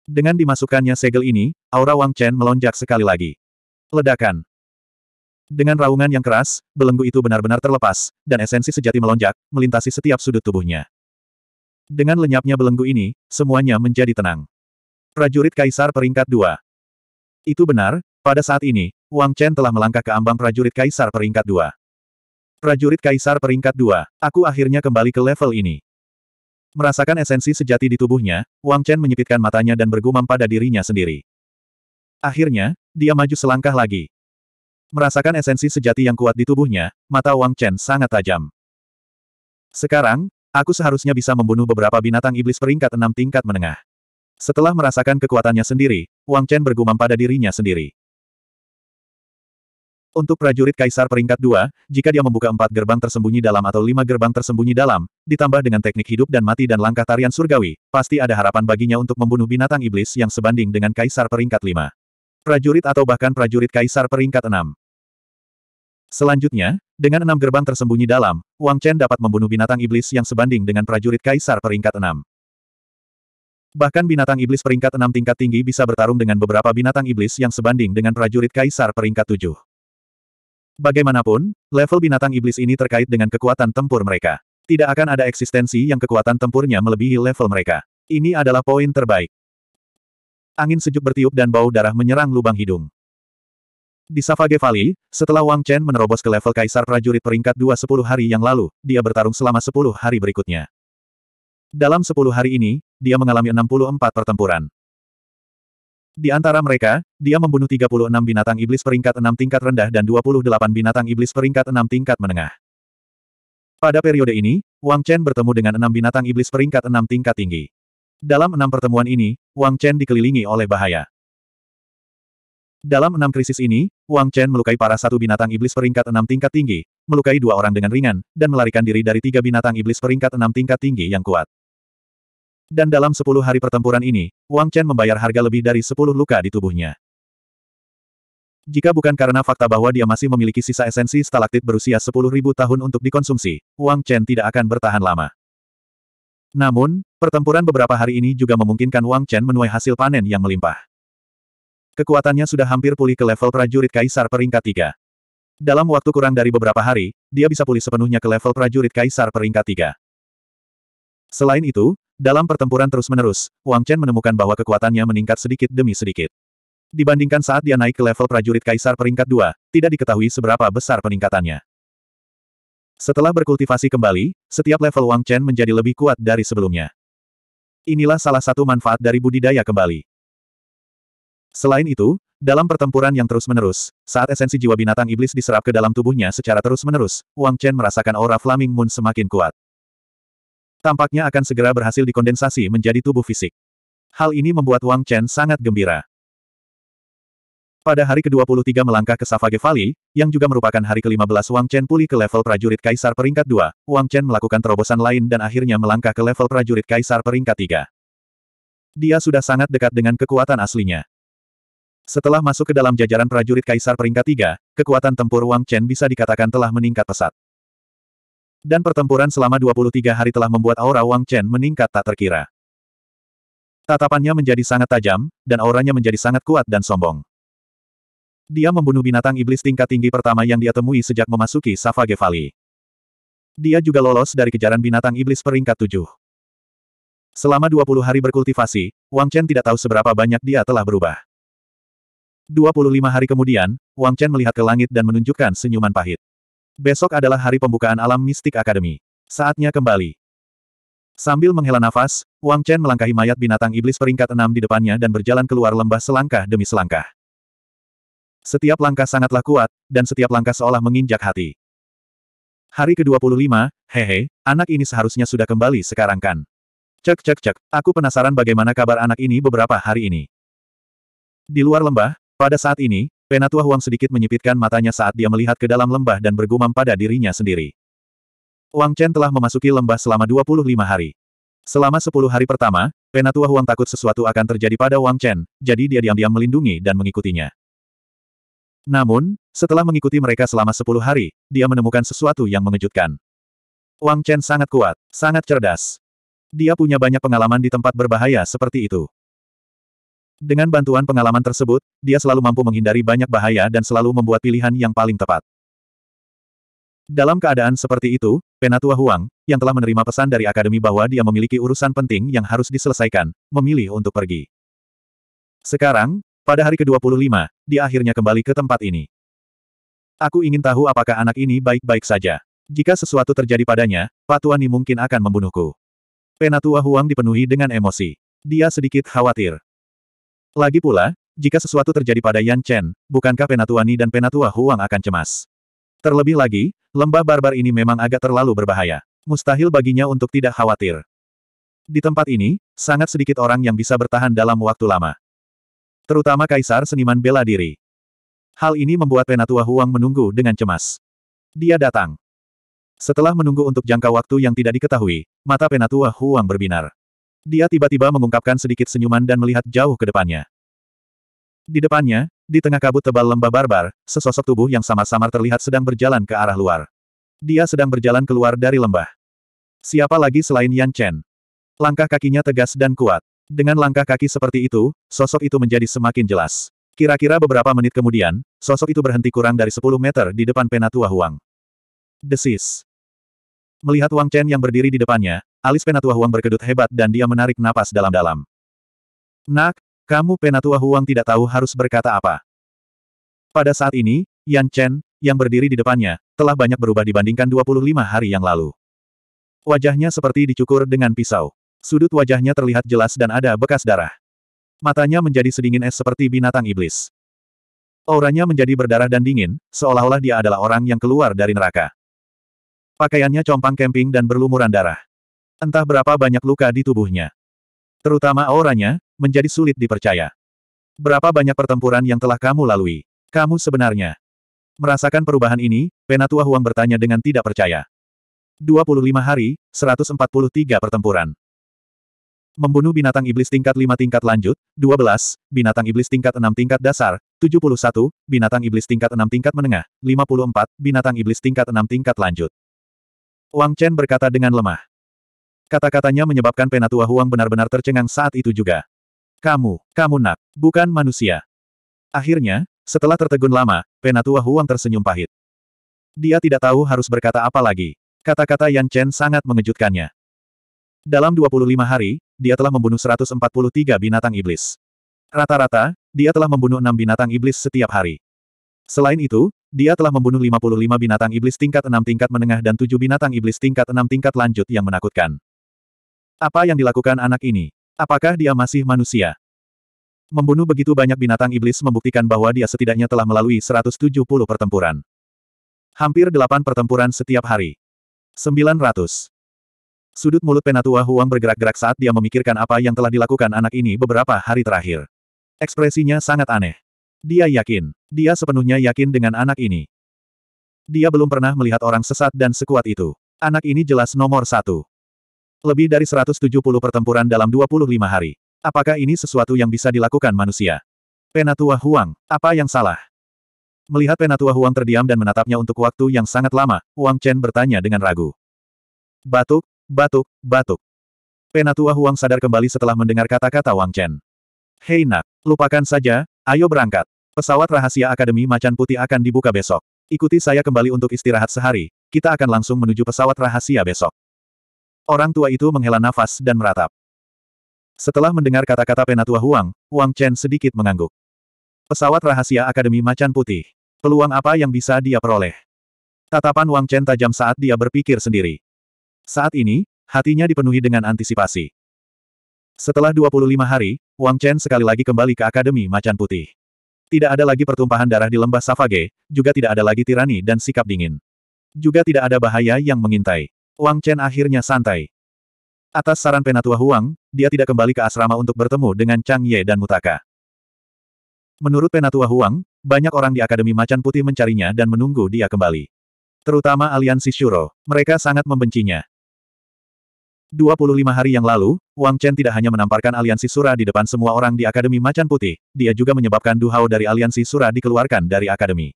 Dengan dimasukkannya segel ini, aura Wang Chen melonjak sekali lagi. Ledakan. Dengan raungan yang keras, belenggu itu benar-benar terlepas, dan esensi sejati melonjak, melintasi setiap sudut tubuhnya. Dengan lenyapnya belenggu ini, semuanya menjadi tenang. Prajurit Kaisar peringkat 2. Itu benar, pada saat ini, Wang Chen telah melangkah ke ambang prajurit kaisar peringkat dua. Prajurit kaisar peringkat dua. aku akhirnya kembali ke level ini. Merasakan esensi sejati di tubuhnya, Wang Chen menyipitkan matanya dan bergumam pada dirinya sendiri. Akhirnya, dia maju selangkah lagi. Merasakan esensi sejati yang kuat di tubuhnya, mata Wang Chen sangat tajam. Sekarang, aku seharusnya bisa membunuh beberapa binatang iblis peringkat enam tingkat menengah. Setelah merasakan kekuatannya sendiri, Wang Chen bergumam pada dirinya sendiri. Untuk prajurit kaisar peringkat 2, jika dia membuka empat gerbang tersembunyi dalam atau lima gerbang tersembunyi dalam, ditambah dengan teknik hidup dan mati dan langkah tarian surgawi, pasti ada harapan baginya untuk membunuh binatang iblis yang sebanding dengan kaisar peringkat 5. Prajurit atau bahkan prajurit kaisar peringkat 6. Selanjutnya, dengan enam gerbang tersembunyi dalam, Wang Chen dapat membunuh binatang iblis yang sebanding dengan prajurit kaisar peringkat 6. Bahkan binatang iblis peringkat enam tingkat tinggi bisa bertarung dengan beberapa binatang iblis yang sebanding dengan prajurit kaisar peringkat tujuh. Bagaimanapun, level binatang iblis ini terkait dengan kekuatan tempur mereka. Tidak akan ada eksistensi yang kekuatan tempurnya melebihi level mereka. Ini adalah poin terbaik. Angin sejuk bertiup dan bau darah menyerang lubang hidung. Di Savage Valley, setelah Wang Chen menerobos ke level kaisar prajurit peringkat 2 10 hari yang lalu, dia bertarung selama 10 hari berikutnya. Dalam 10 hari ini, dia mengalami 64 pertempuran. Di antara mereka, dia membunuh 36 binatang iblis peringkat 6 tingkat rendah dan 28 binatang iblis peringkat 6 tingkat menengah. Pada periode ini, Wang Chen bertemu dengan enam binatang iblis peringkat enam tingkat tinggi. Dalam enam pertemuan ini, Wang Chen dikelilingi oleh bahaya. Dalam enam krisis ini, Wang Chen melukai para satu binatang iblis peringkat enam tingkat tinggi, melukai dua orang dengan ringan, dan melarikan diri dari tiga binatang iblis peringkat enam tingkat tinggi yang kuat. Dan dalam sepuluh hari pertempuran ini, Wang Chen membayar harga lebih dari sepuluh luka di tubuhnya. Jika bukan karena fakta bahwa dia masih memiliki sisa esensi stalaktit berusia sepuluh ribu tahun untuk dikonsumsi, Wang Chen tidak akan bertahan lama. Namun, pertempuran beberapa hari ini juga memungkinkan Wang Chen menuai hasil panen yang melimpah. Kekuatannya sudah hampir pulih ke level prajurit kaisar peringkat tiga. Dalam waktu kurang dari beberapa hari, dia bisa pulih sepenuhnya ke level prajurit kaisar peringkat tiga. Selain itu, dalam pertempuran terus-menerus, Wang Chen menemukan bahwa kekuatannya meningkat sedikit demi sedikit. Dibandingkan saat dia naik ke level prajurit kaisar peringkat 2, tidak diketahui seberapa besar peningkatannya. Setelah berkultivasi kembali, setiap level Wang Chen menjadi lebih kuat dari sebelumnya. Inilah salah satu manfaat dari budidaya kembali. Selain itu, dalam pertempuran yang terus-menerus, saat esensi jiwa binatang iblis diserap ke dalam tubuhnya secara terus-menerus, Wang Chen merasakan aura Flaming Moon semakin kuat. Tampaknya akan segera berhasil dikondensasi menjadi tubuh fisik. Hal ini membuat Wang Chen sangat gembira. Pada hari ke-23 melangkah ke Savage Valley, yang juga merupakan hari ke-15 Wang Chen pulih ke level prajurit kaisar peringkat 2, Wang Chen melakukan terobosan lain dan akhirnya melangkah ke level prajurit kaisar peringkat 3. Dia sudah sangat dekat dengan kekuatan aslinya. Setelah masuk ke dalam jajaran prajurit kaisar peringkat 3, kekuatan tempur Wang Chen bisa dikatakan telah meningkat pesat. Dan pertempuran selama 23 hari telah membuat aura Wang Chen meningkat tak terkira. Tatapannya menjadi sangat tajam, dan auranya menjadi sangat kuat dan sombong. Dia membunuh binatang iblis tingkat tinggi pertama yang dia temui sejak memasuki Savage Valley. Dia juga lolos dari kejaran binatang iblis peringkat tujuh. Selama 20 hari berkultivasi, Wang Chen tidak tahu seberapa banyak dia telah berubah. 25 hari kemudian, Wang Chen melihat ke langit dan menunjukkan senyuman pahit. Besok adalah hari pembukaan alam mistik akademi. Saatnya kembali. Sambil menghela nafas, Wang Chen melangkahi mayat binatang iblis peringkat enam di depannya dan berjalan keluar lembah selangkah demi selangkah. Setiap langkah sangatlah kuat, dan setiap langkah seolah menginjak hati. Hari ke-25, hehe, anak ini seharusnya sudah kembali sekarang kan. Cek cek cek, aku penasaran bagaimana kabar anak ini beberapa hari ini. Di luar lembah, pada saat ini, Penatua Huang sedikit menyipitkan matanya saat dia melihat ke dalam lembah dan bergumam pada dirinya sendiri. Wang Chen telah memasuki lembah selama 25 hari. Selama 10 hari pertama, Penatua Huang takut sesuatu akan terjadi pada Wang Chen, jadi dia diam-diam melindungi dan mengikutinya. Namun, setelah mengikuti mereka selama 10 hari, dia menemukan sesuatu yang mengejutkan. Wang Chen sangat kuat, sangat cerdas. Dia punya banyak pengalaman di tempat berbahaya seperti itu. Dengan bantuan pengalaman tersebut, dia selalu mampu menghindari banyak bahaya dan selalu membuat pilihan yang paling tepat. Dalam keadaan seperti itu, Penatua Huang, yang telah menerima pesan dari akademi bahwa dia memiliki urusan penting yang harus diselesaikan, memilih untuk pergi. Sekarang, pada hari ke-25, dia akhirnya kembali ke tempat ini. Aku ingin tahu apakah anak ini baik-baik saja. Jika sesuatu terjadi padanya, Patuani mungkin akan membunuhku. Penatua Huang dipenuhi dengan emosi. Dia sedikit khawatir. Lagi pula, jika sesuatu terjadi pada Yan Chen, bukankah Penatuani dan Penatua Huang akan cemas? Terlebih lagi, lembah barbar ini memang agak terlalu berbahaya. Mustahil baginya untuk tidak khawatir. Di tempat ini, sangat sedikit orang yang bisa bertahan dalam waktu lama. Terutama kaisar seniman bela diri. Hal ini membuat Penatua Huang menunggu dengan cemas. Dia datang. Setelah menunggu untuk jangka waktu yang tidak diketahui, mata Penatua Huang berbinar. Dia tiba-tiba mengungkapkan sedikit senyuman dan melihat jauh ke depannya. Di depannya, di tengah kabut tebal lembah barbar, sesosok tubuh yang samar-samar terlihat sedang berjalan ke arah luar. Dia sedang berjalan keluar dari lembah. Siapa lagi selain Yan Chen? Langkah kakinya tegas dan kuat. Dengan langkah kaki seperti itu, sosok itu menjadi semakin jelas. Kira-kira beberapa menit kemudian, sosok itu berhenti kurang dari 10 meter di depan Penatua Huang. Desis. Melihat Wang Chen yang berdiri di depannya, alis penatua Huang berkedut hebat dan dia menarik napas dalam-dalam. Nak, kamu penatua Huang tidak tahu harus berkata apa. Pada saat ini, Yan Chen, yang berdiri di depannya, telah banyak berubah dibandingkan 25 hari yang lalu. Wajahnya seperti dicukur dengan pisau. Sudut wajahnya terlihat jelas dan ada bekas darah. Matanya menjadi sedingin es seperti binatang iblis. Auranya menjadi berdarah dan dingin, seolah-olah dia adalah orang yang keluar dari neraka. Pakaiannya compang kemping dan berlumuran darah. Entah berapa banyak luka di tubuhnya. Terutama auranya, menjadi sulit dipercaya. Berapa banyak pertempuran yang telah kamu lalui? Kamu sebenarnya merasakan perubahan ini, Penatua Huang bertanya dengan tidak percaya. 25 hari, 143 pertempuran. Membunuh binatang iblis tingkat 5 tingkat lanjut, 12, binatang iblis tingkat 6 tingkat dasar, 71, binatang iblis tingkat 6 tingkat menengah, 54, binatang iblis tingkat 6 tingkat lanjut. Wang Chen berkata dengan lemah. Kata-katanya menyebabkan penatua Huang benar-benar tercengang saat itu juga. Kamu, kamu nak, bukan manusia. Akhirnya, setelah tertegun lama, penatua Huang tersenyum pahit. Dia tidak tahu harus berkata apa lagi. Kata-kata Yan Chen sangat mengejutkannya. Dalam 25 hari, dia telah membunuh 143 binatang iblis. Rata-rata, dia telah membunuh enam binatang iblis setiap hari. Selain itu, dia telah membunuh 55 binatang iblis tingkat 6 tingkat menengah dan 7 binatang iblis tingkat 6 tingkat lanjut yang menakutkan. Apa yang dilakukan anak ini? Apakah dia masih manusia? Membunuh begitu banyak binatang iblis membuktikan bahwa dia setidaknya telah melalui 170 pertempuran. Hampir 8 pertempuran setiap hari. 900. Sudut mulut Penatua Huang bergerak-gerak saat dia memikirkan apa yang telah dilakukan anak ini beberapa hari terakhir. Ekspresinya sangat aneh. Dia yakin. Dia sepenuhnya yakin dengan anak ini. Dia belum pernah melihat orang sesat dan sekuat itu. Anak ini jelas nomor satu. Lebih dari 170 pertempuran dalam 25 hari. Apakah ini sesuatu yang bisa dilakukan manusia? Penatua Huang, apa yang salah? Melihat Penatua Huang terdiam dan menatapnya untuk waktu yang sangat lama, Huang Chen bertanya dengan ragu. Batuk, batuk, batuk. Penatua Huang sadar kembali setelah mendengar kata-kata Wang Chen. Hei nak, lupakan saja, Ayo berangkat. Pesawat rahasia Akademi Macan Putih akan dibuka besok. Ikuti saya kembali untuk istirahat sehari, kita akan langsung menuju pesawat rahasia besok. Orang tua itu menghela nafas dan meratap. Setelah mendengar kata-kata Penatua Huang, Wang Chen sedikit mengangguk. Pesawat rahasia Akademi Macan Putih. Peluang apa yang bisa dia peroleh? Tatapan Wang Chen tajam saat dia berpikir sendiri. Saat ini, hatinya dipenuhi dengan antisipasi. Setelah 25 hari, Wang Chen sekali lagi kembali ke Akademi Macan Putih. Tidak ada lagi pertumpahan darah di lembah Savage, juga tidak ada lagi tirani dan sikap dingin. Juga tidak ada bahaya yang mengintai. Wang Chen akhirnya santai. Atas saran Penatua Huang, dia tidak kembali ke asrama untuk bertemu dengan Chang Ye dan Mutaka. Menurut Penatua Huang, banyak orang di Akademi Macan Putih mencarinya dan menunggu dia kembali. Terutama aliansi Shuro, mereka sangat membencinya. 25 hari yang lalu, Wang Chen tidak hanya menamparkan aliansi Sura di depan semua orang di Akademi Macan Putih, dia juga menyebabkan Duhao dari aliansi Sura dikeluarkan dari Akademi.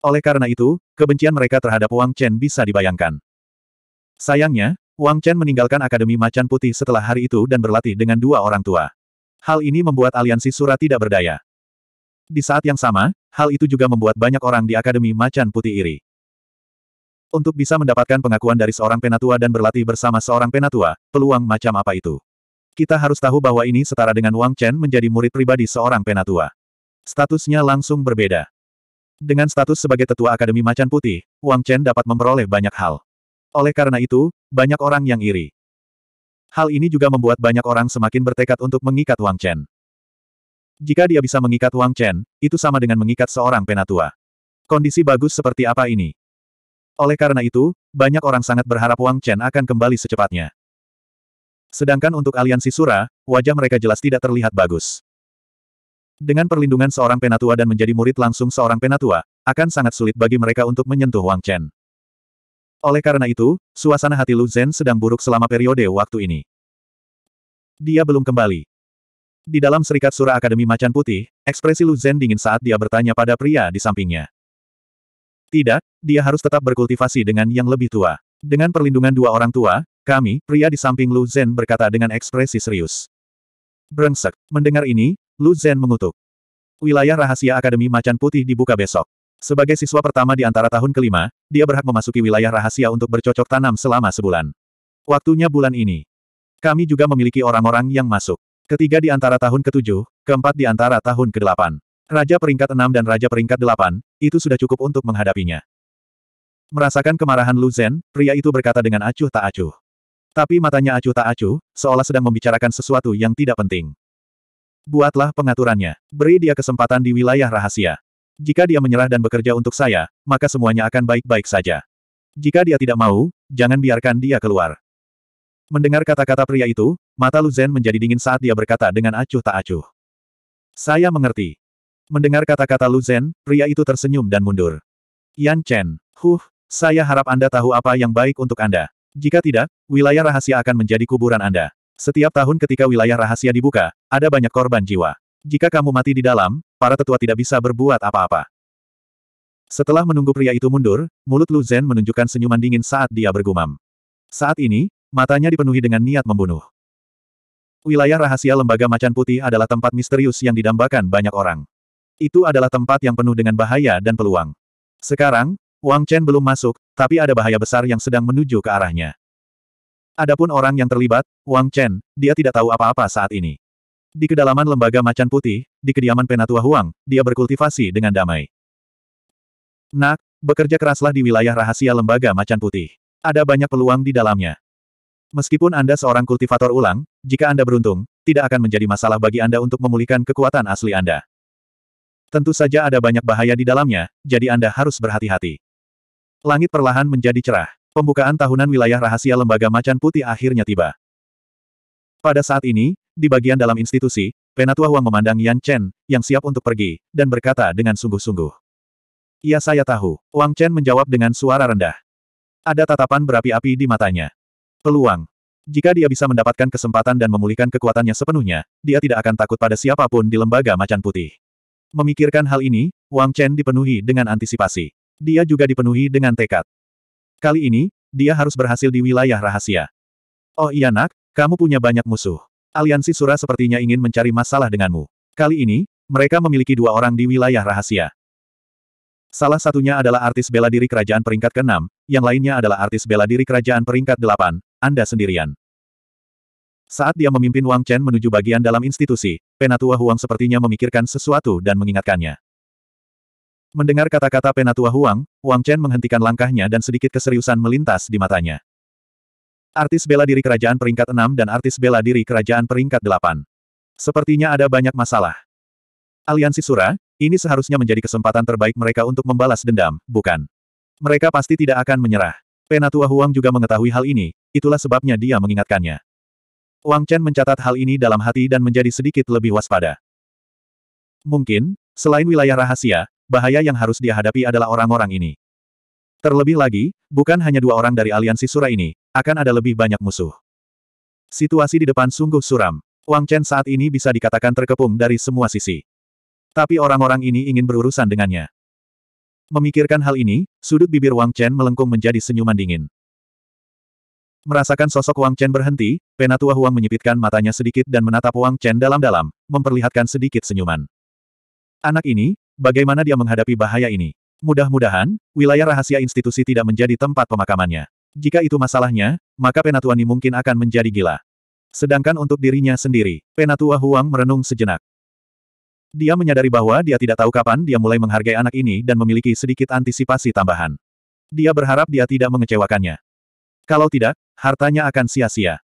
Oleh karena itu, kebencian mereka terhadap Wang Chen bisa dibayangkan. Sayangnya, Wang Chen meninggalkan Akademi Macan Putih setelah hari itu dan berlatih dengan dua orang tua. Hal ini membuat aliansi Sura tidak berdaya. Di saat yang sama, hal itu juga membuat banyak orang di Akademi Macan Putih iri. Untuk bisa mendapatkan pengakuan dari seorang penatua dan berlatih bersama seorang penatua, peluang macam apa itu? Kita harus tahu bahwa ini setara dengan Wang Chen menjadi murid pribadi seorang penatua. Statusnya langsung berbeda. Dengan status sebagai tetua Akademi Macan Putih, Wang Chen dapat memperoleh banyak hal. Oleh karena itu, banyak orang yang iri. Hal ini juga membuat banyak orang semakin bertekad untuk mengikat Wang Chen. Jika dia bisa mengikat Wang Chen, itu sama dengan mengikat seorang penatua. Kondisi bagus seperti apa ini? Oleh karena itu, banyak orang sangat berharap Wang Chen akan kembali secepatnya. Sedangkan untuk aliansi Sura, wajah mereka jelas tidak terlihat bagus. Dengan perlindungan seorang penatua dan menjadi murid langsung seorang penatua, akan sangat sulit bagi mereka untuk menyentuh Wang Chen. Oleh karena itu, suasana hati Lu Zhen sedang buruk selama periode waktu ini. Dia belum kembali. Di dalam Serikat Sura Akademi Macan Putih, ekspresi Lu Zhen dingin saat dia bertanya pada pria di sampingnya. Tidak, dia harus tetap berkultivasi dengan yang lebih tua. Dengan perlindungan dua orang tua, kami, pria di samping Lu Zhen berkata dengan ekspresi serius. Berengsek. mendengar ini, Lu Zhen mengutuk. Wilayah rahasia Akademi Macan Putih dibuka besok. Sebagai siswa pertama di antara tahun kelima, dia berhak memasuki wilayah rahasia untuk bercocok tanam selama sebulan. Waktunya bulan ini. Kami juga memiliki orang-orang yang masuk. Ketiga di antara tahun ketujuh, keempat di antara tahun kedelapan. Raja peringkat 6 dan Raja peringkat 8, itu sudah cukup untuk menghadapinya. Merasakan kemarahan Lu Zhen, pria itu berkata dengan acuh tak acuh. Tapi matanya acuh tak acuh, seolah sedang membicarakan sesuatu yang tidak penting. Buatlah pengaturannya. Beri dia kesempatan di wilayah rahasia. Jika dia menyerah dan bekerja untuk saya, maka semuanya akan baik-baik saja. Jika dia tidak mau, jangan biarkan dia keluar. Mendengar kata-kata pria itu, mata Lu Zhen menjadi dingin saat dia berkata dengan acuh tak acuh. Saya mengerti. Mendengar kata-kata Lu Zhen, pria itu tersenyum dan mundur. Yan Chen, huh, saya harap Anda tahu apa yang baik untuk Anda. Jika tidak, wilayah rahasia akan menjadi kuburan Anda. Setiap tahun ketika wilayah rahasia dibuka, ada banyak korban jiwa. Jika kamu mati di dalam, para tetua tidak bisa berbuat apa-apa. Setelah menunggu pria itu mundur, mulut Lu Zhen menunjukkan senyuman dingin saat dia bergumam. Saat ini, matanya dipenuhi dengan niat membunuh. Wilayah rahasia lembaga macan putih adalah tempat misterius yang didambakan banyak orang. Itu adalah tempat yang penuh dengan bahaya dan peluang. Sekarang, Wang Chen belum masuk, tapi ada bahaya besar yang sedang menuju ke arahnya. Adapun orang yang terlibat, Wang Chen, dia tidak tahu apa-apa saat ini. Di kedalaman lembaga macan putih, di kediaman Penatua Huang, dia berkultivasi dengan damai. Nak, bekerja keraslah di wilayah rahasia lembaga macan putih. Ada banyak peluang di dalamnya. Meskipun Anda seorang kultivator ulang, jika Anda beruntung, tidak akan menjadi masalah bagi Anda untuk memulihkan kekuatan asli Anda. Tentu saja ada banyak bahaya di dalamnya, jadi Anda harus berhati-hati. Langit perlahan menjadi cerah. Pembukaan tahunan wilayah rahasia lembaga macan putih akhirnya tiba. Pada saat ini, di bagian dalam institusi, Penatua Huang memandang Yan Chen, yang siap untuk pergi, dan berkata dengan sungguh-sungguh. "Ya saya tahu, Wang Chen menjawab dengan suara rendah. Ada tatapan berapi-api di matanya. Peluang. Jika dia bisa mendapatkan kesempatan dan memulihkan kekuatannya sepenuhnya, dia tidak akan takut pada siapapun di lembaga macan putih. Memikirkan hal ini, Wang Chen dipenuhi dengan antisipasi. Dia juga dipenuhi dengan tekad. Kali ini, dia harus berhasil di wilayah rahasia. Oh iya nak, kamu punya banyak musuh. Aliansi Sura sepertinya ingin mencari masalah denganmu. Kali ini, mereka memiliki dua orang di wilayah rahasia. Salah satunya adalah artis bela diri kerajaan peringkat ke-6, yang lainnya adalah artis bela diri kerajaan peringkat 8, Anda sendirian. Saat dia memimpin Wang Chen menuju bagian dalam institusi, Penatua Huang sepertinya memikirkan sesuatu dan mengingatkannya. Mendengar kata-kata Penatua Huang, Wang Chen menghentikan langkahnya dan sedikit keseriusan melintas di matanya. Artis bela diri kerajaan peringkat 6 dan artis bela diri kerajaan peringkat 8. Sepertinya ada banyak masalah. Aliansi Sura, ini seharusnya menjadi kesempatan terbaik mereka untuk membalas dendam, bukan? Mereka pasti tidak akan menyerah. Penatua Huang juga mengetahui hal ini, itulah sebabnya dia mengingatkannya. Wang Chen mencatat hal ini dalam hati dan menjadi sedikit lebih waspada. Mungkin, selain wilayah rahasia, bahaya yang harus dihadapi adalah orang-orang ini. Terlebih lagi, bukan hanya dua orang dari aliansi Sura ini, akan ada lebih banyak musuh. Situasi di depan sungguh suram. Wang Chen saat ini bisa dikatakan terkepung dari semua sisi. Tapi orang-orang ini ingin berurusan dengannya. Memikirkan hal ini, sudut bibir Wang Chen melengkung menjadi senyuman dingin. Merasakan sosok Wang Chen berhenti, penatua Huang menyipitkan matanya sedikit dan menatap Wang Chen dalam-dalam, memperlihatkan sedikit senyuman. Anak ini, bagaimana dia menghadapi bahaya ini? Mudah-mudahan, wilayah rahasia institusi tidak menjadi tempat pemakamannya. Jika itu masalahnya, maka Penatua Ni mungkin akan menjadi gila. Sedangkan untuk dirinya sendiri, penatua Huang merenung sejenak. Dia menyadari bahwa dia tidak tahu kapan dia mulai menghargai anak ini dan memiliki sedikit antisipasi tambahan. Dia berharap dia tidak mengecewakannya. Kalau tidak, hartanya akan sia-sia.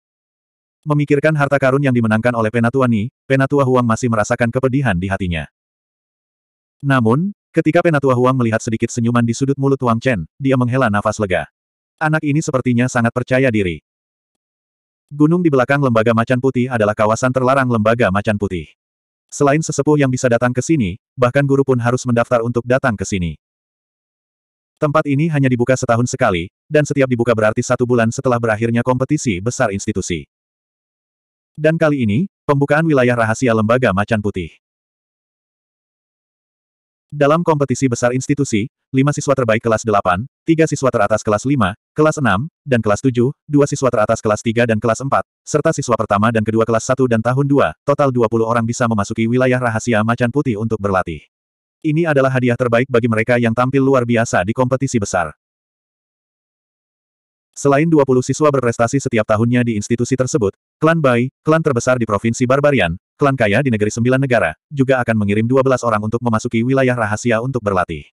Memikirkan harta karun yang dimenangkan oleh Penatua Ni, Penatua Huang masih merasakan kepedihan di hatinya. Namun, ketika Penatua Huang melihat sedikit senyuman di sudut mulut Wang Chen, dia menghela nafas lega. Anak ini sepertinya sangat percaya diri. Gunung di belakang lembaga macan putih adalah kawasan terlarang lembaga macan putih. Selain sesepuh yang bisa datang ke sini, bahkan guru pun harus mendaftar untuk datang ke sini. Tempat ini hanya dibuka setahun sekali, dan setiap dibuka berarti satu bulan setelah berakhirnya kompetisi besar institusi. Dan kali ini, pembukaan wilayah rahasia lembaga macan putih. Dalam kompetisi besar institusi, lima siswa terbaik kelas 8, tiga siswa teratas kelas 5, kelas 6, dan kelas 7, dua siswa teratas kelas 3 dan kelas 4, serta siswa pertama dan kedua kelas 1 dan tahun 2, total 20 orang bisa memasuki wilayah rahasia macan putih untuk berlatih. Ini adalah hadiah terbaik bagi mereka yang tampil luar biasa di kompetisi besar. Selain 20 siswa berprestasi setiap tahunnya di institusi tersebut, klan Bai, klan terbesar di Provinsi Barbarian, klan kaya di negeri sembilan negara, juga akan mengirim 12 orang untuk memasuki wilayah rahasia untuk berlatih.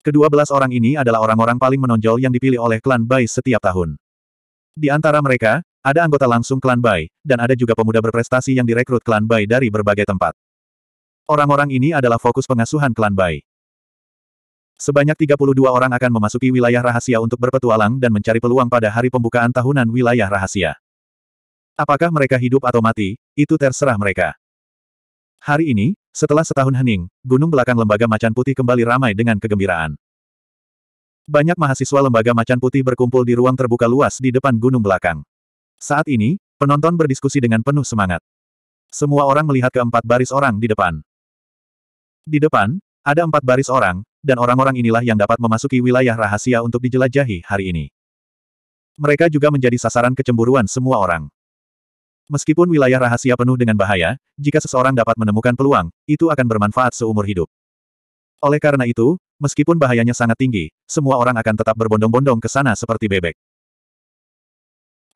Kedua belas orang ini adalah orang-orang paling menonjol yang dipilih oleh klan Bai setiap tahun. Di antara mereka, ada anggota langsung klan Bai, dan ada juga pemuda berprestasi yang direkrut klan Bai dari berbagai tempat. Orang-orang ini adalah fokus pengasuhan klan Bai. Sebanyak 32 orang akan memasuki wilayah rahasia untuk berpetualang dan mencari peluang pada hari pembukaan tahunan wilayah rahasia. Apakah mereka hidup atau mati, itu terserah mereka. Hari ini, setelah setahun hening, gunung belakang lembaga macan putih kembali ramai dengan kegembiraan. Banyak mahasiswa lembaga macan putih berkumpul di ruang terbuka luas di depan gunung belakang. Saat ini, penonton berdiskusi dengan penuh semangat. Semua orang melihat keempat baris orang di depan. Di depan, ada empat baris orang, dan orang-orang inilah yang dapat memasuki wilayah rahasia untuk dijelajahi hari ini. Mereka juga menjadi sasaran kecemburuan semua orang. Meskipun wilayah rahasia penuh dengan bahaya, jika seseorang dapat menemukan peluang, itu akan bermanfaat seumur hidup. Oleh karena itu, meskipun bahayanya sangat tinggi, semua orang akan tetap berbondong-bondong ke sana seperti bebek.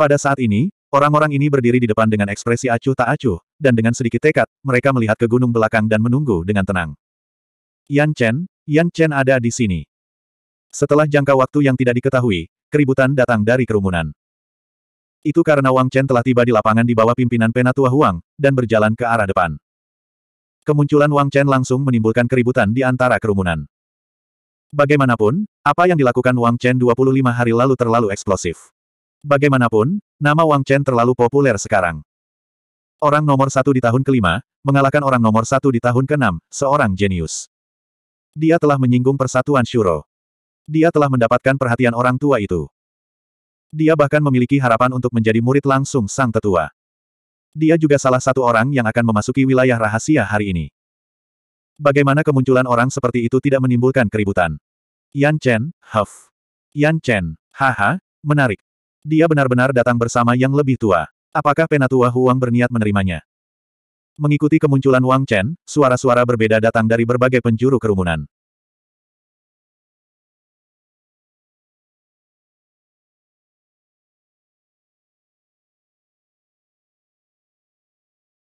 Pada saat ini, orang-orang ini berdiri di depan dengan ekspresi acuh tak acuh, dan dengan sedikit tekad, mereka melihat ke gunung belakang dan menunggu dengan tenang. Yan Chen, Yan Chen ada di sini. Setelah jangka waktu yang tidak diketahui, keributan datang dari kerumunan. Itu karena Wang Chen telah tiba di lapangan di bawah pimpinan Penatua Huang, dan berjalan ke arah depan. Kemunculan Wang Chen langsung menimbulkan keributan di antara kerumunan. Bagaimanapun, apa yang dilakukan Wang Chen 25 hari lalu terlalu eksplosif. Bagaimanapun, nama Wang Chen terlalu populer sekarang. Orang nomor satu di tahun kelima, mengalahkan orang nomor satu di tahun keenam, seorang jenius. Dia telah menyinggung persatuan Shuro. Dia telah mendapatkan perhatian orang tua itu. Dia bahkan memiliki harapan untuk menjadi murid langsung sang tetua. Dia juga salah satu orang yang akan memasuki wilayah rahasia hari ini. Bagaimana kemunculan orang seperti itu tidak menimbulkan keributan? Yan Chen, huff. Yan Chen, haha, menarik. Dia benar-benar datang bersama yang lebih tua. Apakah penatua Huang berniat menerimanya? Mengikuti kemunculan Wang Chen, suara-suara berbeda datang dari berbagai penjuru kerumunan.